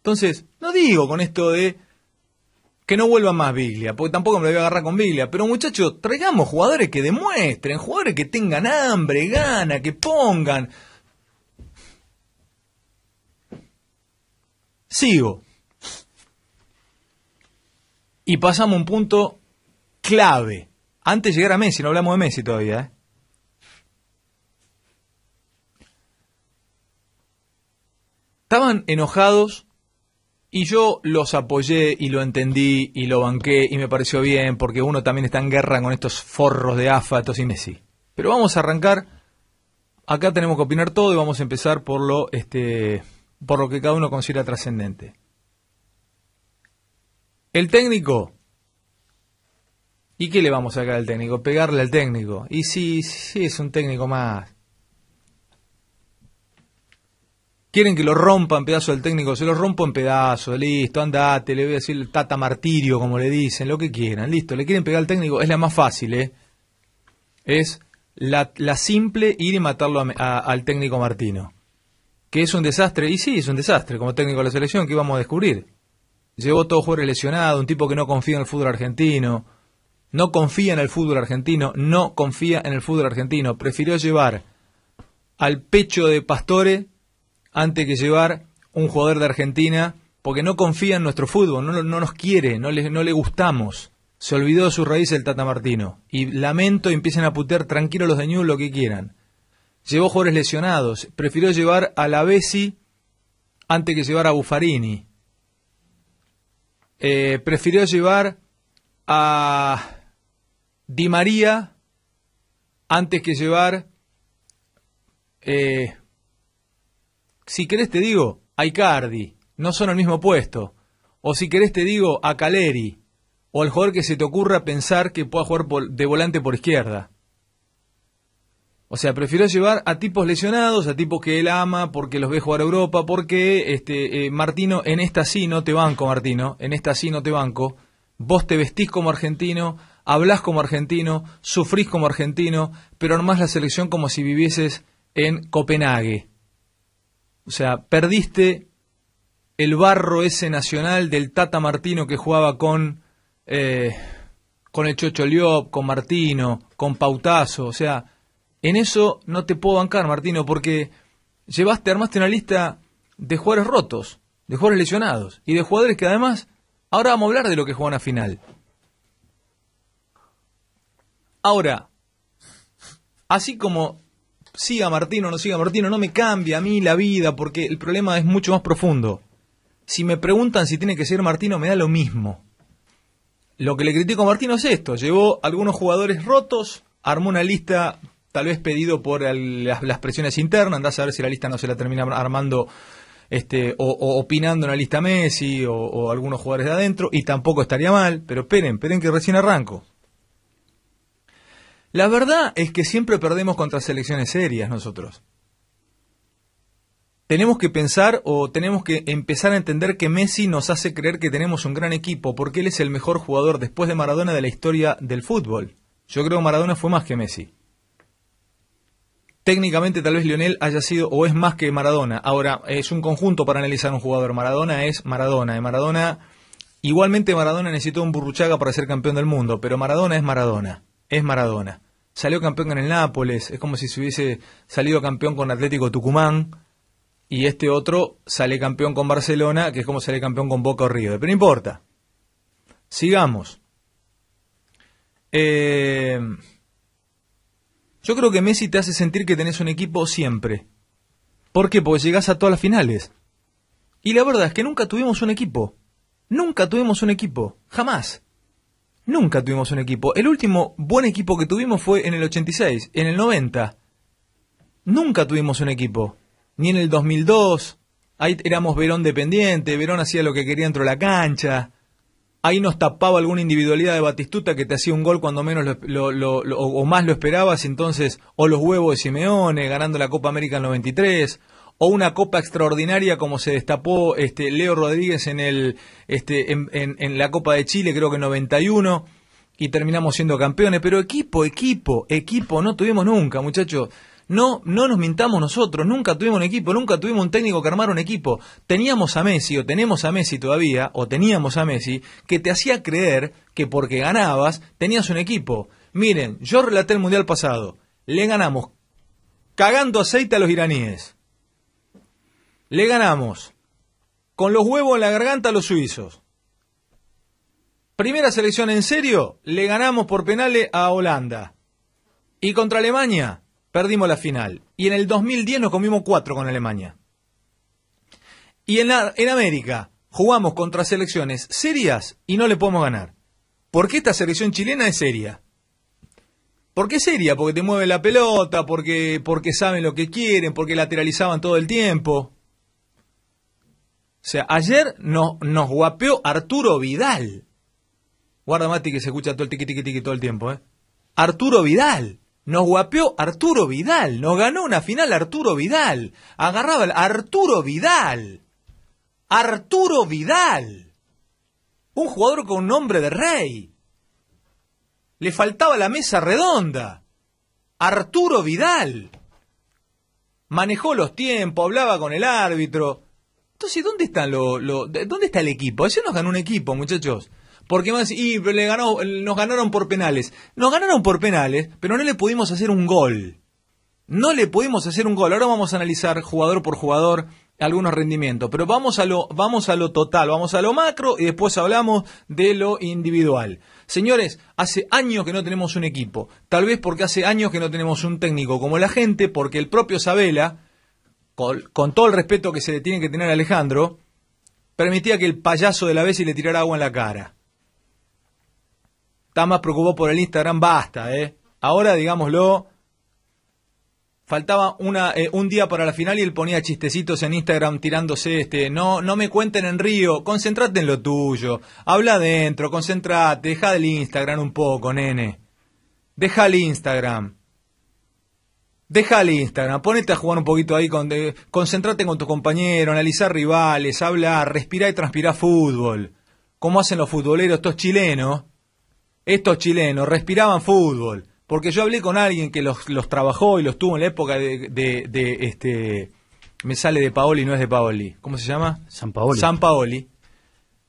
Entonces, no digo con esto de que no vuelva más Biglia, porque tampoco me lo voy a agarrar con Biglia, pero muchachos, traigamos jugadores que demuestren, jugadores que tengan hambre, gana, que pongan. Sigo. Y pasamos a un punto clave. Antes de llegar a Messi, no hablamos de Messi todavía. ¿eh? Estaban enojados y yo los apoyé y lo entendí y lo banqué y me pareció bien porque uno también está en guerra con estos forros de AFA, estos Messi. Pero vamos a arrancar. Acá tenemos que opinar todo y vamos a empezar por lo, este, por lo que cada uno considera trascendente. El técnico. ¿Y qué le vamos a sacar al técnico? Pegarle al técnico. Y si, sí es un técnico más. Quieren que lo rompa en pedazos al técnico, se lo rompo en pedazos, listo, andate, le voy a decir tata martirio, como le dicen, lo que quieran, listo, le quieren pegar al técnico, es la más fácil, ¿eh? Es la, simple ir y matarlo al técnico Martino. Que es un desastre, y sí, es un desastre, como técnico de la selección, que vamos a descubrir. Llevó todos jugadores lesionados, un tipo que no confía en el fútbol argentino. No confía en el fútbol argentino, no confía en el fútbol argentino. Prefirió llevar al pecho de Pastore antes que llevar un jugador de Argentina, porque no confía en nuestro fútbol, no, nos quiere, no le, no le gustamos. Se olvidó de su raíz el Tata Martino. Y lamento, empiecen a putear tranquilos los de Ñu lo que quieran. Llevó jugadores lesionados, prefirió llevar a la Bessi antes que llevar a Buffarini. Eh, prefirió llevar a Di María antes que llevar, eh, si querés te digo, a Icardi, no son el mismo puesto, o si querés te digo, a Caleri, o al jugador que se te ocurra pensar que pueda jugar de volante por izquierda. O sea, prefiero llevar a tipos lesionados, a tipos que él ama, porque los ve jugar a Europa, porque este, eh, Martino, en esta sí no te banco, Martino, en esta sí no te banco. Vos te vestís como argentino, hablás como argentino, sufrís como argentino, pero armás la selección como si vivieses en Copenhague. O sea, perdiste el barro ese nacional del Tata Martino que jugaba con, eh, con el Chocho Liop, con Martino, con Pautazo, o sea en eso no te puedo bancar, Martino, porque llevaste, armaste una lista de jugadores rotos, de jugadores lesionados y de jugadores que además ahora vamos a hablar de lo que juegan a final. Ahora, así como siga Martino o no siga Martino, no me cambia a mí la vida porque el problema es mucho más profundo. Si me preguntan si tiene que ser Martino, me da lo mismo. Lo que le critico a Martino es esto, llevó algunos jugadores rotos, armó una lista tal vez pedido por las, presiones internas, andás a ver si la lista no se la termina armando este, o, opinando en la lista Messi o, o, algunos jugadores de adentro, y tampoco estaría mal, pero esperen, esperen que recién arranco. La verdad es que siempre perdemos contra selecciones serias nosotros. Tenemos que pensar o tenemos que empezar a entender que Messi nos hace creer que tenemos un gran equipo, porque él es el mejor jugador después de Maradona de la historia del fútbol. Yo creo que Maradona fue más que Messi. Técnicamente tal vez Lionel haya sido o es más que Maradona. Ahora, es un conjunto para analizar un jugador. Maradona es Maradona. De Maradona, igualmente Maradona necesitó un burruchaga para ser campeón del mundo, pero Maradona es Maradona. Es Maradona. Salió campeón con el Nápoles, es como si se hubiese salido campeón con Atlético Tucumán y este otro sale campeón con Barcelona, que es como sale campeón con Boca o Pero no importa. Sigamos. Eh... Yo creo que Messi te hace sentir que tenés un equipo siempre. ¿Por qué? Porque llegás a todas las finales. Y la verdad es que nunca tuvimos un equipo. Nunca tuvimos un equipo. Jamás. Nunca tuvimos un equipo. El último buen equipo que tuvimos fue en el 86, en el 90. Nunca tuvimos un equipo. Ni en el 2002. Ahí éramos Verón dependiente, Verón hacía lo que quería dentro de la cancha. Ahí nos tapaba alguna individualidad de Batistuta que te hacía un gol cuando menos o más lo esperabas, entonces, o los huevos de Simeone ganando la Copa América en 93, o una copa extraordinaria como se destapó este, Leo Rodríguez en, el, este, en, en la Copa de Chile, creo que en 91, y terminamos siendo campeones. Pero equipo, equipo, equipo, no tuvimos nunca, muchachos. No, no nos mintamos nosotros, nunca tuvimos un equipo, nunca tuvimos un técnico que armar un equipo. Teníamos a Messi, o tenemos a Messi todavía, o teníamos a Messi, que te hacía creer que porque ganabas tenías un equipo. Miren, yo relaté el Mundial pasado, le ganamos cagando aceite a los iraníes. Le ganamos con los huevos en la garganta a los suizos. Primera selección en serio, le ganamos por penales a Holanda. Y contra Alemania, perdimos la final. Y en el 2010 nos comimos cuatro con Alemania. Y en, en América jugamos contra selecciones serias y no le podemos ganar. ¿Por qué esta selección chilena es seria? Porque es seria, porque te mueve la pelota, porque, porque saben lo que quieren, porque lateralizaban todo el tiempo. O sea, ayer nos guapeó Arturo Vidal. Guarda, Mati, que se escucha todo el tiqui, tiqui, tiqui todo el tiempo, ¿eh? Arturo Vidal. Nos guapeó Arturo Vidal, nos ganó una final Arturo Vidal. Agarraba el Arturo Vidal. Arturo Vidal. Un jugador con nombre de rey. Le faltaba la mesa redonda. Arturo Vidal. Manejó los tiempos, hablaba con el árbitro. Entonces, ¿dónde están dónde está el equipo? Ese nos ganó un equipo, muchachos. Porque más, y le ganó, nos ganaron por penales. Nos ganaron por penales, pero no le pudimos hacer un gol. No le pudimos hacer un gol. Ahora vamos a analizar jugador por jugador algunos rendimientos, pero vamos a lo vamos a lo total, vamos a lo macro y después hablamos de lo individual. Señores, hace años que no tenemos un equipo, tal vez porque hace años que no tenemos un técnico como la gente, porque el propio Sabela con, con todo el respeto que se le tiene que tener a Alejandro, permitía que el payaso de la vez y le tirara agua en la cara está más preocupado por el Instagram, basta, ¿eh? Ahora, digámoslo, faltaba eh, un día para la final y él ponía chistecitos en Instagram tirándose este, no, no me cuenten en Río, concentrate en lo tuyo, habla adentro, concentrate, deja el Instagram un poco, nene. Deja el Instagram. Deja el Instagram, ponete a jugar un poquito ahí, con, concentrate con tu compañero, analizar rivales, habla, respira y transpira fútbol. Como hacen los futboleros, estos chilenos, estos chilenos respiraban fútbol. Porque yo hablé con alguien que los, trabajó y los tuvo en la época de, este. Me sale de Paoli, no es de Paoli. ¿Cómo se llama? San Paoli. San Paoli.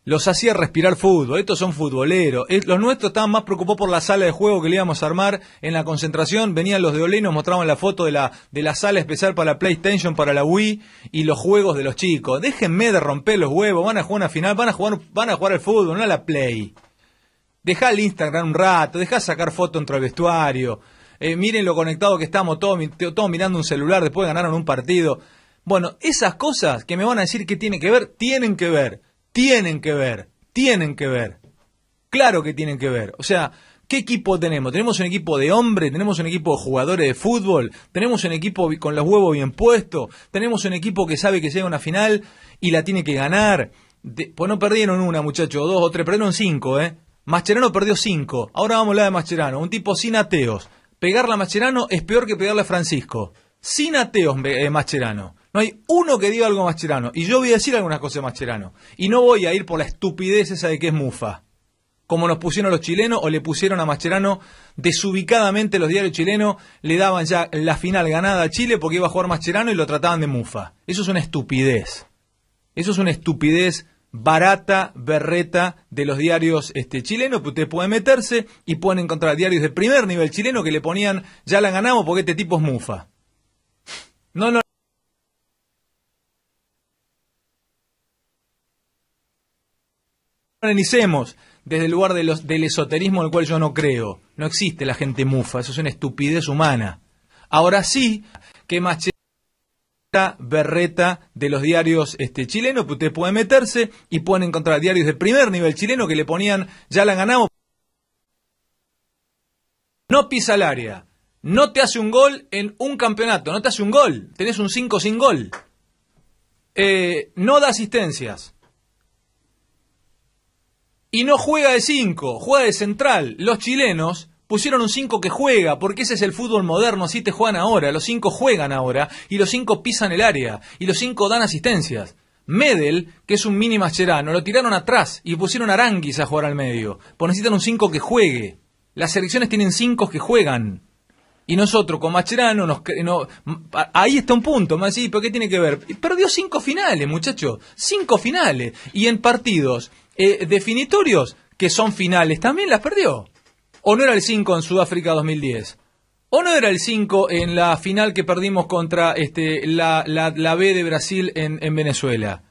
Los hacía respirar fútbol. Estos son futboleros. Los nuestros estaban más preocupados por la sala de juego que le íbamos a armar. En la concentración venían los de Olé y nos mostraban la foto de la, de la sala especial para la PlayStation, para la Wii y los juegos de los chicos. Déjenme de romper los huevos. Van a jugar una final, van a jugar, van a jugar al fútbol, no a la Play. Deja el Instagram un rato, deja sacar foto entre el vestuario. Eh, miren lo conectado que estamos, todos mirando un celular, después ganaron un partido. Bueno, esas cosas que me van a decir que tienen que ver, tienen que ver, tienen que ver, tienen que ver. Claro que tienen que ver. O sea, ¿qué equipo tenemos? Tenemos un equipo de hombres? tenemos un equipo de jugadores de fútbol, tenemos un equipo con los huevos bien puestos, tenemos un equipo que sabe que llega a una final y la tiene que ganar. pues no perdieron una, muchachos, dos o tres, perdieron cinco, ¿eh? Mascherano perdió 5. Ahora vamos a hablar de Mascherano. Un tipo sin ateos. Pegarle a Mascherano es peor que pegarle a Francisco. Sin ateos, eh, Mascherano. No hay uno que diga algo a Mascherano. Y yo voy a decir algunas cosas a Mascherano. Y no voy a ir por la estupidez esa de que es mufa. Como nos pusieron los chilenos o le pusieron a Mascherano desubicadamente los diarios chilenos, le daban ya la final ganada a Chile porque iba a jugar Mascherano y lo trataban de mufa. Eso es una estupidez. Eso es una estupidez barata berreta de los diarios este, chilenos, que pues, usted puede meterse y pueden encontrar diarios de primer nivel chileno que le ponían, ya la ganamos porque este tipo es mufa. No, no. Analicemos desde el lugar del esoterismo el cual yo no creo. No existe la gente mufa, eso es una estupidez humana. Ahora sí, que más berreta de los diarios este, chilenos, que ustedes pueden meterse y pueden encontrar diarios de primer nivel chileno que le ponían, ya la ganamos. No pisa el área, no te hace un gol en un campeonato, no te hace un gol, tenés un 5 sin gol. Eh, no da asistencias. Y no juega de 5, juega de central. Los chilenos pusieron un 5 que juega, porque ese es el fútbol moderno, así te juegan ahora, los 5 juegan ahora, y los 5 pisan el área, y los 5 dan asistencias. Medel, que es un mini macherano, lo tiraron atrás y pusieron a a jugar al medio, pues necesitan un 5 que juegue. Las selecciones tienen 5 que juegan. Y nosotros con Macherano nos, no, ahí está un punto, más sí, pero qué tiene que ver? Perdió 5 finales, muchachos, 5 finales y en partidos eh, definitorios que son finales también las perdió o no era el 5 en Sudáfrica 2010, o no era el 5 en la final que perdimos contra este, la, la, B de Brasil en, Venezuela.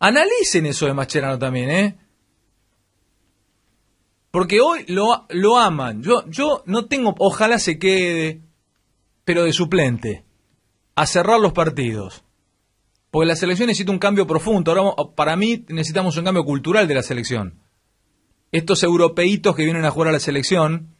Analicen eso de Macherano también, ¿eh? Porque hoy lo, lo aman. Yo, yo no tengo, ojalá se quede, pero de suplente, a cerrar los partidos. Porque la selección necesita un cambio profundo. Ahora, para mí necesitamos un cambio cultural de la selección estos europeitos que vienen a jugar a la selección,